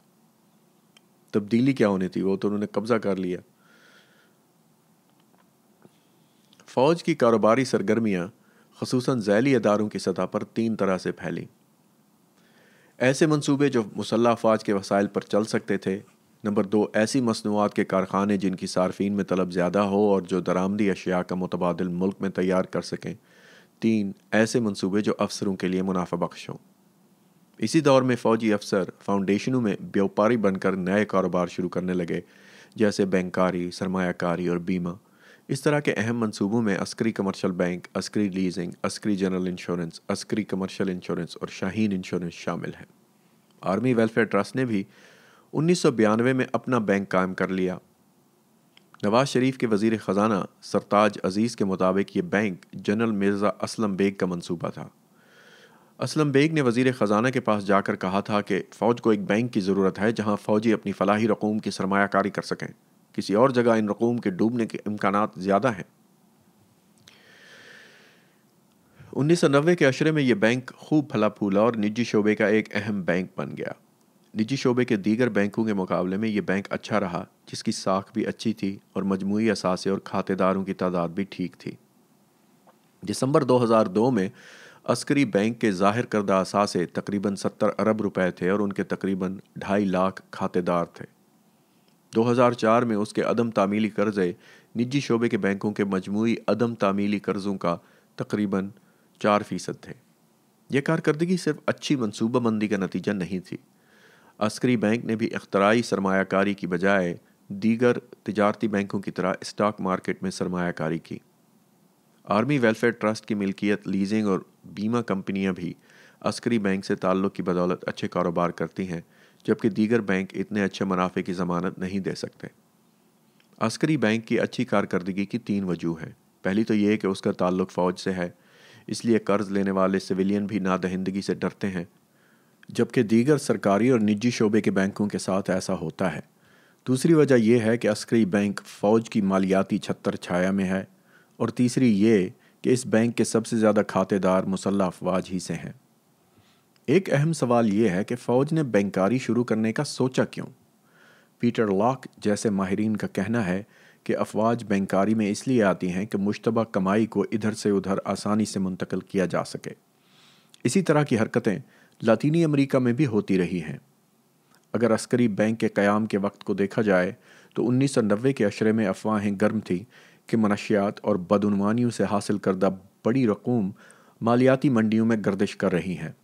तब्दीली क्या होनी थी वो तो उन्होंने कब्ज़ा कर लिया फ़ौज की कारोबारी सरगर्मियाँ खसूस झैली अदारों की सतह पर तीन तरह से फैली ऐसे मंसूबे जो मुसल्ह अफवाज के वसाइल पर चल सकते थे नंबर दो ऐसी मसनूआत के कारखाने जिनकी सार्फिन में तलब ज़्यादा हो और जो दरामदी अशिया का मुतबादल मुल्क में तैयार कर सकें तीन ऐसे मनसूबे जो अफसरों के लिए मुनाफा बख्श हों इसी दौर में फ़ौजी अफसर फाउंडेशनों में व्यापारी बनकर नए कारोबार शुरू करने लगे जैसे बैंकारी सरमाकारी और बीमा इस तरह के अहम मनसूबों में Askari commercial bank Askari leasing Askari general insurance Askari commercial insurance और शाहीन इंश्योरेंस शामिल हैं आर्मी वेलफेयर ट्रस्ट ने भी उन्नीस में अपना बैंक कायम कर लिया नवाज शरीफ के वजीर ख़जाना सरताज अजीज़ के मुताबिक ये बैंक जनरल मिर्ज़ा असलम बेग का मंसूबा था असलम बेग ने वजीर ख़जाना के पास जाकर कहा था कि फ़ौज को एक बैंक की ज़रूरत है जहां फ़ौजी अपनी फलाही रकूम की सरमाकारी कर सकें किसी और जगह इन रकूम के डूबने के इम्कान ज़्यादा हैं उन्नीस सौ नब्बे के अशरे में यह बैंक खूब फला फूला और निजी शोबे का एक अहम बैंक बन गया निजी शोबे के दीगर बैंकों के मुकाबले में ये बैंक अच्छा रहा जिसकी साख भी अच्छी थी और मजमू असासे और खातेदारों की तादाद भी ठीक थी दिसंबर 2002 में अस्करी बैंक के जाहिर करदा असासे तकरीबन 70 अरब रुपए थे और उनके तकरीबन ढाई लाख खातेदार थे 2004 में उसके अदम तामीली कर्ज़े निजी शोबे के बैंकों के मजमू अदम तामीली कर्ज़ों का तकरीबन चार फ़ीसद थे यह कारकर्दगी सिर्फ अच्छी मनसूबाबंदी का नतीजा नहीं थी अस्करी बैंक ने भी अख्तराई सरमाकारी की बजाय दीगर तजारती बैंकों की तरह इस्टाक मार्केट में सरमाकारी की आर्मी वेलफेयर ट्रस्ट की मिल्कियत लीजिंग और बीमा कंपनियाँ भी अस्करी बैंक से ताल्लुक़ की बदौलत अच्छे कारोबार करती हैं जबकि दीगर बैंक इतने अच्छे मुनाफे की ज़मानत नहीं दे सकते अस्करी बैंक की अच्छी कारकर्दगी की तीन वजूह हैं पहली तो ये कि उसका ताल्लुक फ़ौज से है इसलिए कर्ज़ लेने वाले सिविलियन भी नादहिंदगी से डरते हैं जबकि दीगर सरकारी और निजी शोबे के बैंकों के साथ ऐसा होता है दूसरी वजह यह है कि अस्करी बैंक फ़ौज की मालियाती छत्तर छाया में है और तीसरी ये कि इस बैंक के सबसे ज़्यादा खातेदार मुसल्ह अफवाज ही से हैं एक अहम सवाल यह है कि फ़ौज ने बैंकारी शुरू करने का सोचा क्यों पीटर लॉक जैसे माहरीन का कहना है कि अफवाज बैंकारी में इसलिए आती हैं कि मुशतबा कमाई को इधर से उधर आसानी से मुंतकल किया जा सके इसी तरह की हरकतें लातीनी अमेरिका में भी होती रही हैं अगर अस्करी बैंक के क़्याम के वक्त को देखा जाए तो उन्नीस सौ नब्बे के अशरे में अफवाहें गर्म थीं कि मनशियात और बदनवानियों से हासिल करदा बड़ी रकूम मालियाती मंडियों में गर्दिश कर रही हैं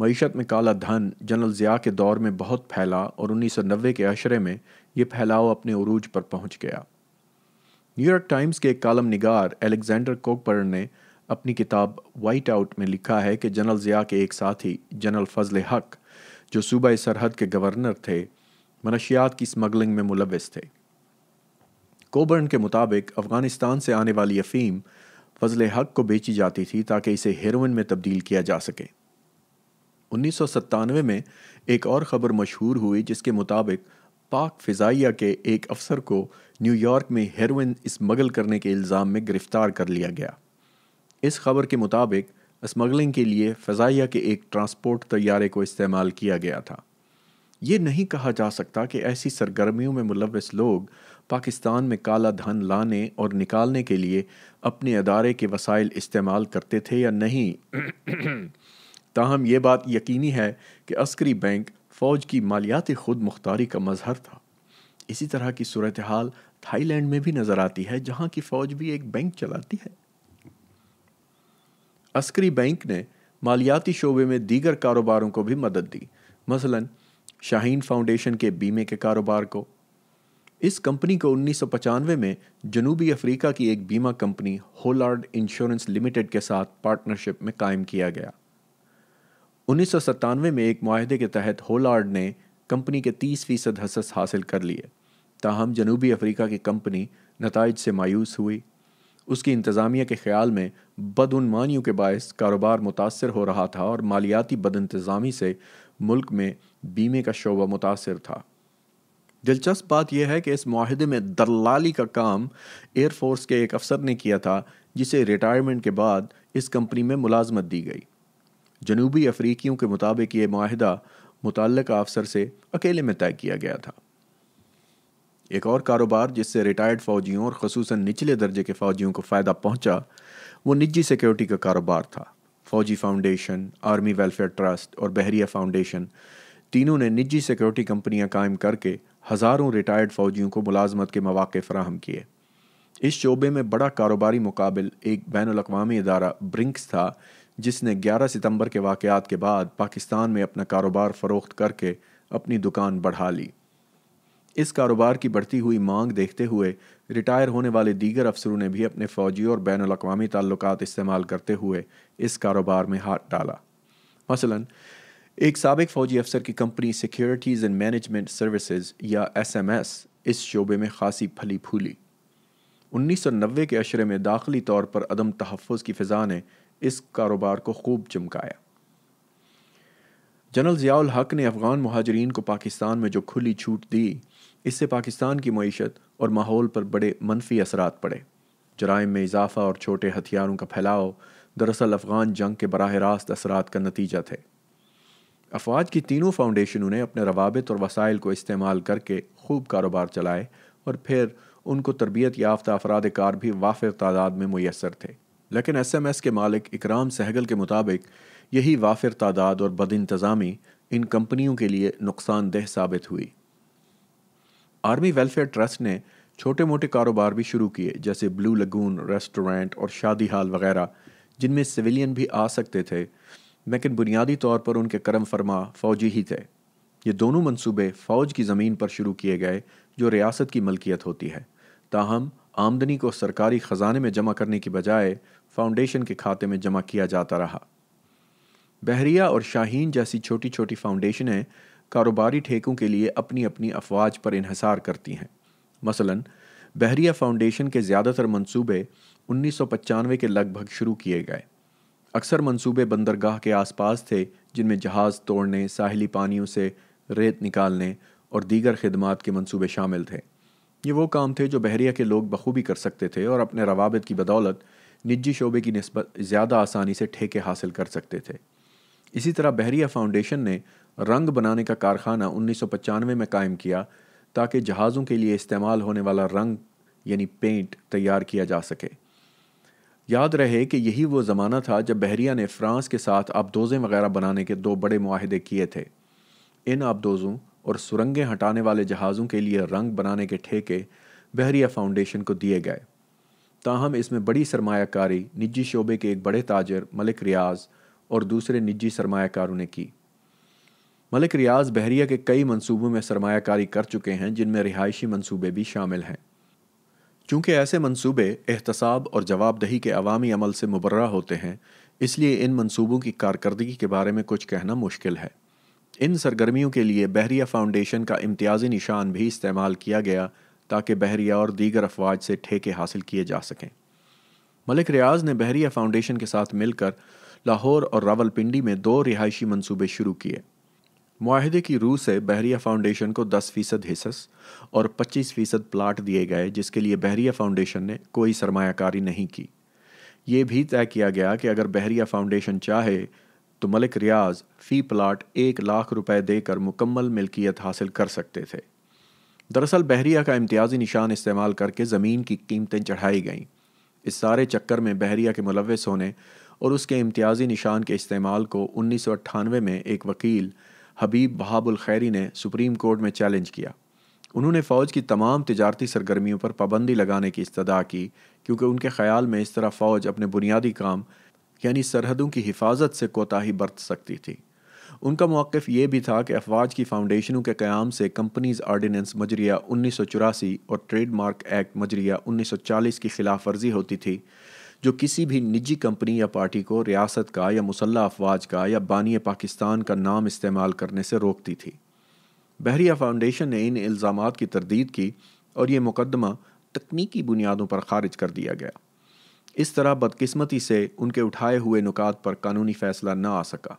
मीशत में काला धन जनरल ज़िया के दौर में बहुत फैला और उन्नीस सौ नब्बे के अशरे में ये फैलाव अपने अरूज पर पहुंच गया न्यूयॉर्क टाइम्स के एक कालम निगार एलेक्जेंडर कोकपर्न ने अपनी किताब वाइट आउट में लिखा है कि जनरल ज़िया के एक साथी जनरल फजल हक जो सूबा सरहद के गवर्नर थे मनशियात की स्मगलिंग में मुलविस थे कोबर्न के मुताबिक अफ़गानिस्तान से आने वाली अफीम फजल हक को बेची जाती थी ताकि इसे हेरोइन में तब्दील किया जा सके उन्नीस में एक और ख़बर मशहूर हुई जिसके मुताबिक पाक फ़िज़ाइया के एक अफसर को न्यूयॉर्क में हेरोइन स्मगल करने के इल्ज़ाम में गिरफ़्तार कर लिया गया इस खबर के मुताबिक स्मगलिंग के लिए फ़जाइया के एक ट्रांसपोर्ट तैयारे को इस्तेमाल किया गया था ये नहीं कहा जा सकता कि ऐसी सरगर्मियों में मुलविस लोग पाकिस्तान में काला धन लाने और निकालने के लिए अपने अदारे के वसाइल इस्तेमाल करते थे या नहीं ताहम ये बात यकीनी है कि अस्करी बैंक फ़ौज की मालियाती खुद मुख्तारी का मजहर था इसी तरह की सूरत हाल थाईलैंड में भी नज़र आती है जहाँ की फ़ौज भी एक बैंक चलाती है अस्करी बैंक ने मालियाती शोबे में दीगर कारोबारों को भी मदद दी मसलन शाहीन फाउंडेशन के बीमे के कारोबार को इस कंपनी को उन्नीस सौ पचानवे में जनूबी अफ्रीका की एक बीमा कंपनी होलार्ड इंश्योरेंस लिमिटेड के साथ पार्टनरशिप में कायम किया गया उन्नीस सौ में एक माहदे के तहत होलार्ड ने कंपनी के तीस फीसद हसस हासिल कर लिए ताहम जनूबी अफ्रीका की कंपनी नतज से मायूस हुई उसकी इंतज़ामिया के ख्याल में बदउनमानियों के बायस कारोबार मुतासर हो रहा था और मालियाती इंतज़ामी से मुल्क में बीमे का शोबा मुतासर था दिलचस्प बात यह है कि इस माहदे में दलाली का काम एयरफोर्स के एक अफसर ने किया था जिसे रिटायरमेंट के बाद इस कंपनी में मुलाजमत दी गई जनूबी अफ्रीकियों के मुताबिक ये माहदा मुतल अफसर से अकेले में तय किया गया था एक और कारोबार जिससे रिटायर्ड फ़ौजियों और खसूस निचले दर्जे के फ़ौजियों को फ़ायदा पहुँचा वो निजी सिक्योरिटी का कारोबार था फौजी फाउंडेशन आर्मी वेलफेयर ट्रस्ट और बहरिया फाउंडेशन तीनों ने निजी सिक्योरिटी कंपनियां कायम करके हज़ारों रिटायर्ड फ़ौजियों को मुलाजमत के मौाक़े फ़राहम किए इस शोबे में बड़ा कारोबारी मुकाबल एक बैन अवी अदारा ब्रिंक्स था जिसने 11 सितंबर के वाक़ के बाद पाकिस्तान में अपना कारोबार फ़रोख्त करके अपनी दुकान बढ़ा ली इस कारोबार की बढ़ती हुई मांग देखते हुए रिटायर होने वाले दीगर अफसरों ने भी अपने फौजी और बैन अवी ताल्लुक इस्तेमाल करते हुए इस कारोबार में हाथ डाला मसला एक सबक फ़ौजी अफसर की company securities and management services या एस इस शोबे में खासी फली फूली 1990 के अशरे में दाखिली तौर पर अदम तहफ़ की फ़िज़ा ने इस कारोबार को खूब चमकाया जनरल ज़ियाल हक ने अफ़गान महाजरीन को पाकिस्तान में जो खुली छूट दी इससे पाकिस्तान की मीशत और माहौल पर बड़े मनफी असरात पड़े जराइम में इजाफा और छोटे हथियारों का फैलाव दरअसल अफगान जंग के बरह रास्त असरात का नतीजा थे अफवाज की तीनों फाउंडेशनों ने अपने रवाबित और वसाइल को इस्तेमाल करके खूब कारोबार चलाए और फिर उनको तरबियत याफ्ता अफराद कार भी वाफिर तादाद में मैसर थे लेकिन एस एम एस के मालिक इकराम सहगल के मुताबिक यही वाफिर तादाद और बद इंतज़ामी इन कंपनियों के लिए नुकसानदेह साबित हुई आर्मी वेलफेयर ट्रस्ट ने छोटे मोटे कारोबार भी शुरू किए जैसे ब्लू लगून रेस्टोरेंट और शादी हाल वगैरह जिनमें सिविलियन भी आ सकते थे लेकिन बुनियादी तौर पर उनके करम फरमा फ़ौजी ही थे ये दोनों मंसूबे फ़ौज की ज़मीन पर शुरू किए गए जो रियासत की मलकियत होती है ताहम आमदनी को सरकारी ख़जाने में जमा करने की बजाय फाउंडेशन के खाते में जमा किया जाता रहा बहरिया और शाहीन जैसी छोटी छोटी फाउंडेशनें कारोबारी ठेकों के लिए अपनी अपनी अफवाज पर इन्हसार करती हैं मसलन बहरिया फाउंडेशन के ज़्यादातर मंसूबे उन्नीस के लगभग शुरू किए गए अक्सर मंसूबे बंदरगाह के आसपास थे जिनमें जहाज़ तोड़ने साहिली पानियों से रेत निकालने और दीगर खदमात के मंसूबे शामिल थे ये वो काम थे जो बहरिया के लोग बखूबी कर सकते थे और अपने रवाबित की बदौलत निजी शोबे की नस्बत ज़्यादा आसानी से ठेके हासिल कर सकते थे इसी तरह बहरिया फाउंडेशन ने रंग बनाने का कारखाना उन्नीस में कायम किया ताकि जहाज़ों के लिए इस्तेमाल होने वाला रंग यानी पेंट तैयार किया जा सके याद रहे कि यही वो ज़माना था जब बहरिया ने फ्रांस के साथ आबदोज़ें वगैरह बनाने के दो बड़े माहदे किए थे इन आबदोज़ों और सुरंगें हटाने वाले जहाज़ों के लिए रंग बनाने के ठेके बहरिया फाउंडेशन को दिए गए ताहम इसमें बड़ी सरमाकारी निजी शोबे के एक बड़े ताजर मलिक रियाज और दूसरे निजी सरमाकारों ने की मलिक रियाज बहरिया के कई मंसूबों में सरमाकारी कर चुके हैं जिनमें रिहायशी मंसूबे भी शामिल हैं चूँकि ऐसे मंसूबे एहतसाब और जवाबदही के अवामी अमल से मुबर्रा होते हैं इसलिए इन मंसूबों की कारकर्दगी के बारे में कुछ कहना मुश्किल है इन सरगर्मियों के लिए बहरिया फाउंडेशन का इम्तियाजी निशान भी इस्तेमाल किया गया ताकि बहरिया और दीगर अफवाज से ठेके हासिल किए जा सकें मलिक रियाज ने बहरिया फाउंडेशन के साथ मिलकर लाहौर और रावलपिंडी में दो रिहायशी मंसूबे शुरू किए माहदे की रूह से बहरिया फाउंडेशन को 10 फीसद हिस्स और 25 फीसद प्लाट दिए गए जिसके लिए बहरिया फाउंडेशन ने कोई सरमाकारी नहीं की ये भी तय किया गया कि अगर बहरिया फाउंडेशन चाहे तो मलिक रियाज फ़ी प्लाट एक लाख रुपए देकर मुकम्मल मिल्कियत हासिल कर सकते थे दरअसल बहरिया का इम्तियाजी निशान इस्तेमाल करके ज़मीन की कीमतें चढ़ाई गईं इस सारे चक्कर में बहरिया के मुलवस होने और उसके इम्तियाजी निशान के इस्तेमाल को उन्नीस में एक वकील हबीब बहाबुल खैरी ने सुप्रीम कोर्ट में चैलेंज किया उन्होंने फ़ौज की तमाम तजारती सरगर्मियों पर पाबंदी लगाने की इस्तदा की क्योंकि उनके ख्याल में इस तरह फ़ौज अपने बुनियादी काम यानी सरहदों की हिफाजत से कोताही बरत सकती थी उनका मौक़ ये भी था कि अफवाज की फ़ाउंडेशनों के क़्याम से कंपनीज़ आर्डीनेंस मजरिया उन्नीस और ट्रेडमार्क एक्ट मजरिया चालीस की खिलाफ वर्जी होती थी जो किसी भी निजी कंपनी या पार्टी को रियासत का या मुसल्ह अफवाज का या बानी पाकिस्तान का नाम इस्तेमाल करने से रोकती थी बहरिया फाउंडेशन ने इन इल्ज़ाम की तरदीद की और ये मुकदमा तकनीकी बुनियादों पर खारिज कर दिया गया इस तरह बदकिस्मती से उनके उठाए हुए नुकात पर कानूनी फ़ैसला न आ सका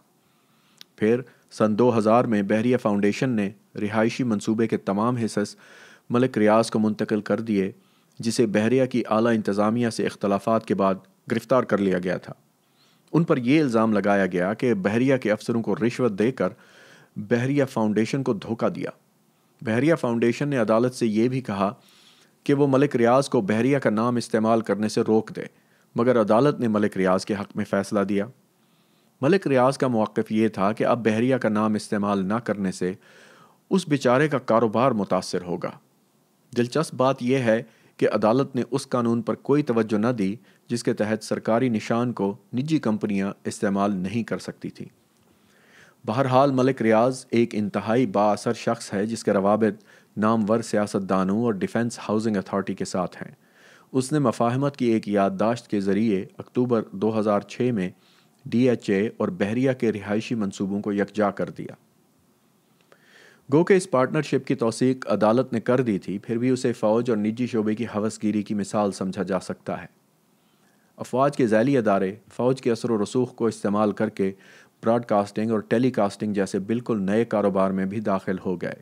फिर सन 2000 में बहरिया फाउंडेशन ने रिहायशी मंसूबे के तमाम हिस्स मलिक रियाज को मुंतकिल कर दिए जिसे बहरिया की आला इंतज़ामिया से अख्तलाफात के बाद गिरफ़्तार कर लिया गया था उन पर यह इल्ज़ाम लगाया गया कि बहरिया के अफसरों को रिश्वत देकर बहरिया फाउंडेशन को धोखा दिया बहरिया फाउंडेशन ने अदालत से यह भी कहा कि वो मलिक रियाज को बहरिया का नाम इस्तेमाल करने से रोक दे मगर अदालत ने मलिक रियाज के हक़ में फ़ैसला दिया मलिक रियाज का मौक़ ये था कि अब बहरिया का नाम इस्तेमाल ना करने से उस बेचारे का कारोबार मुतासर होगा दिलचस्प बात यह है कि अदालत ने उस कानून पर कोई तवज्जो न दी जिसके तहत सरकारी निशान को निजी कंपनियां इस्तेमाल नहीं कर सकती थी बहरहाल मलिक रियाज एक इंतहाई बासर शख्स है जिसके रवाबित नामवर सियासतदानों और डिफेंस हाउसिंग अथॉरिटी के साथ हैं उसने मफाहमत की एक याददाश्त के ज़रिए अक्टूबर 2006 में डीएचए और बहरिया के रिहायशी मंसूबों को यकजा कर दिया गो के इस पार्टनरशिप की तोसीक अदालत ने कर दी थी फिर भी उसे फ़ौज और निजी शोबे की हवसगिरी की मिसाल समझा जा सकता है अफवाज के जैली अदारे फ़ौज के असर रसूख को इस्तेमाल करके ब्रॉडकास्टिंग और टेलीकास्टिंग जैसे बिल्कुल नए कारोबार में भी दाखिल हो गए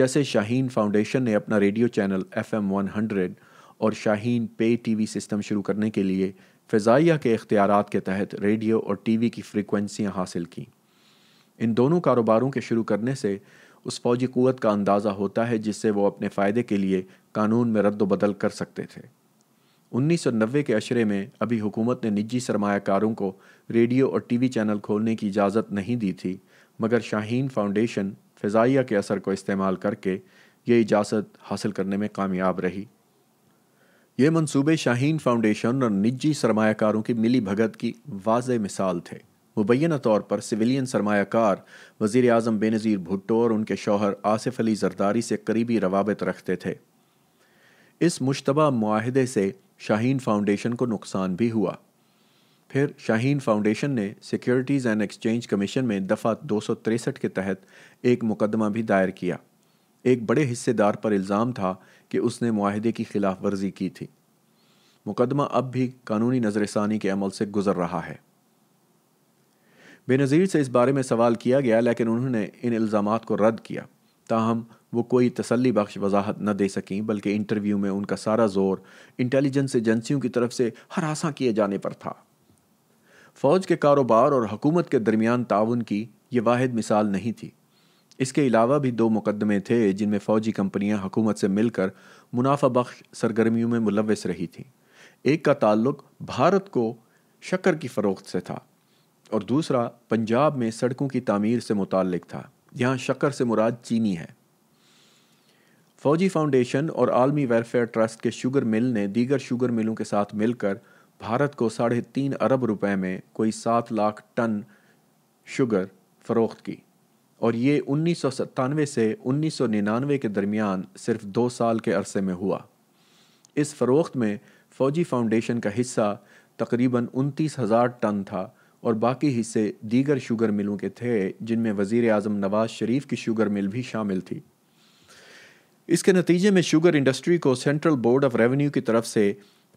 जैसे शाहीन फाउंडेशन ने अपना radio channel F M one hundred और शाहीन पे टी वी सिस्टम शुरू करने के लिए फ़जाइया के इख्तियार के तहत रेडियो और टी वी की फ्रिक्वेंसियाँ हासिल की इन दोनों कारोबारों के शुरू करने से उस फौजी क़वत का अंदाज़ा होता है जिससे वो अपने फ़ायदे के लिए कानून में रद्द बदल कर सकते थे 1990 के अशरे में अभी हुकूमत ने निजी सरमाकारों को रेडियो और टीवी चैनल खोलने की इजाज़त नहीं दी थी मगर शाहीन फाउंडेशन फ़जाइया के असर को इस्तेमाल करके ये इजाज़त हासिल करने में कामयाब रही ये मंसूबे शाहीन फाउंडेशन और निजी सरमाकारों की मिली भगत की वाज मिसाल थे मुबैना तौर पर सिविलियन सरमाकार वज़ी अजम बेनज़ीर भुट्टो और उनके शौहर आसिफ अली जरदारी से करीबी रवाबत रखते थे इस मुशतबा माहदे से शाहीन फाउंडेशन को नुकसान भी हुआ फिर शाहीन फाउंडेशन ने सिक्योरिटीज़ एंड एक्सचेंज कमीशन में दफ़ा दो सौ तिरसठ के तहत एक मुकदमा भी दायर किया एक बड़े हिस्सेदार पर इल्ज़ाम था कि उसने माहदे की खिलाफ वर्जी की थी मुकदमा अब भी कानूनी नज़रसानी के अमल से गुजर रहा है बेनज़ीर से इस बारे में सवाल किया गया लेकिन उन्होंने इन इल्ज़ाम को रद्द किया ताहम वो कोई तसली बख्श वजाहत न दे सकें बल्कि इंटरव्यू में उनका सारा जोर इंटेलिजेंस एजेंसियों की तरफ से हरासा किए जाने पर था फ़ौज के कारोबार और हकूमत के दरमियान ताउन की ये वाद मिसाल नहीं थी इसके अलावा भी दो मुकदमे थे जिनमें फ़ौजी कंपनियाँ हकूमत से मिलकर मुनाफा बख्श सरगर्मियों में मुलवस रही थी एक का ताल्लुक भारत को शक्कर की फ़रोख्त से था और दूसरा पंजाब में सड़कों की तामीर से मुतक था यहाँ शक्कर से मुराद चीनी है फौजी फाउंडेशन और आलमी वेलफेयर ट्रस्ट के शुगर मिल ने दीगर शुगर मिलों के साथ मिलकर भारत को साढ़े तीन अरब रुपए में कोई सात लाख टन शुगर फ़रोख्त की और ये उन्नीस से उन्नीस के दरमियान सिर्फ दो साल के अरसे में हुआ इस फ़रोख्त में फ़ौजी फाउंडेशन का हिस्सा तकरीबन उनतीस हज़ार टन था और बाकी हिस्से दीगर शुगर मिलों के थे जिनमें वज़ी अजम नवाज शरीफ की शुगर मिल भी शामिल थी इसके नतीजे में शुगर इंडस्ट्री को सेंट्रल बोर्ड ऑफ रेवेन्यू की तरफ से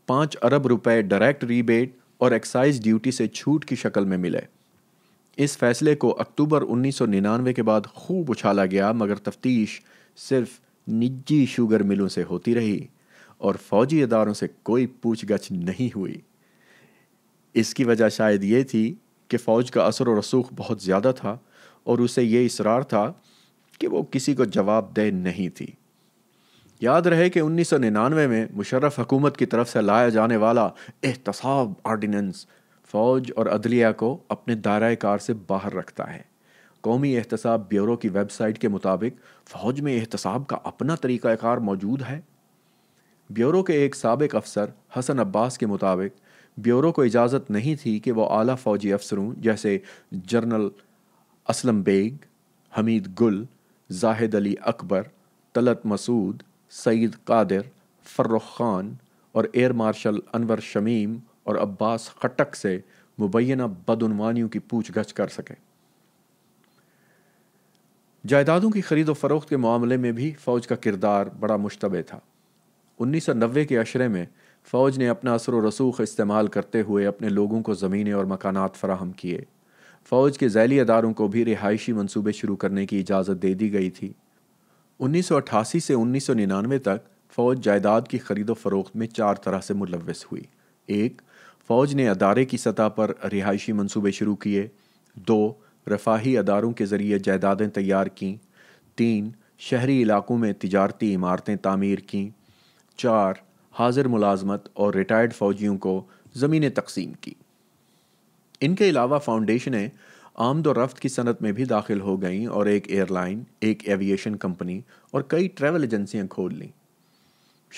पाँच अरब रुपए डायरेक्ट रीबेट और एक्साइज ड्यूटी से छूट की शक्ल में मिले इस फैसले को अक्टूबर 1999 के बाद खूब उछाला गया मगर तफ्तीश सिर्फ निजी शुगर मिलों से होती रही और फौजी इदारों से कोई गछ नहीं हुई इसकी वजह शायद ये थी कि फ़ौज का असर और रसूख बहुत ज़्यादा था और उसे ये इसरार था कि वो किसी को जवाब दे नहीं थी याद रहे कि 1999 में मुशर्रफ हुकूमत की तरफ से लाया जाने वाला एहतसाब आर्डीनेंस फ़ौज और अदलिया को अपने दायरा कार से बाहर रखता है कौमी एहतसाब ब्यूरो की वेबसाइट के मुताबिक फ़ौज में एहतसाब का अपना तरीक़ाकार मौजूद है ब्यूरो के एक सबक अफसर हसन अब्बास के मुताबिक ब्यूरो को इजाज़त नहीं थी कि वह आला फ़ौजी अफसरों जैसे जनरल असलम बेग हमीद गुल जाहिद अली अकबर तलत मसूद सईद कादिर फ़र्रुख खान और एयर मार्शल अनवर शमीम और अब्बास खटक से मुबैना बदनवानियों की पूछ गछ कर सकें जायदादों की खरीद फरोख्त के मामले में भी फ़ौज का किरदार बड़ा मुशतबे था उन्नीस सौ नब्बे के अशरे में फ़ौज ने अपना असर व रसूख इस्तेमाल करते हुए अपने लोगों को ज़मीनें और मकानात फराहम किए फ़ौज के झैली अदारों को भी रिहायशी मनसूबे शुरू करने की इजाज़त दे दी गई थी 1988 से 1999 तक फ़ौज जायदाद की खरीदो फरोख्त में चार तरह से मुलविस हुई एक फ़ौज ने अदारे की सतह पर रिहायशी मनसूबे शुरू किए दो रफाही अदारों के ज़रिए जायदादें तैयार कं तीन शहरी इलाकों में तजारती इमारतें तामीर कं चार हाजिर मुलाजमत और रिटायर्ड फ़ौजियों को ज़मीनें तकसीम की इनके अलावा फ़ाउंडेशनें आमद और रफ्त की सनत में भी दाखिल हो गई और एक एयरलाइन एक एविएशन कंपनी और कई ट्रैवल एजेंसियां खोल लीं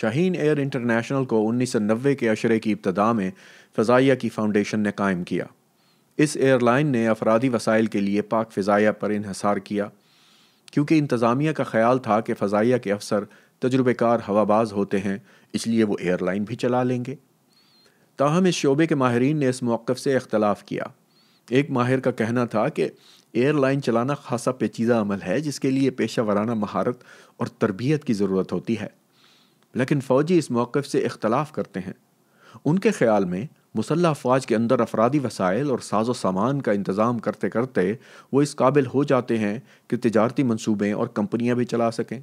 शाहीन एयर इंटरनेशनल को उन्नीस सौ नब्बे के अशरे की इब्तदा में फ़जाइया की फ़ाउंडेशन ने कायम किया इस एयरलाइन ने अफराधी वसाइल के लिए पाक फ़जाइया पर इहसार किया क्योंकि इंतज़ामिया का ख्याल था कि फ़जाइया के अफसर तजुर्बेकार हवाबाज होते हैं इसलिए वो एयरलाइन भी चला लेंगे ताहम इस शोबे के माहरीन ने इस मौक़ से अख्तलाफ किया एक माहिर का कहना था कि एयरलाइन चलाना खासा पेचीदा अमल है जिसके लिए पेशा वाराना महारत और तरबियत की ज़रूरत होती है लेकिन फ़ौजी इस मौक़ से अख्तलाफ करते हैं उनके ख्याल में मुसल्ह अफवाज के अंदर अफरादी वसाइल और साजो सामान का इंतज़ाम करते करते वो इस काबिल हो जाते हैं कि तजारती मनसूबे और कंपनियाँ भी चला सकें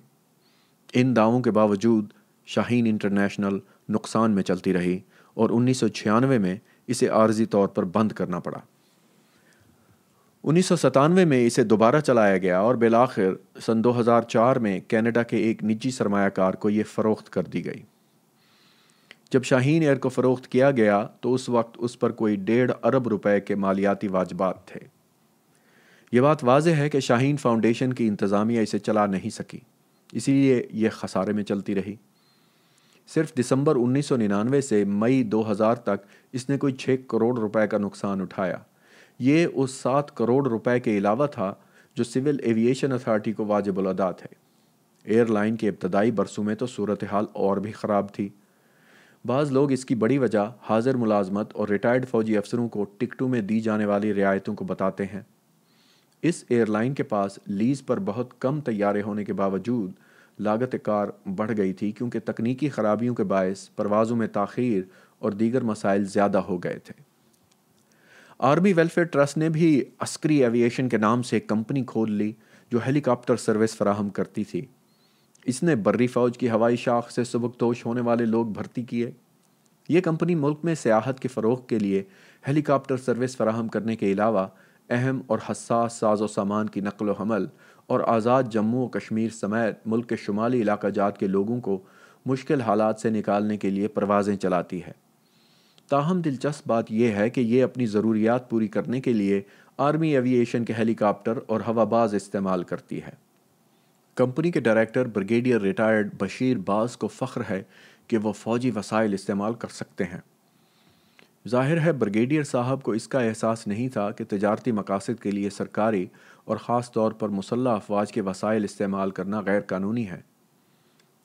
इन दावों के बावजूद शाहीन इंटरनेशनल नुकसान में चलती रही और उन्नीस में इसे आर्जी तौर पर बंद करना पड़ा उन्नीस में इसे दोबारा चलाया गया और बिलाखिर सन 2004 में कनाडा के एक निजी सरमाकार को ये फ़रोख्त कर दी गई जब शाहीन एयर को फ़रोख्त किया गया तो उस वक्त उस पर कोई डेढ़ अरब रुपए के मालियाती वाजबात थे यह बात वाज है कि शाहीन फाउंडेशन की इंतज़ामिया इसे चला नहीं सकी इसीलिए यह खसारे में चलती रही सिर्फ दिसंबर 1999 से मई 2000 तक इसने कोई छः करोड़ रुपए का नुकसान उठाया ये उस सात करोड़ रुपए के अलावा था जो सिविल एविएशन अथॉरिटी को वाजिब अदा है एयरलाइन के इब्तदाई बरसों में तो सूरत हाल और भी ख़राब थी बाज़ लोग इसकी बड़ी वजह हाजिर मुलाजमत और रिटायर्ड फ़ौजी अफसरों को टिकटों में दी जाने वाली रियायतों को बताते हैं इस एयरलाइन के पास लीज पर बहुत कम तैयारे होने के बावजूद लागत कार बढ़ गई थी क्योंकि तकनीकी खराबियों के बायस परवाज़ों में तखीर और दीगर मसाइल ज़्यादा हो गए थे आर्मी वेलफेयर ट्रस्ट ने भी अस्करी एविएशन के नाम से एक कंपनी खोल ली जो हेलीकॉप्टर सर्विस फराहम करती थी इसने बर्री फ़ौज की हवाई शाख से सबकतोश होने वाले लोग भर्ती किए ये कंपनी मुल्क में सियाहत के फ़रोग के लिए हेलीकॉप्टर सर्विस फराहम करने के अलावा अहम और हसास साजो सामान की नकल हमल और आज़ाद जम्मू और कश्मीर समेत मुल्क के शुमाली इलाका जात के लोगों को मुश्किल हालात से निकालने के लिए परवाज़ें चलाती है ताहम दिलचस्प बात यह है कि ये अपनी ज़रूरियात पूरी करने के लिए आर्मी एविएशन के हेलीकॉप्टर और हवाबाज इस्तेमाल करती है कंपनी के डायरेक्टर ब्रिगेडियर रिटायर्ड बशीर बाज को फ़ख्र है कि वह फ़ौजी वसाइल इस्तेमाल कर सकते हैं जाहिर है ब्रिगेडियर साहब को इसका एहसास नहीं था कि तजारती मकासद के लिए सरकारी और ख़ास तौर पर मुसल्ह अफवाज के वसाइल इस्तेमाल करना गैर कानूनी है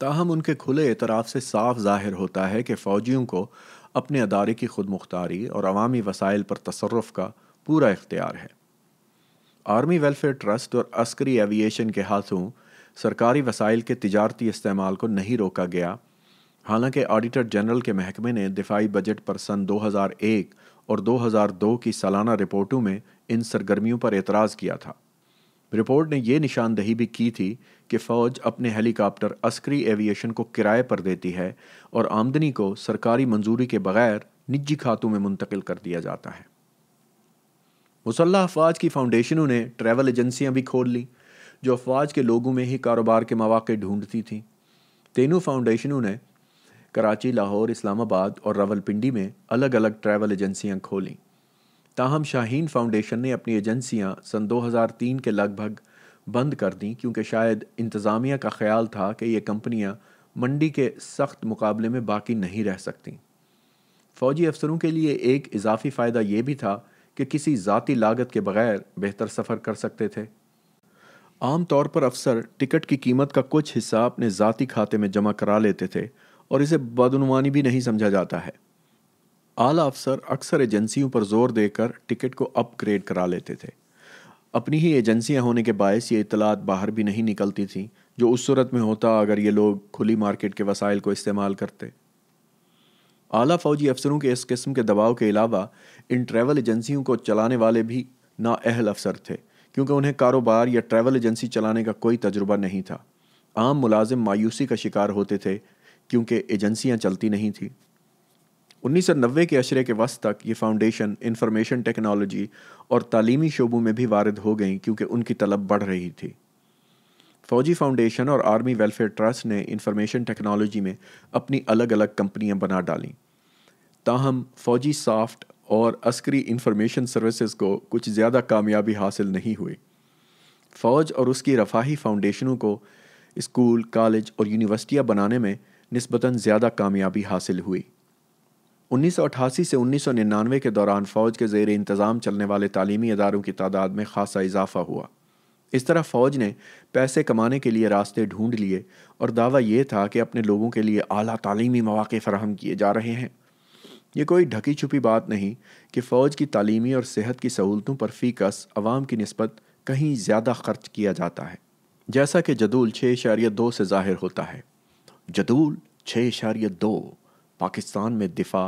ताहम उनके खुले एतराफ़ से साफ जाहिर होता है कि फ़ौजियों को अपने अदारे की खुद मुख्तारी और अवामी वसाइल पर तसरफ का पूरा इख्तियार है आर्मी वेलफेयर ट्रस्ट और अस्करी एवियशन के हाथों सरकारी वसाइल के तजारती इस्तेमाल को नहीं रोका गया हालांकि ऑडिटर जनरल के महकमे ने दिफाई बजट पर सन 2001 और 2002 की सालाना रिपोर्टों में इन सरगर्मियों पर एतराज़ किया था रिपोर्ट ने यह निशानदेही भी की थी कि फ़ौज अपने हेलीकॉप्टर अस्करी एविएशन को किराए पर देती है और आमदनी को सरकारी मंजूरी के बगैर निजी खातों में मुंतकिल कर दिया जाता है मुसल्ह अफवाज की फाउंडेशनों ने ट्रैवल एजेंसियां भी खोल लीं जो अफवाज के लोगों में ही कारोबार के मौाक़े ढूंढती थीं तेनू फाउंडेशनों ने कराची लाहौर इस्लामाबाद और रावलपिंडी में अलग अलग ट्रैवल एजेंसियां खोलीं ताहम शाहीन फाउंडेशन ने अपनी एजेंसियां सन 2003 के लगभग बंद कर दी क्योंकि शायद इंतज़ामिया का ख्याल था कि ये कंपनियां मंडी के सख्त मुकाबले में बाकी नहीं रह सकती फ़ौजी अफसरों के लिए एक इजाफी फ़ायदा ये भी था कि किसी ज़ाती लागत के बगैर बेहतर सफ़र कर सकते थे आम तौर पर अफसर टिकट की कीमत का कुछ हिस्सा अपने ज़ाती खाते में जमा करा लेते थे और इसे बदनवानी भी नहीं समझा जाता है आला अफसर अक्सर एजेंसियों पर जोर देकर टिकट को अपग्रेड करा लेते थे अपनी ही एजेंसियां होने के बायस ये इतलात बाहर भी नहीं निकलती थी जो उस सूरत में होता अगर ये लोग खुली मार्केट के वसाइल को इस्तेमाल करते आला फौजी अफसरों के इस किस्म के दबाव के अलावा इन ट्रैवल एजेंसियों को चलाने वाले भी नाअहल अफसर थे क्योंकि उन्हें कारोबार या ट्रैवल एजेंसी चलाने का कोई तजुर्बा नहीं था आम मुलाजिम मायूसी का शिकार होते थे क्योंकि एजेंसियां चलती नहीं थीं 1990 के अशरे के वस्त तक ये फाउंडेशन इंफॉर्मेशन टेक्नोलॉजी और तालीमी शोबों में भी वारद हो गई क्योंकि उनकी तलब बढ़ रही थी फौजी फाउंडेशन और आर्मी वेलफेयर ट्रस्ट ने इंफॉर्मेशन टेक्नोलॉजी में अपनी अलग अलग कंपनियां बना डालीं ताहम फौजी सॉफ्ट और अस्करी इंफॉर्मेशन सर्विसेज को कुछ ज़्यादा कामयाबी हासिल नहीं हुई फ़ौज और उसकी रफाही फाउंडेशनों को स्कूल कॉलेज और यूनिवर्सिटियाँ बनाने में नस्बता ज़्यादा कामयाबी हासिल हुई 1988 से 1999 के दौरान फ़ौज के जेर इंतज़ाम चलने वाले तालीमी इदारों की तादाद में खासा इजाफा हुआ इस तरह फ़ौज ने पैसे कमाने के लिए रास्ते ढूंढ लिए और दावा यह था कि अपने लोगों के लिए आला तालीमी मौाक़े फ़राहम किए जा रहे हैं ये कोई ढकी छुपी बात नहीं कि फ़ौज की तालीमी और सेहत की सहूलतों पर फ़ीकस अवाम की नस्बत कहीं ज़्यादा खर्च किया जाता है जैसा कि जदूल छः इशारिया दो से ज़ाहिर होता है जदूल छः इशारिया दो पाकिस्तान में दिफा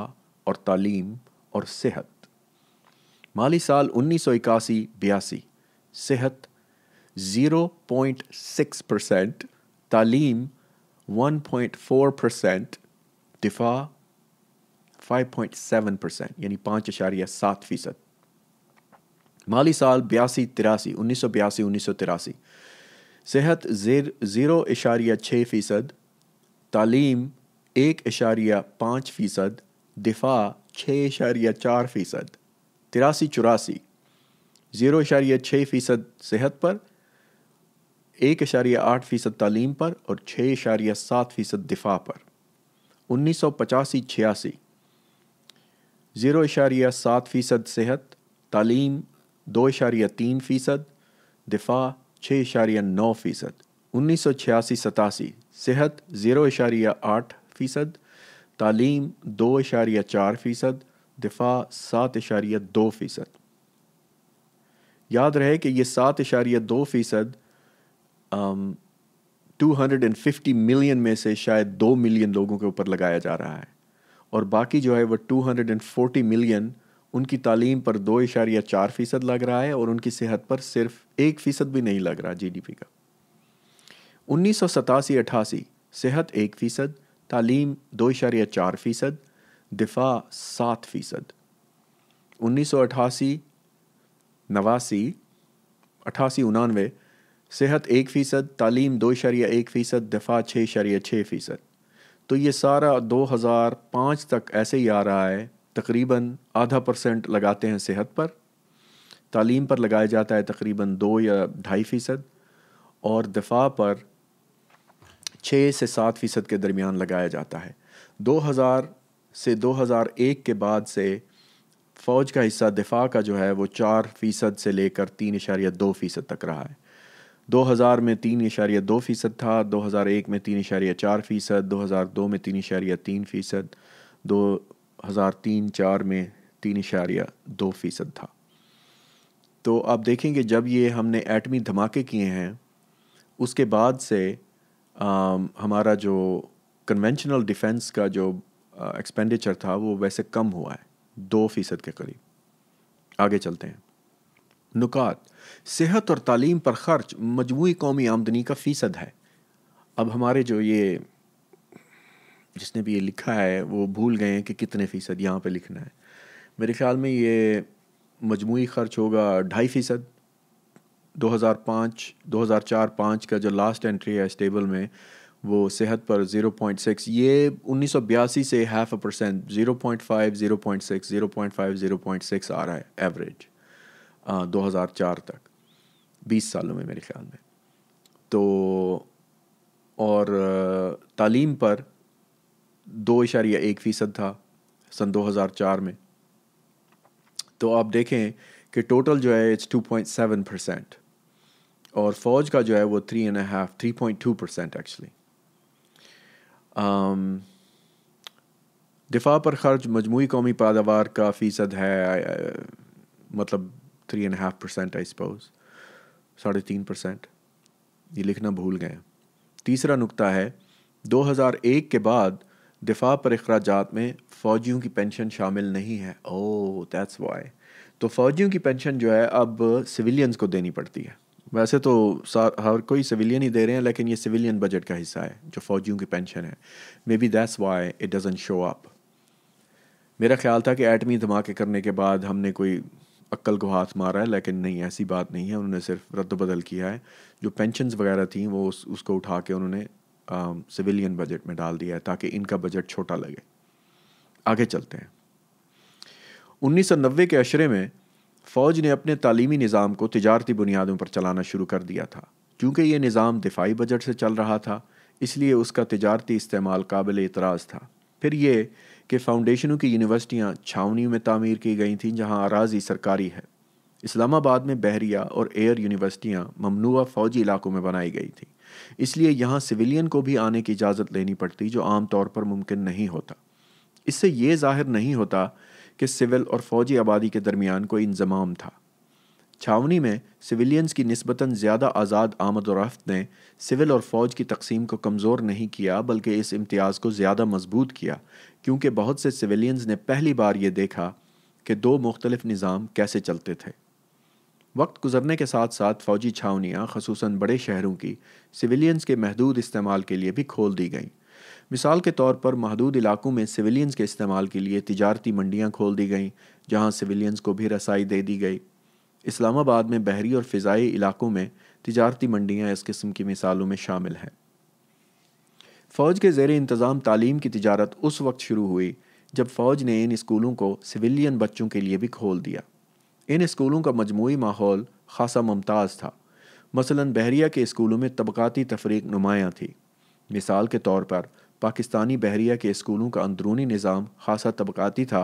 और तालीम और सेहत माली साल उन्नीस सौ इक्यासी बयासी सेहत ज़ीरो पॉइंट सिक्स परसेंट तालीम वन पॉइंट फोर परसेंट दिफा फाइव पॉइंट सेवन परसेंट यानी पाँच अशारिया सात फीसद माली साल बयासी तिरासी उन्नीस सौ बयासी उन्नीस सौ तिरासी सेहत ज़ीरो इशारिया छः फ़ीसद तालीम एक इशारिया पाँच फ़ीसद दिफा छः इशारिया चार फ़ीसद तिरासी चौरासी ज़ीरो इशारिया छः फ़ीसद सेहत पर एक इशारिया आठ फ़ीसद तालीम पर और छः इशारिया सात फ़ीसद दिफा पर उन्नीस सौ पचासी छियासी ज़ीरो इशारिया सात फ़ीसद सेहत तालीम दो इशारिया तीन फ़ीसद दिफा छः इशारिया नौ फ़ीसद उन्नीस सौ छियासी सतासी सेहत ज़ीरो इशारिया आठ फ़ीसद तालीम दो इशारिया चार फ़ीसद दिफा सात इशारिया दो फ़ीसद याद रहे कि ये सात इशारिया दो फ़ीसद two hundred and fifty million में से शायद दो मिलियन लोगों के ऊपर लगाया जा रहा है और बाकी जो है वह two hundred and forty million उनकी तालीम पर दो इशारिया चार फ़ीसद लग रहा है और उनकी सेहत पर सिर्फ एक फ़ीसद भी नहीं लग रहा जी डी पी का उन्नीस सौ सतासी अठासी सेहत एक फ़ीसद तालीम दो इशारिया चार फ़ीसद दिफा सात फ़ीसद उन्नीस सौ अठासी नवासी अठासी उनानवे सेहत एक फ़ीसद तालीम दो इशारिया एक फ़ीसद दफ़ा छः इशारिया छः फ़ीसद तो ये सारा दो हज़ार पाँच तक ऐसे ही आ रहा है तकरीबन आधा परसेंट लगाते हैं सेहत पर तालीम पर लगाया जाता है तकरीबन दो या ढाई फ़ीसद और दफ़ा पर छः से सात फ़ीसद के दरमियान लगाया जाता है 2000 से 2001 के बाद से फ़ौज का हिस्सा दिफा का जो है वो चार फ़ीसद से लेकर तीन इशारिया दो फ़ीसद तक रहा है 2000 में तीन इशारिया दो फ़ीसद था 2001 में तीन इशारिया चार फ़ीसद दो में तीन इशारिया तीन फ़ीसद दो हज़ार तीन चार में तीन इशारिया दो फ़ीसद था तो आप देखेंगे जब ये हमने एटमी धमाके किए हैं उसके बाद से Um, हमारा जो कन्वेंशनल डिफेंस का जो एक्सपेंडिचर uh, था वो वैसे कम हुआ है दो फ़ीसद के करीब आगे चलते हैं नुकात सेहत और तालीम पर ख़र्च मजमू कौमी आमदनी का फ़ीसद है अब हमारे जो ये जिसने भी ये लिखा है वो भूल गए हैं कि कितने फ़ीसद यहाँ पे लिखना है मेरे ख्याल में ये मजमू खर्च होगा ढाई फ़ीसद 2005 पाँच 5 का जो लास्ट एंट्री है इस टेबल में वो सेहत पर 0.6 ये उन्नीस से हाफ अ परसेंट 0.5 0.6 0.5 0.6 आ रहा है एवरेज आ, 2004 तक 20 सालों में मेरे ख्याल में तो और तालीम पर दो इशारिया एक फ़ीसद था सन 2004 में तो आप देखें कि टोटल जो है इट्स 2.7 परसेंट और फौज का जो है वो three and half three point two percent actually दिफा पर खर्च मजमू कौमी पैदावार का फ़ीसद है uh, मतलब three and half percent I suppose साढ़े तीन परसेंट ये लिखना भूल गए तीसरा नुकता है 2001 के बाद दिफा पर अखराज में फ़ौजियों की पेंशन शामिल नहीं है ओ दैट्स वाई तो फ़ौजियों की पेंशन जो है अब सिविलियंस को देनी पड़ती है वैसे तो हर कोई सिविलियन ही दे रहे हैं लेकिन ये सिविलियन बजट का हिस्सा है जो फौजियों की पेंशन है may be that's why it doesn't show up मेरा ख्याल था कि एटमी धमाके करने के बाद हमने कोई अक्ल को हाथ मारा है लेकिन नहीं ऐसी बात नहीं है उन्होंने सिर्फ रद्द बदल किया है जो पेंशन वगैरह थी वो उस, उसको उठा के उन्होंने सिविलियन um, बजट में डाल दिया है ताकि इनका बजट छोटा लगे आगे चलते हैं उन्नीस के अशरे में फ़ौज ने अपने तालीमी निज़ाम को तजारती बुनियादों पर चलाना शुरू कर दिया था क्योंकि ये निज़ाम दिफाई बजट से चल रहा था इसलिए उसका तजारती इस्तेमाल काबिल एतराज़ था फिर ये कि फ़ाउंडेशनों की यूनिवर्सिटियाँ छावनी में तमीर की गई थी जहाँ आराजी सरकारी है इस्लामाबाद में बहरिया और एयर यूनिवर्सिटियाँ ममनुआ फ़ौजी इलाकों में बनाई गई थी इसलिए यहाँ सिविलियन को भी आने की इजाज़त लेनी पड़ती जो आम तौर पर मुमकिन नहीं होता इससे ये जाहिर नहीं होता कि सिविल और फौजी आबादी के दरमियान कोई इंजमाम था छावनी में सिविलियंस की नस्बता ज़्यादा आज़ाद आमद रफ्त ने सिविल और फ़ौज की तकसीम को कमज़ोर नहीं किया बल्कि इस इम्तियाज़ को ज़्यादा मजबूत किया क्योंकि बहुत से सिविलियंस ने पहली बार ये देखा कि दो मुख्तलिफ निज़ाम कैसे चलते थे वक्त गुजरने के साथ साथ फ़ौजी छावनियाँ खसूस बड़े शहरों की सिविलियंस के महदूद इस्तेमाल के लिए भी खोल दी गईं मिसाल के तौर पर महदूद इलाकों में सिविलियंस के इस्तेमाल के लिए तजारती मंडियाँ खोल दी गईं जहाँ सिविलियंस को भी रसाई दे दी गई इस्लामाबाद में बहरी और फ़िज़ाई इलाकों में तजारती मंडियाँ इस किस्म की मिसालों में शामिल हैं फ़ौज के जेर इंतज़ाम तालीम की तजारत उस वक्त शुरू हुई जब फ़ौज ने इन स्कूलों को सिविलियन बच्चों के लिए भी खोल दिया इन स्कूलों का मजमू माहौल खासा मुमताज़ था मसलन बहरिया के स्कूलों में तबकती तफरीक नुमायाँ थी मिसाल के तौर पर पाकिस्तानी बहरिया के स्कूलों का अंदरूनी निज़ाम खासा तबकाती था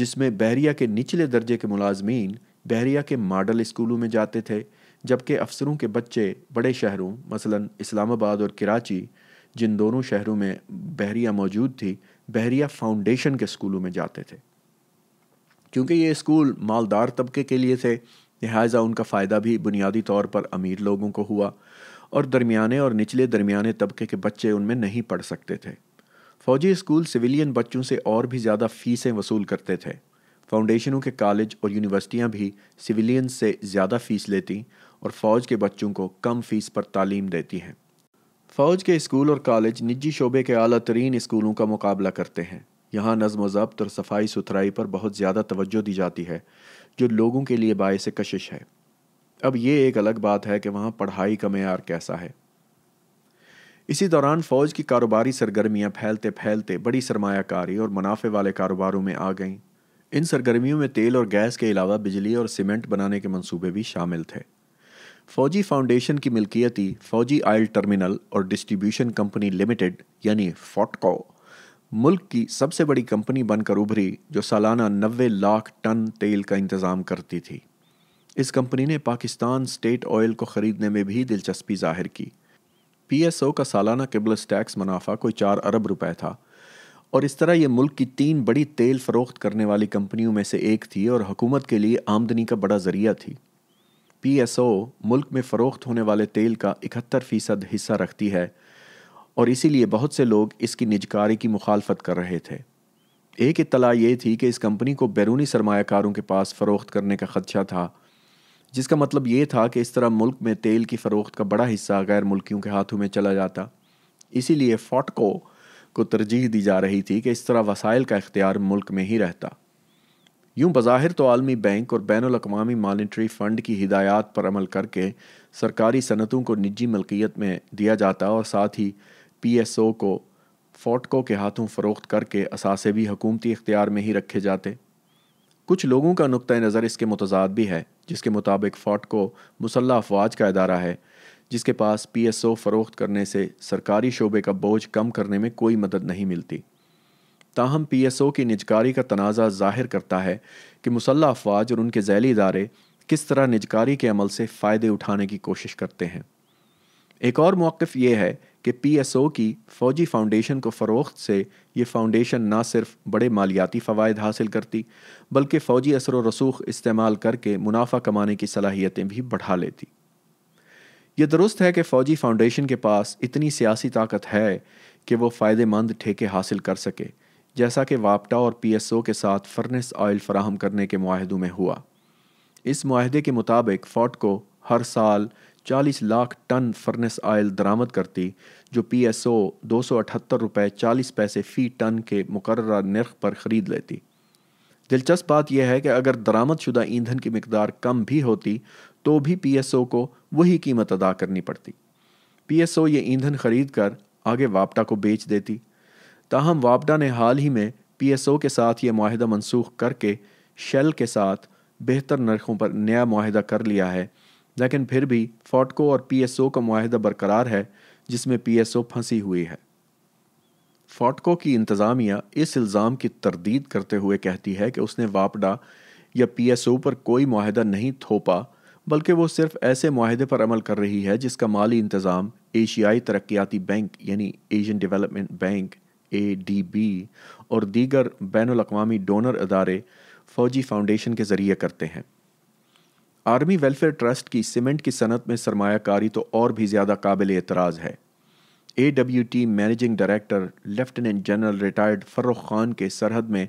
जिसमें बहरिया के निचले दर्जे के मुलाजमीन बहरिया के मॉडल स्कूलों में जाते थे जबकि अफसरों के बच्चे बड़े शहरों मसलन इस्लामाबाद और कराची जिन दोनों शहरों में बहरिया मौजूद थी बहरिया फाउंडेशन के स्कूलों में जाते थे क्योंकि ये स्कूल मालदार तबके के लिए थे लिहाजा उनका फ़ायदा भी बुनियादी तौर पर अमीर लोगों को हुआ और दरमियाने और निचले दरमियाने तबके के बच्चे उनमें नहीं पढ़ सकते थे फौजी स्कूल सिविलियन बच्चों से और भी ज़्यादा फीसें वसूल करते थे फाउंडेशनों के कॉलेज और यूनिवर्सिटियाँ भी सिविलियन से ज़्यादा फीस लेती और फ़ौज के बच्चों को कम फीस पर तालीम देती हैं फ़ौज के स्कूल और कॉलेज निजी शोबे के अली तरीन स्कूलों का मुकाबला करते हैं यहाँ नज़म ज़ब्त और सफाई सुथराई पर बहुत ज़्यादा तवज्जो दी जाती है जो लोगों के लिए बायस कशिश है अब ये एक अलग बात है कि वहाँ पढ़ाई का मैार कैसा है इसी दौरान फ़ौज की कारोबारी सरगर्मियाँ फैलते फैलते बड़ी सरमाकारी और मुनाफे वाले कारोबारों में आ गईं इन सरगर्मियों में तेल और गैस के अलावा बिजली और सीमेंट बनाने के मंसूबे भी शामिल थे फौजी फाउंडेशन की मिल्कियती फौजी आयल टर्मिनल और डिस्ट्रीब्यूशन कंपनी लिमिटेड यानी फोटको मुल्क की सबसे बड़ी कंपनी बनकर उभरी जो सालाना नबे लाख टन तेल का इंतज़ाम करती थी इस कंपनी ने पाकिस्तान स्टेट ऑयल को ख़रीदने में भी दिलचस्पी जाहिर की पीएसओ का सालाना केबल्स टैक्स मुनाफा कोई चार अरब रुपए था और इस तरह ये मुल्क की तीन बड़ी तेल फरोख्त करने वाली कंपनियों में से एक थी और हुकूमत के लिए आमदनी का बड़ा ज़रिया थी पीएसओ मुल्क में फ़रोख्त होने वाले तेल का इकहत्तर फ़ीसद हिस्सा रखती है और इसीलिए बहुत से लोग इसकी निजकारी की मुखालफत कर रहे थे एक इतला ये थी कि इस कंपनी को बैरूनी सरमाकारों के पास फ़रोख्त करने का खदशा था जिसका मतलब ये था कि इस तरह मुल्क में तेल की फ़रोख्त का बड़ा हिस्सा गैर मुल्कियों के हाथों में चला जाता इसीलिए फोटको को तरजीह दी जा रही थी कि इस तरह वसाइल का इख्तियार मुल्क में ही रहता यूं बज़ाहिर तो आलमी बैंक और बैन अवी मॉनिटरी फ़ंड की हिदायत पर अमल करके सरकारी सनतों को निजी मलकियत में दिया जाता और साथ ही पी एस ओ को फोटको के हाथों फ़रोख्त करके असासे भी हकूमती इख्तियार में ही रखे जाते कुछ लोगों का नुक़ नज़र इसके मुतजाद भी है जिसके मुताबिक फ़ौट को मुसल्ह अफवाज का अदारा है जिसके पास पी एस ओ फ़रोख्त करने से सरकारी शोबे का बोझ कम करने में कोई मदद नहीं मिलती ताहम पी एस ओ की निजकारी का तनाज़ा ज़ाहिर करता है कि मुसल्ह अफवाज और उनके झैली इदारे किस तरह निजकारी के अमल से फ़ायदे उठाने की कोशिश करते हैं एक और मौक़ ये है कि पी एस ओ की फ़ौजी फ़ाउंडेशन को फ़रोख्त से ये फ़ाउंडेशन ना सिर्फ बड़े मालियाती फ़वाद हासिल करती बल्कि फ़ौजी असर व रसूख इस्तेमाल करके मुनाफा कमाने की सलाहियतें भी बढ़ा लेती यह दुरुस्त है कि फ़ौजी फाउंडेशन के पास इतनी सियासी ताकत है कि वो फ़ायदेमंद ठेके हासिल कर सके जैसा कि वापटा और पी एस ओ के साथ फर्नेस ऑयल फराहम करने के माहदों में हुआ इस माहे के मुताबिक फोर्ट को हर साल 40 लाख टन फर्नेस ऑयल दरामद करती जो पी एस ओ दो सौ अठहत्तर रुपये चालीस पैसे फ़ी टन के मुकर नर्ख पर ख़रीद लेती दिलचस्प बात यह है कि अगर दरामद शुदा ईंधन की मकदार कम भी होती तो भी ओ को वही कीमत अदा करनी पड़ती पी ओ ये ईंधन खरीद कर आगे वापटा को बेच देती ताहम वापटा ने हाल ही में पी एस ओ के साथ ये माहिदा मनसूख करके शेल के साथ बेहतर नरखों पर नया माहिदा कर लिया है लेकिन फिर भी फोटको और पी एस ओ का माहिदा बरकरार है जिसमें पी एस ओ फंसी हुई है फाटको की इंतज़ामिया इस इल्ज़ाम की तरदीद करते हुए कहती है कि उसने वापडा या पी एस ओ पर कोई माहदा नहीं थोपा बल्कि वो सिर्फ ऐसे माहदे पर अमल कर रही है जिसका माली इंतज़ाम एशियाई तरक्याती बैंक यानी Asian development bank A D B और दीगर बैन अवी डोनर अदारे फौजी फाउंडेशन के ज़रिए करते हैं आर्मी वेलफेयर ट्रस्ट की सीमेंट की सनत में सरमाकारी तो और भी ज़्यादा काबिल एतराज़ है A W T managing director lieutenant general retired Farrukh Khan के सरहद में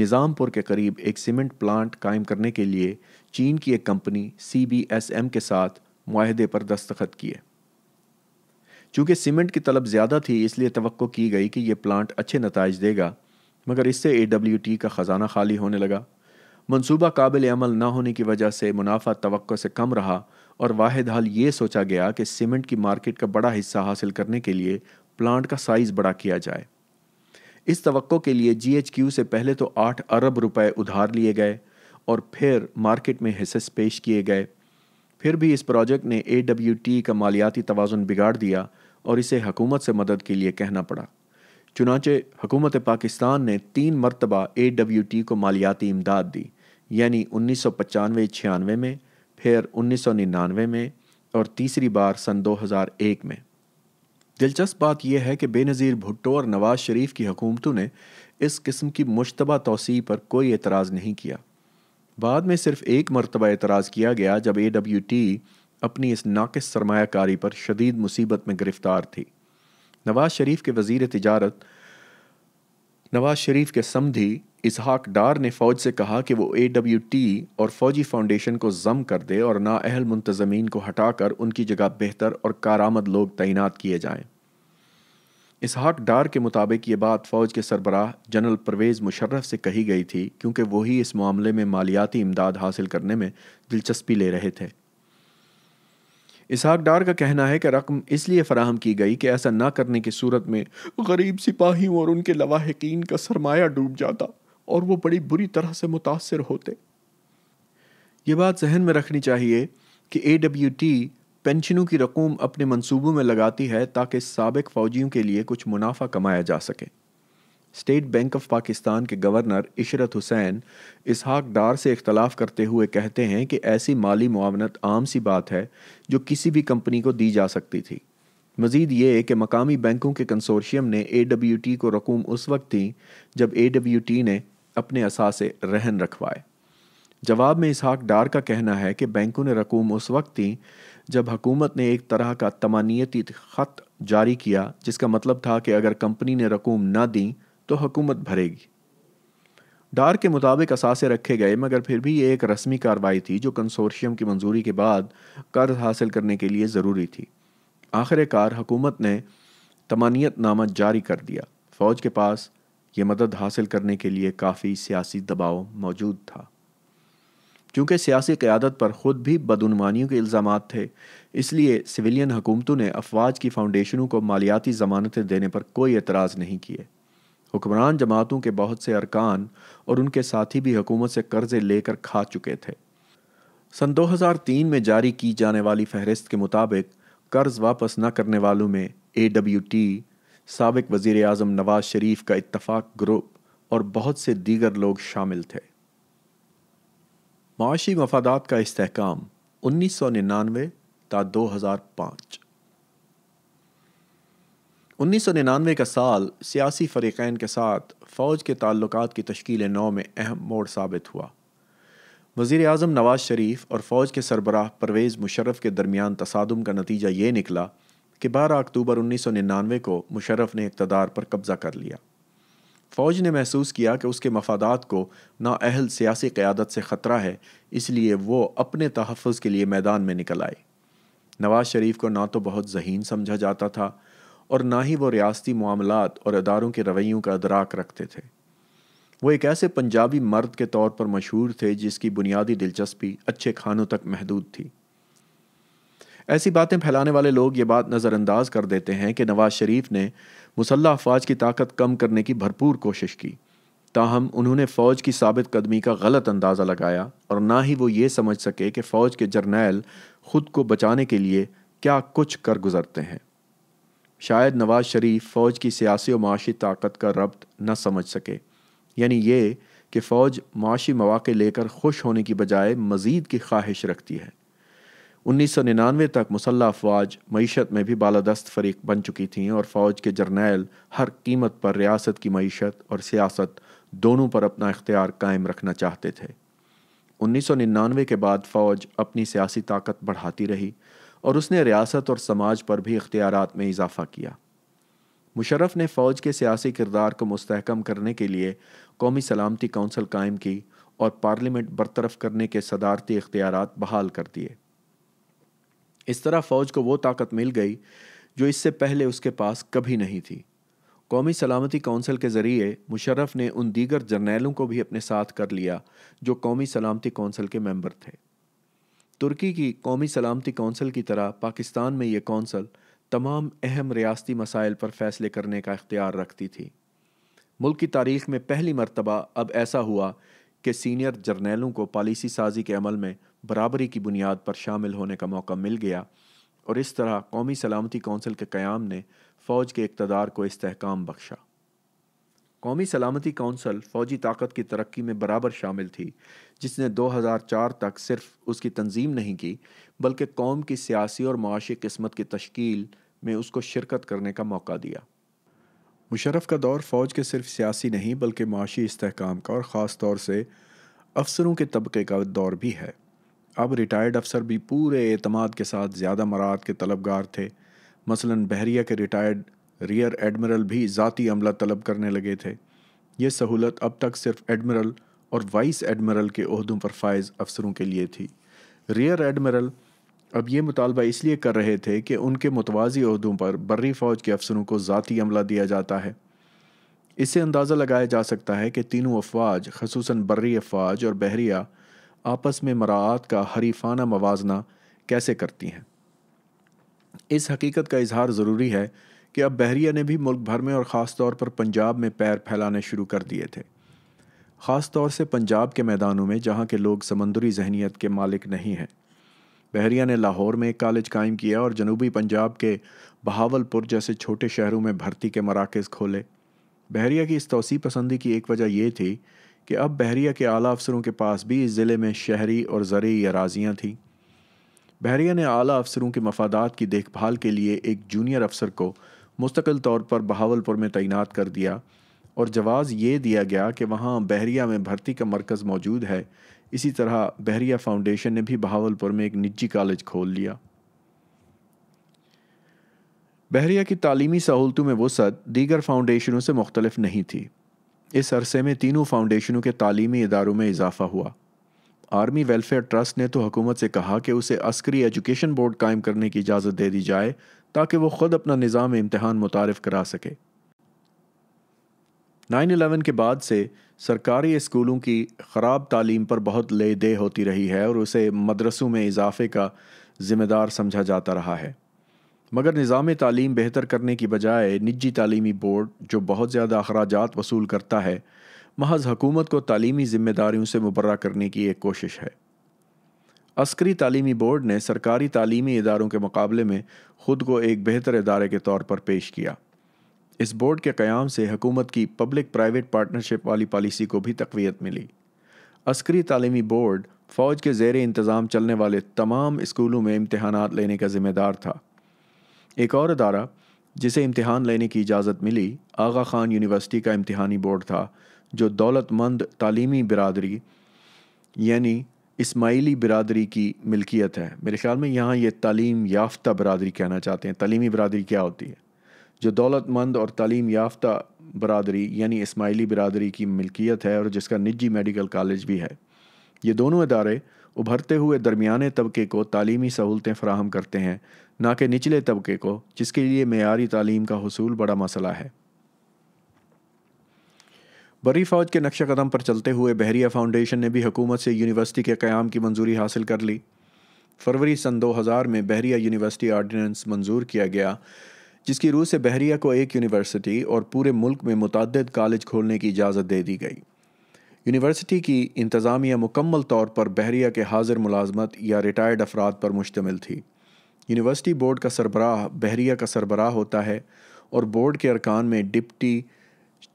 निज़ामपुर के करीब एक सीमेंट प्लांट कायम करने के लिए चीन की एक कंपनी सी बी एस एम के साथ माहदे पर दस्तखत किए चूँकि सीमेंट की तलब ज़्यादा थी इसलिए तो की गई कि यह प्लांट अच्छे नतज देगा मगर इससे ए डब्ल्यू टी का ख़जाना खाली होने लगा मनसूबा काबिल अमल न होने की वजह से मुनाफा तो से कम रहा और वाहिद हाल ये सोचा गया कि सीमेंट की मार्केट का बड़ा हिस्सा हासिल करने के लिए प्लांट का साइज बड़ा किया जाए इस तवक्को के लिए जी से पहले तो आठ अरब रुपए उधार लिए गए और फिर मार्केट में हिस्से पेश किए गए फिर भी इस प्रोजेक्ट ने ए का मालियाती तोज़ुन बिगाड़ दिया और इसे हकूमत से मदद के लिए कहना पड़ा चुनाचे हकूमत पाकिस्तान ने तीन मरतबा ए को मालियाती इमदाद दी यानी उन्नीस सौ पचानवे छियानवे में फिर 1999 में और तीसरी बार सन 2001 में दिलचस्प बात यह है कि बेनज़ीर भुट्टो और नवाज शरीफ की हुकूमतों ने इस किस्म की मुशतबा तोसी पर कोई एतराज़ नहीं किया बाद में सिर्फ एक मरतबा एतराज़ किया गया जब ए डब्ल्यू टी अपनी इस नाकस सरमाकारी पर शदीद मुसीबत में गिरफ़्तार थी नवाज शरीफ के वजीर तजारत नवाज शरीफ के समधी इसहाक डार ने फौज से कहा कि वो ए डब्ल्यू टी और फौजी फाउंडेशन को जम कर दे और अहल मुंतजमीन को हटाकर उनकी जगह बेहतर और कारामद लोग तैनात किए जाएं। इसहाक डार के मुताबिक ये बात फ़ौज के सरबराह जनरल परवेज़ मुशर्रफ से कही गई थी क्योंकि वही इस मामले में मालियाती इमदाद हासिल करने में दिलचस्पी ले रहे थे इसहाक डार का कहना है कि रकम इसलिए फराहम की गई कि ऐसा ना करने की सूरत में गरीब सिपाहियों और उनके लवाहकिन का सरमाया डूब जाता और वो बड़ी बुरी तरह से मुतासर होते ये बात जहन में रखनी चाहिए कि ए डब्ल्यू टी पेंशनों की रकूम अपने मंसूबों में लगाती है ताकि सबक फ़ौजियों के लिए कुछ मुनाफा कमाया जा सके स्टेट बैंक ऑफ पाकिस्तान के गवर्नर इशरत हुसैन इसहाक डार से इख्तलाफ करते हुए कहते हैं कि ऐसी माली मुआवनत आम सी बात है जो किसी भी कंपनी को दी जा सकती थी मजीद ये कि मकामी बैंकों के कंसोर्शियम ने ए डब्ल्यू टी को रकूम उस वक्त दी जब ए डब्ल्यू टी ने अपने असा से रहन रखवाए जवाब में इसहाक डार का कहना है कि बैंकों ने रकूम उस वक्त थी जब हकूमत ने एक तरह का तमानियती ख़त जारी किया जिसका मतलब था कि अगर कंपनी ने रकूम ना दी तो हकूमत भरेगी डार के मुताबिक असासे रखे गए मगर फिर भी ये एक रस्मी कार्रवाई थी जो कंसोर्शियम की मंजूरी के बाद कर्ज हासिल करने के लिए ज़रूरी थी आखिरकार हकूमत ने तमानियत नामा जारी कर दिया फ़ौज के पास ये मदद हासिल करने के लिए काफ़ी सियासी दबाव मौजूद था क्योंकि सियासी क़्यादत पर ख़ुद भी बदनवानियों के इल्ज़ाम थे इसलिए सिविलियन हुकूमतों ने अफवाज की फ़ाउंडेशनों को मालियाती ज़मानतें देने पर कोई एतराज़ नहीं किए हुक्मरान जमातों के बहुत से अरकान और उनके साथी भी हुकूमत से कर्ज़े लेकर खा चुके थे सन 2003 में जारी की जाने वाली फहरिस्त के मुताबिक कर्ज़ वापस न करने वालों में ए डब्ल्यू टी सबक वज़ी अजम नवाज शरीफ का इतफाक़ ग्रुप और बहुत से दीगर लोग शामिल थे माशी मफादात का इस्तेकाम उन्नीस सौ निन्यानवे ता दो हज़ार पाँच उन्नीस सौ निन्यानवे का साल सियासी फ़रीक़ैन के साथ फ़ौज के ताल्लुक की तश्ील नौ में अहम मोड़ साबित हुआ वजीर अजम नवाज शरीफ और फ़ौज के सरबराह परवेज़ मुशर्रफ के दरमियान तसादम का नतीजा ये निकला कि 12 अक्टूबर 1999 को मुशर्रफ ने इकतदार पर कब्ज़ा कर लिया फ़ौज ने महसूस किया कि उसके मफादात को नाअहल सियासी क़्यादत से ख़तरा है इसलिए वो अपने तहफ़ के लिए मैदान में निकल आए नवाज़ शरीफ को ना तो बहुत जहीन समझा जाता था और ना ही वो रियासती मामलात और अदारों के रवैयों का अदराक रखते थे वो एक ऐसे पंजाबी मर्द के तौर पर मशहूर थे जिसकी बुनियादी दिलचस्पी अच्छे खानों तक महदूद थी ऐसी बातें फैलाने वाले लोग ये बात नज़रअंदाज कर देते हैं कि नवाज शरीफ ने मुसल्ह अफवाज की ताकत कम करने की भरपूर कोशिश की ताहम उन्होंने फ़ौज की साबित कदमी का गलत अंदाज़ा लगाया और ना ही वो ये समझ सके कि फ़ौज के जर्नैल ख़ुद को बचाने के लिए क्या कुछ कर गुजरते हैं शायद नवाज शरीफ फ़ौज की सियासी और माशी ताकत का रब्त न समझ सके यानी ये कि फ़ौज माशी मौाक़े लेकर खुश होने की बजाय मज़ीद की ख्वाहिश रखती है उन्नीस सौ निन्यानवे तक मुसल्ह अफवाज मीशत में भी बालादस्त फरीक बन चुकी थीं और फ़ौज के जर्नैल हर कीमत पर रियासत की मीशत और सियासत दोनों पर अपना इख्तियार कायम रखना चाहते थे उन्नीस सौ निन्यानवे के बाद फ़ौज अपनी सियासी ताकत बढ़ाती रही और उसने रियासत और समाज पर भी इख्तियार में इजाफा किया मुशरफ ने फ़ौज के सियासी किरदार को मस्तकम करने के लिए कौमी सलामती कौंसिल कायम की और पार्लियामेंट बरतरफ करने के सदारती इख्तियार बहाल कर दिए इस तरह फ़ौज को वो ताकत मिल गई जो इससे पहले उसके पास कभी नहीं थी कौमी सलामती कौंसिल के ज़रिए मुशर्रफ ने उन दीगर जर्नैलों को भी अपने साथ कर लिया जो कौमी सलामती कौंसिल के मेंबर थे तुर्की की कौमी सलामती कौंसिल की तरह पाकिस्तान में ये कौंसल तमाम अहम रियासती मसाइल पर फैसले करने का इख्तियार रखती थी मुल्क की तारीख में पहली मरतबा अब ऐसा हुआ कि सीनियर जर्नैलों को पॉलिसी साजी के अमल में बराबरी की बुनियाद पर शामिल होने का मौका मिल गया और इस तरह कौमी सलामती कौंसिल के क़्याम ने फ़ौज के इकतदार को इसकाम बख्शा कौमी सलामती कौंसल फ़ौजी ताकत की तरक्की में बराबर शामिल थी जिसने दो हज़ार चार तक सिर्फ उसकी तंजीम नहीं की बल्कि कौम की सियासी और माशी किस्मत की तश्कील में उसको शिरकत करने का मौका दिया मुशरफ का दौर फ़ौज के सिर्फ सियासी नहीं बल्कि माशी इसकाम का और ख़ास तौर से अफसरों के तबके का दौर भी है अब रिटायर्ड अफसर भी पूरे अतमाद के साथ ज़्यादा मराहत के तलबगार थे मसलन बहरिया के रिटायर्ड रियर एडमिरल भी ज़ाती अमला तलब करने लगे थे ये सहूलत अब तक सिर्फ एडमिरल और वाइस एडमिरल के अहदों पर फायज अफसरों के लिए थी रियर एडमिरल अब ये मुतालबा इसलिए कर रहे थे कि उनके मुतवाजी अहदों पर बर्री फ़ौज के अफसरों को ज़ाती अमला दिया जाता है इससे अंदाज़ा लगाया जा सकता है कि तीनों अफवाज खसूस बर्री अफवाज और बहरिया आपस में मरात का हरीफाना मवाजना कैसे करती हैं इस हकीकत का इजहार ज़रूरी है कि अब बहरिया ने भी मुल्क भर में और ख़ास तौर पर पंजाब में पैर फैलाने शुरू कर दिए थे ख़ास तौर से पंजाब के मैदानों में जहाँ के लोग समंदरी जहनीत के मालिक नहीं हैं बहरिया ने लाहौर में एक कॉलेज कायम किया और जनूबी पंजाब के बहावलपुर जैसे छोटे शहरों में भर्ती के मराकज़ खोले बहरिया की इस तोसी पसंदी की एक वजह यह थी कि अब बहरिया के आला अफसरों के पास भी इस ज़िले में शहरी और ज़रूरी अराजियाँ थीं बहरिया ने आला अफसरों के मफादात की देखभाल के लिए एक जूनियर अफसर को मुस्तकिल तौर पर बहावलपुर में तैनात कर दिया और जवाज़ ये दिया गया कि वहाँ बहरिया में भर्ती का मरकज़ मौजूद है इसी तरह बहरिया फाउंडेशन ने भी बहावलपुर में एक निजी कॉलेज खोल लिया बहरिया की तालीमी सहूलतों में वसत दीगर फाउंडेशनों से मुख्तलफ नहीं थी इस अरसे में तीनों फाउंडेशनों के तालीमी इदारों में इजाफा हुआ आर्मी वेलफेयर ट्रस्ट ने तो हुकूमत से कहा कि उसे अस्करी एजुकेशन बोर्ड कायम करने की इजाज़त दे दी जाए ताकि वो ख़ुद अपना निज़ाम इम्तहान मुतारफ़ करा सके 9/11 के बाद से सरकारी स्कूलों की ख़राब तालीम पर बहुत ले दे होती रही है और उसे मदरसों में इजाफे का ज़िम्मेदार समझा जाता रहा है मगर निज़ाम तालीम बेहतर करने की बजाय निजी तालीमी बोर्ड जो बहुत ज़्यादा अखराज वसूल करता है महज हकूमत को तालीमी ज़िम्मेदारियों से मुबर्रा करने की एक कोशिश है अस्करी तालीमी बोर्ड ने सरकारी तालीमी इदारों के मुकाबले में ख़ुद को एक बेहतर इदारे के तौर पर पेश किया इस बोर्ड के क़्याम से हकूमत की पब्लिक प्राइवेट पार्टनरशिप वाली पॉलिसी को भी तकवीत मिली अस्करी तालीमी बोर्ड फ़ौज के जेर इंतज़ाम चलने वाले तमाम स्कूलों में इम्तहान लेने का ज़िम्मेदार था एक और अदारा जिसे इम्तहान लेने की इजाज़त मिली आगा ख़ान यूनिवर्सिटी का इम्तहानी बोर्ड था जो दौलतमंद तालीमी बिरादरी यानी इसमाइली बिरादरी की मिल्कियत है मेरे ख्याल में यहाँ ये तालीम याफ्ता बरदरी कहना चाहते हैं तलीमी बरदरी क्या होती है जो दौलतमंद और तालीम याफ्ता बरदरी यानी इसमाइली बरदरी की मिल्कियत है और जिसका निजी मेडिकल कॉलेज भी है ये दोनों अदारे उभरते हुए दरमियाने तबके को तालीमी सहूलतें फ्राहम करते हैं ना कि निचले तबके को जिसके लिए मैारी तालीम का हसूल बड़ा मसला है बरी फ़ौज के नक्श कदम पर चलते हुए बहरिया फाउंडेशन ने भी हुकूमत से यूनिवर्सिटी के क़्याम की मंजूरी हासिल कर ली फरवरी सन 2000 में बहरिया यूनिवर्सिटी आर्डीनेंस मंजूर किया गया जिसकी रूह से बहरिया को एक यूनिवर्सिटी और पूरे मुल्क में मुतद कॉलेज खोलने की इजाज़त दे दी गई यूनिवर्सिटी की इंतज़ामिया मुकम्मल तौर पर बहरिया के हाजिर मुलाजमत या रिटायर्ड अफराद पर मुश्तमिल थी यूनिवर्सिटी बोर्ड का सरबराह बहरिया का सरबराह होता है और बोर्ड के अरकान में deputy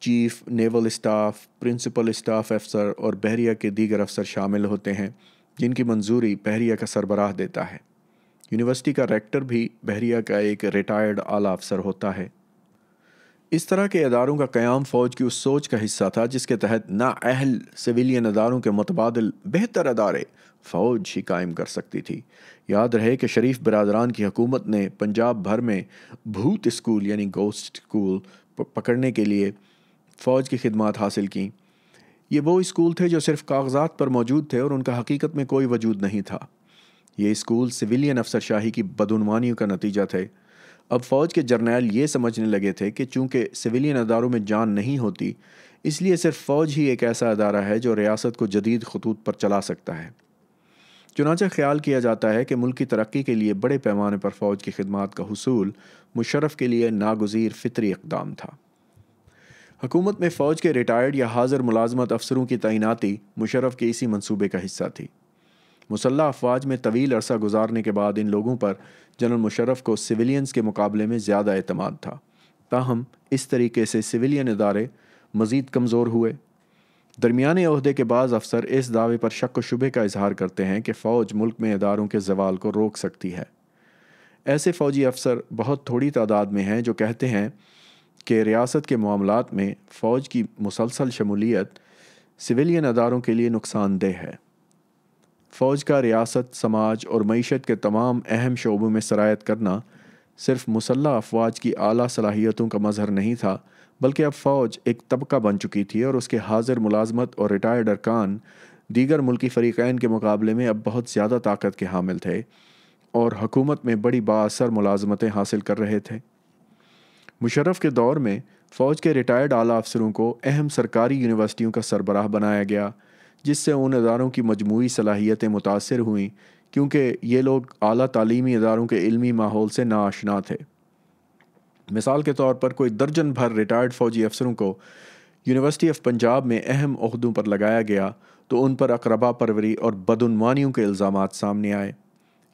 chief naval staff principal staff अफसर और बहरिया के दीगर अफसर शामिल होते हैं जिनकी मंजूरी बहरिया का सरबराह देता है यूनिवर्सिटी का रेक्टर भी बहरिया का एक रिटायर्ड आला अफसर होता है इस तरह के अदारों का क़्याम फ़ौज की उस सोच का हिस्सा था जिसके तहत नाअहल सिविलियन अदारों के मुतबाद बेहतर अदारे फ़ौज ही कायम कर सकती थी याद रहे कि शरीफ बरदरान की हकूमत ने पंजाब भर में भूत स्कूल यानी गोस्ट स्कूल पकड़ने के लिए फ़ौज की खिदमत हासिल की ये वो स्कूल थे जो सिर्फ कागजात पर मौजूद थे और उनका हकीकत में कोई वजूद नहीं था ये स्कूल सिविलियन अफसरशाही की बदनवानियों का नतीजा थे अब फ़ौज के जर्नैल ये समझने लगे थे कि चूँकि सिविलियन अदारों में जान नहीं होती इसलिए सिर्फ फ़ौज ही एक ऐसा अदारा है जो रियासत को जदीद खतूत पर चला सकता है चुनाचे ख्याल किया जाता है कि मुल्क की तरक्की के लिए बड़े पैमाने पर फ़ौज की खदमात का हसूल मुशरफ के लिए नागजीर फितरी इकदाम था हकूमत में फ़ौज के रिटायर्ड या हाजिर मुलाजमत अफसरों की तैनाती मुशरफ के इसी मनसूबे का हिस्सा थी मुसल्ह अफवाज में तवील अरसा गुजारने के बाद इन लोगों पर जनरल मुशरफ को सिविलियंस के मुकाबले में ज़्यादा अतमाद था ताहम इस तरीके से सिविलियन इदारे मज़ीद कमज़ोर हुए दरमियाने अहदे के बाद अफसर इस दावे पर शक व शुबे का इजहार करते हैं कि फ़ौज मुल्क में इदारों के जवाल को रोक सकती है ऐसे फ़ौजी अफसर बहुत थोड़ी तादाद में हैं जो कहते हैं कि रियासत के मामलों में फ़ौज की मुसलसल शमूलियत सिविलियन अदारों के लिए नुकसानदेह है फ़ौज का रियासत समाज और मीशत के तमाम अहम शोबों में सरायत करना सिर्फ मुसल्ह अफवाज की अली सलाहियतों का मजहर नहीं था बल्कि अब फ़ौज एक तबका बन चुकी थी और उसके हाजिर मुलाजमत और रिटायर्ड अरकान दीगर मुल्की फ़रीक़ैन के मुकाबले में अब बहुत ज़्यादा ताकत के हामिल थे और हकूमत में बड़ी बासर मुलाजमतें हासिल कर रहे थे मुशरफ़ के दौर में फ़ौज के रिटायर्ड आला अफसरों को अहम सरकारी यूनिवर्सिटियों का सरबराह बनाया गया जिससे उन अदारों की मजमू सलाहियतें मुतासर हुईं क्योंकि ये लोग अली तलीमी इदारों के इलमी माहौल से नाआशना थे मिसाल के तौर पर कोई दर्जन भर रिटायर्ड फ़ौजी अफसरों को यूनिवर्सिटी ऑफ पंजाब में अहम अहदों पर लगाया गया तो उन पर अकरबा परवरी और बदनवानियों के इल्ज़ाम सामने आए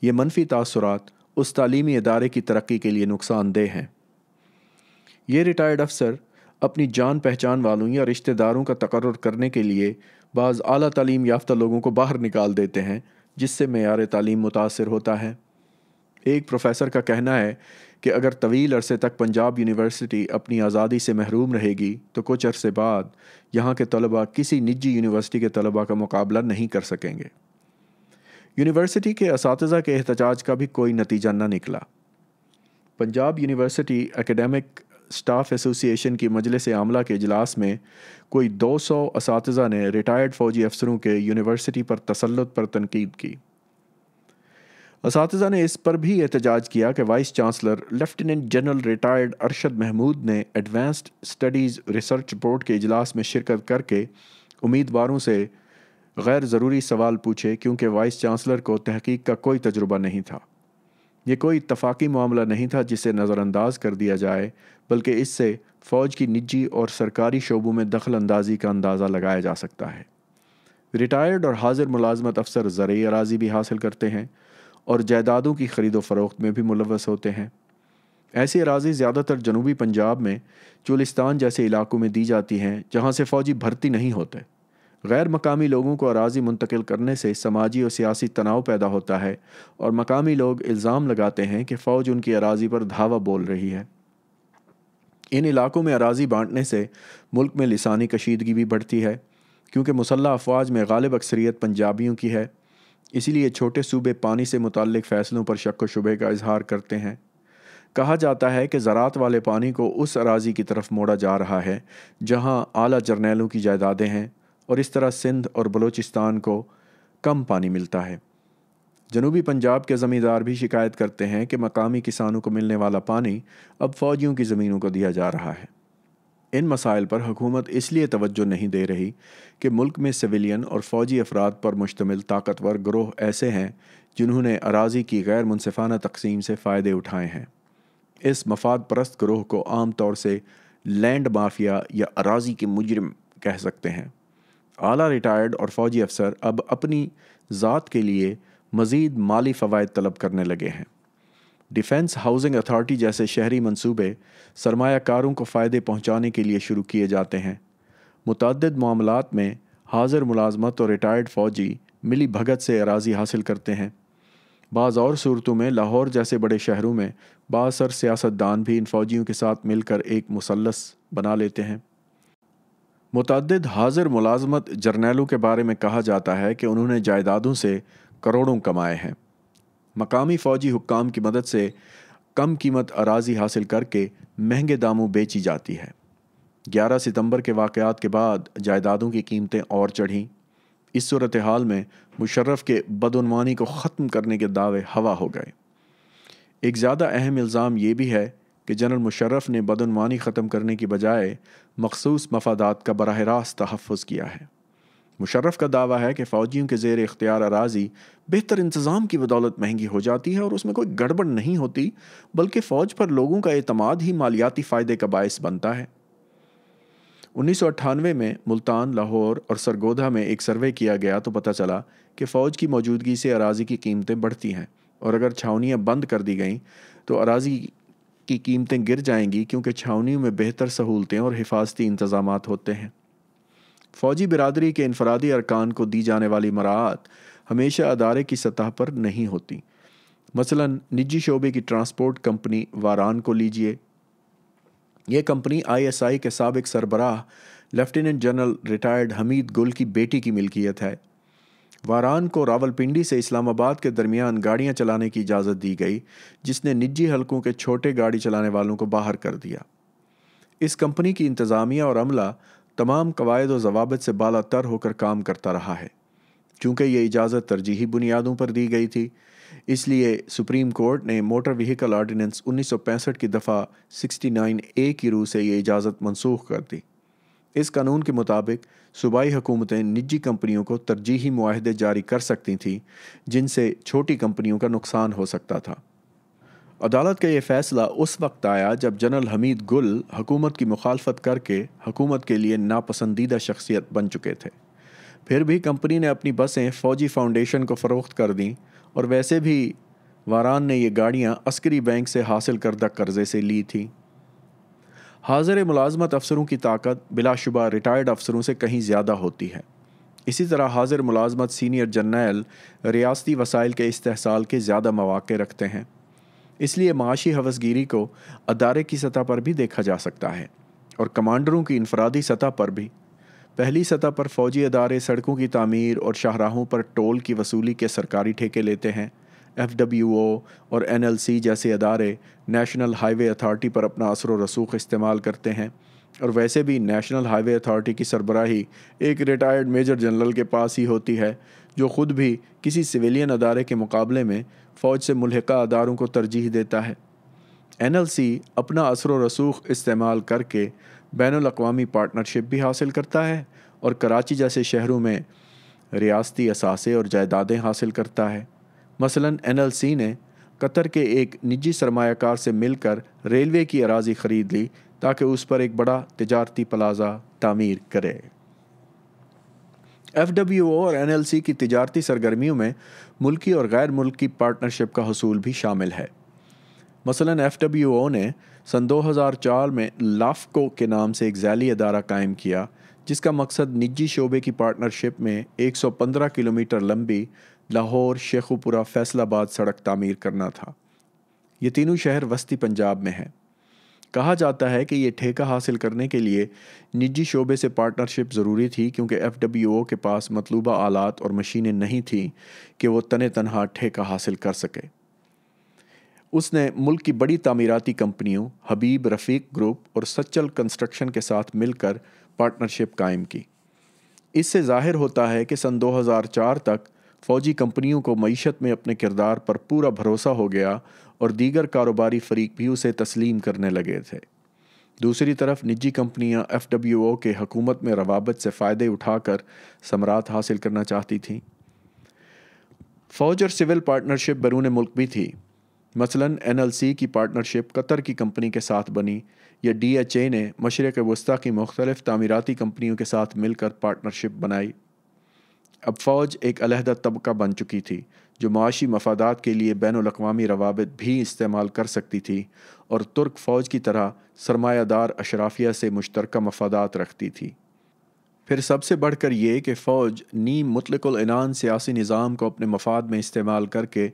ये मनफी तसरत उस तलीमी अदारे की तरक्की के लिए नुकसानदेह हैं ये रिटायर्ड अफसर अपनी जान पहचान वालों या रिश्तेदारों का तकर्र करने के लिए बाज़ अली तलीम याफ्ता लोगों को बाहर निकाल देते हैं जिससे मैार तलीम मुतासर होता है एक प्रोफेसर का कहना है कि अगर तवील अरसे तक पंजाब यूनिवर्सिटी अपनी आज़ादी से महरूम रहेगी तो कुछ अरसे बाद यहाँ के तलबा किसी निजी यूनिवर्सिटी के तलबा का मुकाबला नहीं कर सकेंगे यूनिवर्सिटी के इस के एहतजाज का भी कोई नतीजा ना निकला Punjab university academic staff association की मजलिस आमला के अजलास में कोई 200 इस ने रिटायर्ड फ़ौजी अफसरों के यूनिवर्सिटी पर तसलत पर तनकीद की इस ने इस पर भी एहतजाज किया कि vice chancellor lieutenant general retired Arshad Mahmood ने एडवांस्ड स्टडीज़ रिसर्च बोर्ड के इजलास में शिरकत करके उम्मीदवारों से गैर ज़रूरी सवाल पूछे क्योंकि वाइस चांसलर को तहकीक का कोई तजुर्बा नहीं था ये कोई इतफाक़ी मामला नहीं था जिसे नज़रअंदाज कर दिया जाए बल्कि इससे फ़ौज की निजी और सरकारी शोबों में दखल अंदाजी का अंदाज़ा लगाया जा सकता है रिटायर्ड और हाजिर मुलाजमत अफसर ज़रिए अराजी भी हासिल करते हैं और जायदादों की खरीदो फरोख्त में भी मुलवस होते हैं ऐसे अराजी ज़्यादातर जनूबी पंजाब में चुलिस्तान जैसे इलाकों में दी जाती हैं जहाँ से फ़ौजी भर्ती नहीं होते गैर मकामी लोगों को अराजी मुंतकिल करने से समाजी और सियासी तनाव पैदा होता है और मकामी लोग इल्ज़ाम लगाते हैं कि फ़ौज उनकी अराजी पर धावा बोल रही है इन इलाकों में अराजी बांटने से मुल्क में लसानी कशीदगी भी बढ़ती है क्योंकि मुसल्ह अफवाज में गालिब अक्सरियत पंजाबियों की है इसीलिए छोटे सूबे पानी से मुतल फ़ैसलों पर शक व शुबे का इजहार करते हैं कहा जाता है कि ज़रात वाले पानी को उस अराजी की तरफ मोड़ा जा रहा है जहाँ आला जरनेलों की जायदादें हैं और इस तरह सिंध और बलूचिस्तान को कम पानी मिलता है जनूबी पंजाब के ज़मींदार भी शिकायत करते हैं कि मकामी किसानों को मिलने वाला पानी अब फ़ौजियों की ज़मीनों को दिया जा रहा है इन मसाइल पर हुकूमत इसलिए तवज्जो नहीं दे रही कि मुल्क में सिविलियन और फ़ौजी अफराद पर मुश्तमिल ताकतवर ग्रोह ऐसे हैं जिन्होंने अराजी की गैर मुनफाना तकसीम से फ़ायदे उठाए हैं इस मफाद परस्त ग्रोह को आम तौर से लैंड माफिया या अराजी के मुजरम कह सकते हैं आला रिटायर्ड और फ़ौजी अफसर अब अपनी ज़ात के लिए मज़ीद माली फ़वाद तलब करने लगे हैं डिफेंस हाउसिंग अथॉरिटी जैसे शहरी मंसूबे सरमाकारों को फ़ायदे पहुँचाने के लिए शुरू किए जाते हैं मुतद मामलों में हाजिर मुलाजमत और रिटायर्ड फ़ौजी मिली भगत से अराजी हासिल करते हैं बाज़ और सूरतों में लाहौर जैसे बड़े शहरों में बासर सियासतदान भी इन फौजियों के साथ मिलकर एक मुसलस बना लेते हैं मुतद हाजिर मुलाजमत जर्नैलों के बारे में कहा जाता है कि उन्होंने जायदादों से करोड़ों कमाए हैं मकामी फ़ौजी हुकाम की मदद से कम कीमत अराजी हासिल करके महंगे दामों बेची जाती है 11 सितंबर के वाकयात के बाद जायदादों की कीमतें और चढ़ीं इस सूरत हाल में मुशर्रफ के बदनवानी को ख़त्म करने के दावे हवा हो गए एक ज़्यादा अहम इल्ज़ाम ये भी है कि जनरल मुशर्रफ ने बदनवानी ख़त्म करने की बजाय मखसूस मफादात का बरह रास्त तहफ़ किया है मुशर्रफ का दावा है कि फ़ौजियों के जेर इख्तियार अराजी बेहतर इंतज़ाम की बदौलत महंगी हो जाती है और उसमें कोई गड़बड़ नहीं होती बल्कि फ़ौज पर लोगों का अतमाद ही मालियाती फ़ायदे का बायस बनता है उन्नीस में मुल्तान लाहौर और सरगोधा में एक सर्वे किया गया तो पता चला कि फ़ौज की मौजूदगी से अराजी की कीमतें बढ़ती हैं और अगर छावनियाँ बंद कर दी गईं तो अराजी की कीमतें गिर जाएंगी क्योंकि छावनियों में बेहतर सहूलतें और हिफाजती इंतज़ाम होते हैं फौजी बिरादरी के इनफरादी अरकान को दी जाने वाली मराहत हमेशा अदारे की सतह पर नहीं होती मसलन निजी शोबे की ट्रांसपोर्ट कंपनी वारान को लीजिए यह कंपनी आईएसआई के सबक सरबराह lieutenant general retired Hamid Gul की बेटी की मिल्कियत है वारान को रावलपिंडी से इस्लामाबाद के दरमियान गाड़ियां चलाने की इजाज़त दी गई जिसने निजी हलकों के छोटे गाड़ी चलाने वालों को बाहर कर दिया इस कंपनी की इंतज़ामिया और अमला तमाम कवायद और जवाबत से बाला तर होकर काम करता रहा है चूँकि ये इजाज़त तरजीही बुनियादों पर दी गई थी इसलिए सुप्रीम कोर्ट ने मोटर व्हीकल आर्डीनेंस 1965 की दफ़ा 69 ए की रूह से ये इजाज़त मनसूख कर दी इस कानून के मुताबिक सूबाई हुकूमतें निजी कंपनियों को तरजीही माहदे जारी कर सकती थीं जिनसे छोटी कंपनियों का नुकसान हो सकता था अदालत का ये फैसला उस वक्त आया जब जनरल हमीद गुल हकूमत की मुखालफत करके हकूमत के लिए नापसंदीदा शख्सियत बन चुके थे फिर भी कंपनी ने अपनी बसें फ़ौजी फाउंडेशन को फ़रोख्त कर दी और वैसे भी वारान ने ये गाड़ियाँ अस्करी बैंक से हासिल करदा कर्जे से ली थी हाजिर मुलाजमत अफसरों की ताकत बिलाशुबा रिटायर्ड अफसरों से कहीं ज़्यादा होती है इसी तरह हाजिर मुलाजमत सीनियर जर्नैल रियासती वसाइल के इस्तेसाल के ज़्यादा मौाक़े रखते हैं इसलिए माशी हवसगिरी को अदारे की सतह पर भी देखा जा सकता है और कमांडरों की इनफरादी सतह पर भी पहली सतह पर फौजी अदारे सड़कों की तमीर और शाहराहों पर टोल की वसूली के सरकारी ठेके लेते हैं एफ डब्ल्यू ओ और एन एल सी जैसे अदारे नेशनल हाईवे अथार्टी पर अपना असर व रसूख इस्तेमाल करते हैं और वैसे भी नेशनल हाईवे अथार्टी की सरबराही एक रिटायर्ड मेजर जनरल के पास ही होती है जो ख़ुद भी किसी सिविलियन अदारे के मुकाबले में फ़ौज से मुलहका अदारों को तरजीह देता है एन एल सी अपना असर व रसूख इस्तेमाल करके बैन अवी पार्टनरशिप भी हासिल करता है और कराची जैसे शहरों में रियासती असासे और जायदादें हासिल करता है मसलन एन एल सी ने कतर के एक निजी सरमाकार से मिलकर रेलवे की अराजी ख़रीद ली ताकि उस पर एक बड़ा तजारती प्लाजा तामीर करे एफ डब्ल्यू ओ और एन एल सी की तजारती सरगर्मियों में मुल्की और गैर मुल्की पार्टनरशिप का हसूल भी शामिल है मसलन एफ डब्ल्यू ओ ने सन 2004 में लाफको के नाम से एक जैली अदारा कायम किया जिसका मकसद निजी शोबे की पार्टनरशिप में 115 किलोमीटर लंबी लाहौर शेखुपुरा फैसलाबाद सड़क तामीर करना था ये तीनों शहर वस्ती पंजाब में हैं कहा जाता है कि ये ठेका हासिल करने के लिए निजी शोबे से पार्टनरशिप ज़रूरी थी क्योंकि एफ़ डब्ल्यू ओ के पास मतलूबा आलात और मशीनें नहीं थीं कि वो तन तनहा ठेका हासिल कर सके उसने मुल्क की बड़ी तमीराती कंपनियों हबीब रफ़ीक ग्रुप और सच्चल कंस्ट्रक्शन के साथ मिलकर पार्टनरशिप कायम की इससे जाहिर होता है कि सन 2004 तक फ़ौजी कंपनियों को मीशत में अपने किरदार पर पूरा भरोसा हो गया और दीगर कारोबारी फरीक भी उसे तस्लीम करने लगे थे दूसरी तरफ निजी कंपनियां एफ डब्ल्यू ओ के हकूमत में रवाबत से फ़ायदे उठाकर समरात हासिल करना चाहती थीं फ़ौज और सिविल पार्टनरशिप बैरून मुल्क भी थी मसलन सी की पार्टनरशिप कतर की कंपनी के साथ बनी या डी एच ए ने मशरक़ वस्ती की मुख्तलिफ तमीराती कंपनियों के साथ मिलकर पार्टनरशिप बनाई अब फ़ौज एक अलहदा तबका बन चुकी थी जो माशी मफादात के लिए बैन अवी रवाबित भी इस्तेमाल कर सकती थी और तुर्क फ़ौज की तरह सरमायादार अशराफिया से मुश्तरक मफादात रखती थी फिर सबसे बढ़ कर ये कि फ़ौज नीम मुतलकुलनान सियासी निज़ाम को अपने मफाद में इस्तेमाल करके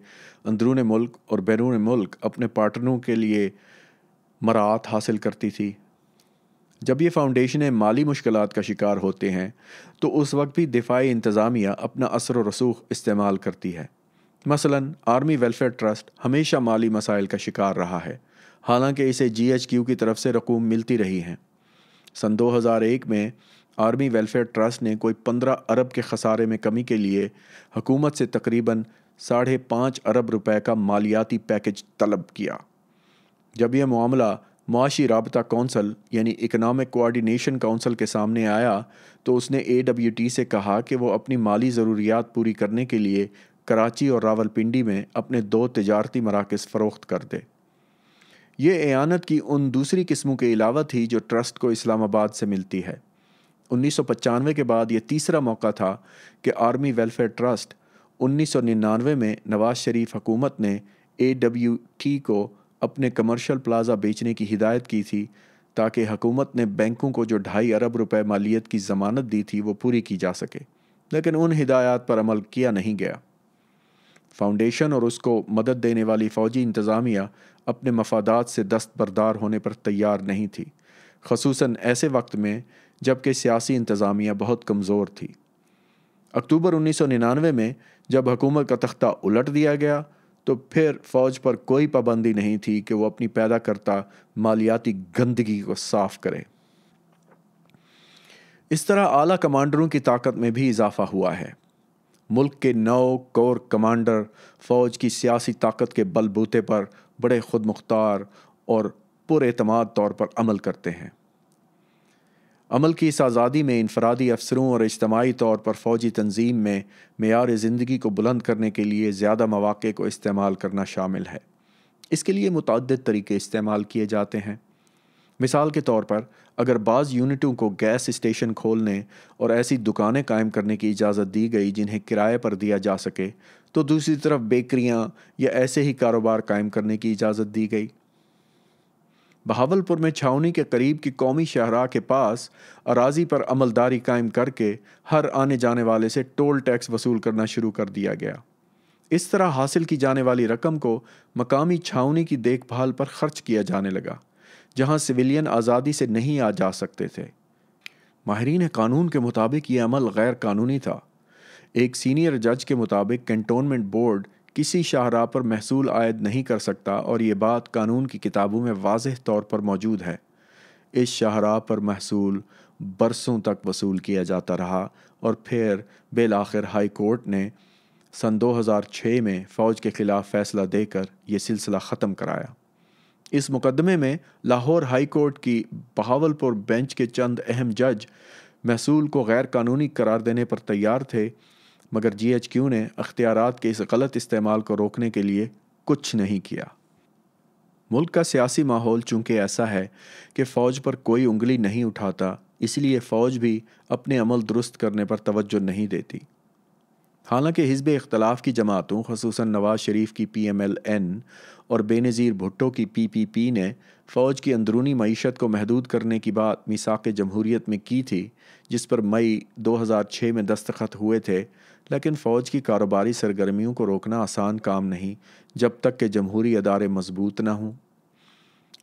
अंदरून मुल्क और बैरून मुल्क अपने पार्टनरों के लिए मराहत हासिल करती थी जब ये फाउंडेशनें माली मुश्किल का शिकार होते हैं तो उस वक्त भी दिफाई इंतज़ामिया अपना असर व रसूख इस्तेमाल करती है मसलन आर्मी वेलफेयर ट्रस्ट हमेशा माली मसाइल का शिकार रहा है हालांकि इसे क्यू की तरफ से रकूम मिलती रही हैं सन 2001 में आर्मी वेलफेयर ट्रस्ट ने कोई 15 अरब के खसारे में कमी के लिए हुकूमत से तकरीबन साढ़े पाँच अरब रुपए का मालियाती पैकेज तलब किया जब यह मामला माशी रबता कौंसल यानी इकनॉमिक कोऑर्डिनेशन कौंसल के सामने आया तो उसने ए से कहा कि वो अपनी माली ज़रूरियात पूरी करने के लिए कराची और रावलपिंडी में अपने दो तजारती मराकज़ फ़रोख्त कर दे ये एानत की उन दूसरी किस्मों के अलावा थी जो ट्रस्ट को इस्लामाबाद से मिलती है उन्नीस सौ पचानवे के बाद ये तीसरा मौका था कि आर्मी वेलफेयर ट्रस्ट उन्नीस सौ निन्यानवे में नवाज शरीफ हुकूमत ने ए डब्ल्यू टी को अपने कमर्शल प्लाजा बेचने की हिदायत की थी ताकि हकूमत ने बैंकों को जो ढाई अरब रुपए मालियत की ज़मानत दी थी वो पूरी की जा सके लेकिन उन हिदायत पर अमल किया नहीं गया फाउंडेशन और उसको मदद देने वाली फ़ौजी इंतज़ामिया अपने मफादात से दस्तबरदार होने पर तैयार नहीं थी खसूस ऐसे वक्त में जबकि सियासी इंतज़ामिया बहुत कमज़ोर थी अक्टूबर 1999 में जब हुकूमत का तख्ता उलट दिया गया तो फिर फ़ौज पर कोई पाबंदी नहीं थी कि वो अपनी पैदा करता मालियाती गंदगी को साफ करे इस तरह आला कमांडरों की ताकत में भी इजाफा हुआ है मुल्क के नौ कोर कमांडर फ़ौज की सियासी ताकत के बलबूते पर बड़े खुद मुख्तार और पुरमाद तौर पर अमल करते हैं अमल की इस आज़ादी में इनफरादी अफसरों और इज्तमाही तौर पर फ़ौजी तंजीम में मैार ज़िंदगी को बुलंद करने के लिए ज़्यादा मौाक़े को इस्तेमाल करना शामिल है इसके लिए मुतद तरीके इस्तेमाल किए जाते हैं मिसाल के तौर पर अगर बाज़ यूनिटों को गैस स्टेशन खोलने और ऐसी दुकानें कायम करने की इजाज़त दी गई जिन्हें किराए पर दिया जा सके तो दूसरी तरफ बेकरियां या ऐसे ही कारोबार कायम करने की इजाज़त दी गई बहावलपुर में छावनी के करीब की कौमी शहरा के पास अराजी पर अमलदारी कायम करके हर आने जाने वाले से टोल टैक्स वसूल करना शुरू कर दिया गया इस तरह हासिल की जाने वाली रकम को मकामी छावनी की देखभाल पर खर्च किया जाने लगा जहां सिविलियन आज़ादी से नहीं आ जा सकते थे माहरीन कानून के मुताबिक ये अमल गैर कानूनी था एक सीनियर जज के मुताबिक कैंटोनमेंट बोर्ड किसी शाहराह पर महसूल आयद नहीं कर सकता और ये बात कानून की किताबों में वाज तौर पर मौजूद है इस शाहराह पर महसूल बरसों तक वसूल किया जाता रहा और फिर बेल आखिर हाई कोर्ट ने सन 2006 में फ़ौज के ख़िलाफ़ फ़ैसला देकर यह सिलसिला ख़त्म कराया इस मुकदमे में लाहौर हाई कोर्ट की बहावलपुर बेंच के चंद अहम जज महसूल को गैर कानूनी करार देने पर तैयार थे मगर जी एच क्यू ने अख्तियार के इस गलत इस्तेमाल को रोकने के लिए कुछ नहीं किया मुल्क का सियासी माहौल चूंकि ऐसा है कि फ़ौज पर कोई उंगली नहीं उठाता इसलिए फ़ौज भी अपने अमल दुरुस्त करने पर तवज्जो नहीं देती हालांकि हिजब इख्तलाफ की जमातों खसूस नवाज शरीफ की पी एम एल एन और बेनज़ीर भुट्टो की पी पी पी ने फ़ौज की अंदरूनी मीशत को महदूद करने की बात मिसाक जमहूरीत में की थी जिस पर मई 2006 में दस्तखत हुए थे लेकिन फ़ौज की कारोबारी सरगर्मियों को रोकना आसान काम नहीं जब तक के जमहूरी अदारे मजबूत ना हों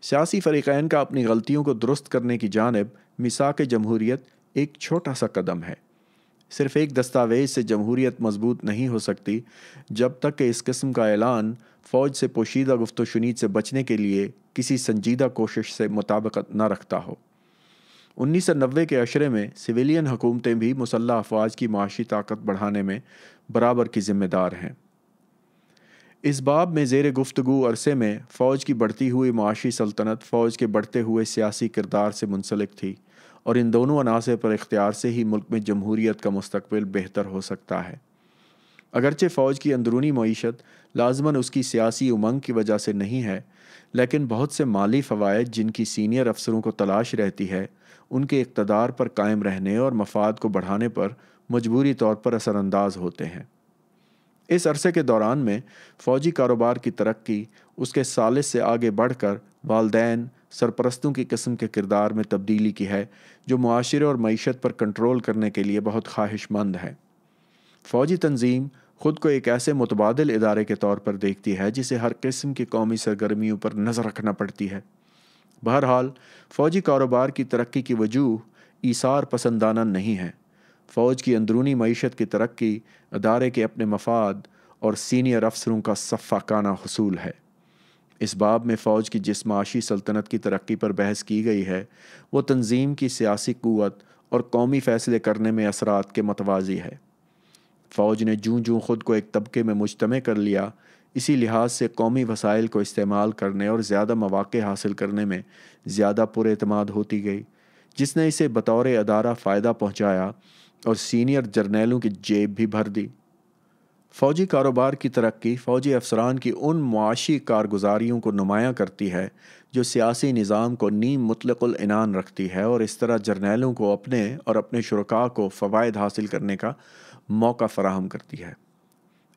सियासी फ़रीक़ैन का अपनी गलतियों को दुरुस्त करने की जानब मिसाक जमहूरीत एक छोटा सा कदम है सिर्फ एक दस्तावेज़ से जमहूरीत मजबूत नहीं हो सकती जब तक कि इस किस्म का ऐलान फ़ौज से पोशीदा गुफ्त शुनीद से बचने के लिए किसी संजीदा कोशिश से मुताबकत न रखता हो उन्नीस सौ नब्बे के अशरे में सिविलियन हुकूमतें भी मुसल्ह अफवाज की माशी ताकत बढ़ाने में बराबर की जिम्मेदार हैं इस बाब में जेर गुफ्तु अरसे में फ़ौज की बढ़ती हुई माशी सल्तनत फ़ौज के बढ़ते हुए सियासी किरदार से मुंसलिक थी और इन दोनों अनासर पर इख्तियार से ही मुल्क में जमहूरीत का मुस्तबिल बेहतर हो सकता है अगरचे फ़ौज की अंदरूनी मीशत लाजमन उसकी सियासी उमंग की वजह से नहीं है लेकिन बहुत से माली फ़वाद जिनकी सीनियर अफसरों को तलाश रहती है उनके इकतदार पर कायम रहने और मफाद को बढ़ाने पर मजबूरी तौर पर असरानंदाज होते हैं इस अरसे के दौरान में फ़ौजी कारोबार की तरक्की उसके सालिस से आगे बढ़ कर वालदेन सरपरस्तों की कस्म के किरदार में तब्दीली की है जो माशरे और मीशत पर कंट्रोल करने के लिए बहुत ख्वाहिशमंद है फौजी तंजीम खुद को एक ऐसे मुतबाद इदारे के तौर पर देखती है जिसे हर किस्म की कौमी सरगर्मियों पर नज़र रखना पड़ती है बहरहाल फौजी कारोबार की तरक्की की वजूह ईसार पसंदाना नहीं है फ़ौज की अंदरूनी मीशत की तरक्की अदारे के अपने मफाद और सीनियर अफसरों का सफ़ाकाना हसूल है इस बाब में फ़ौज की जिस माशी सल्तनत की तरक्की पर बहस की गई है वो तंजीम की सियासी क़वत और कौमी फ़ैसले करने में असरात के मतवाजी है फ़ौज ने जूं जूं खुद को एक तबके में मुजतम कर लिया इसी लिहाज से कौमी वसाइल को इस्तेमाल करने और ज़्यादा मौाक़े हासिल करने में ज़्यादा पुरमाद होती गई जिसने इसे बतौर अदारा फ़ायदा पहुँचाया और सीनियर जर्नेलों की जेब भी भर दी फ़ौजी कारोबार की तरक्की फ़ौजी अफसरान की उन मुआशी कारगुजारियों को नुमाया करती है जो सियासी निज़ाम को नीम मुतलकुलनान रखती है और इस तरह जर्नेलों को अपने और अपने शुरा को फ़वाद हासिल करने का मौका फराहम करती है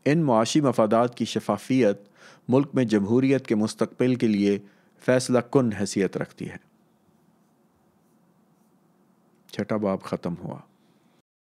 इन मुआशी मफादात की शफाफियत मुल्क में जमहूरीत के मुस्तबिल के लिए फैसला कन हैसियत रखती है छठा बाब ख़त्म हुआ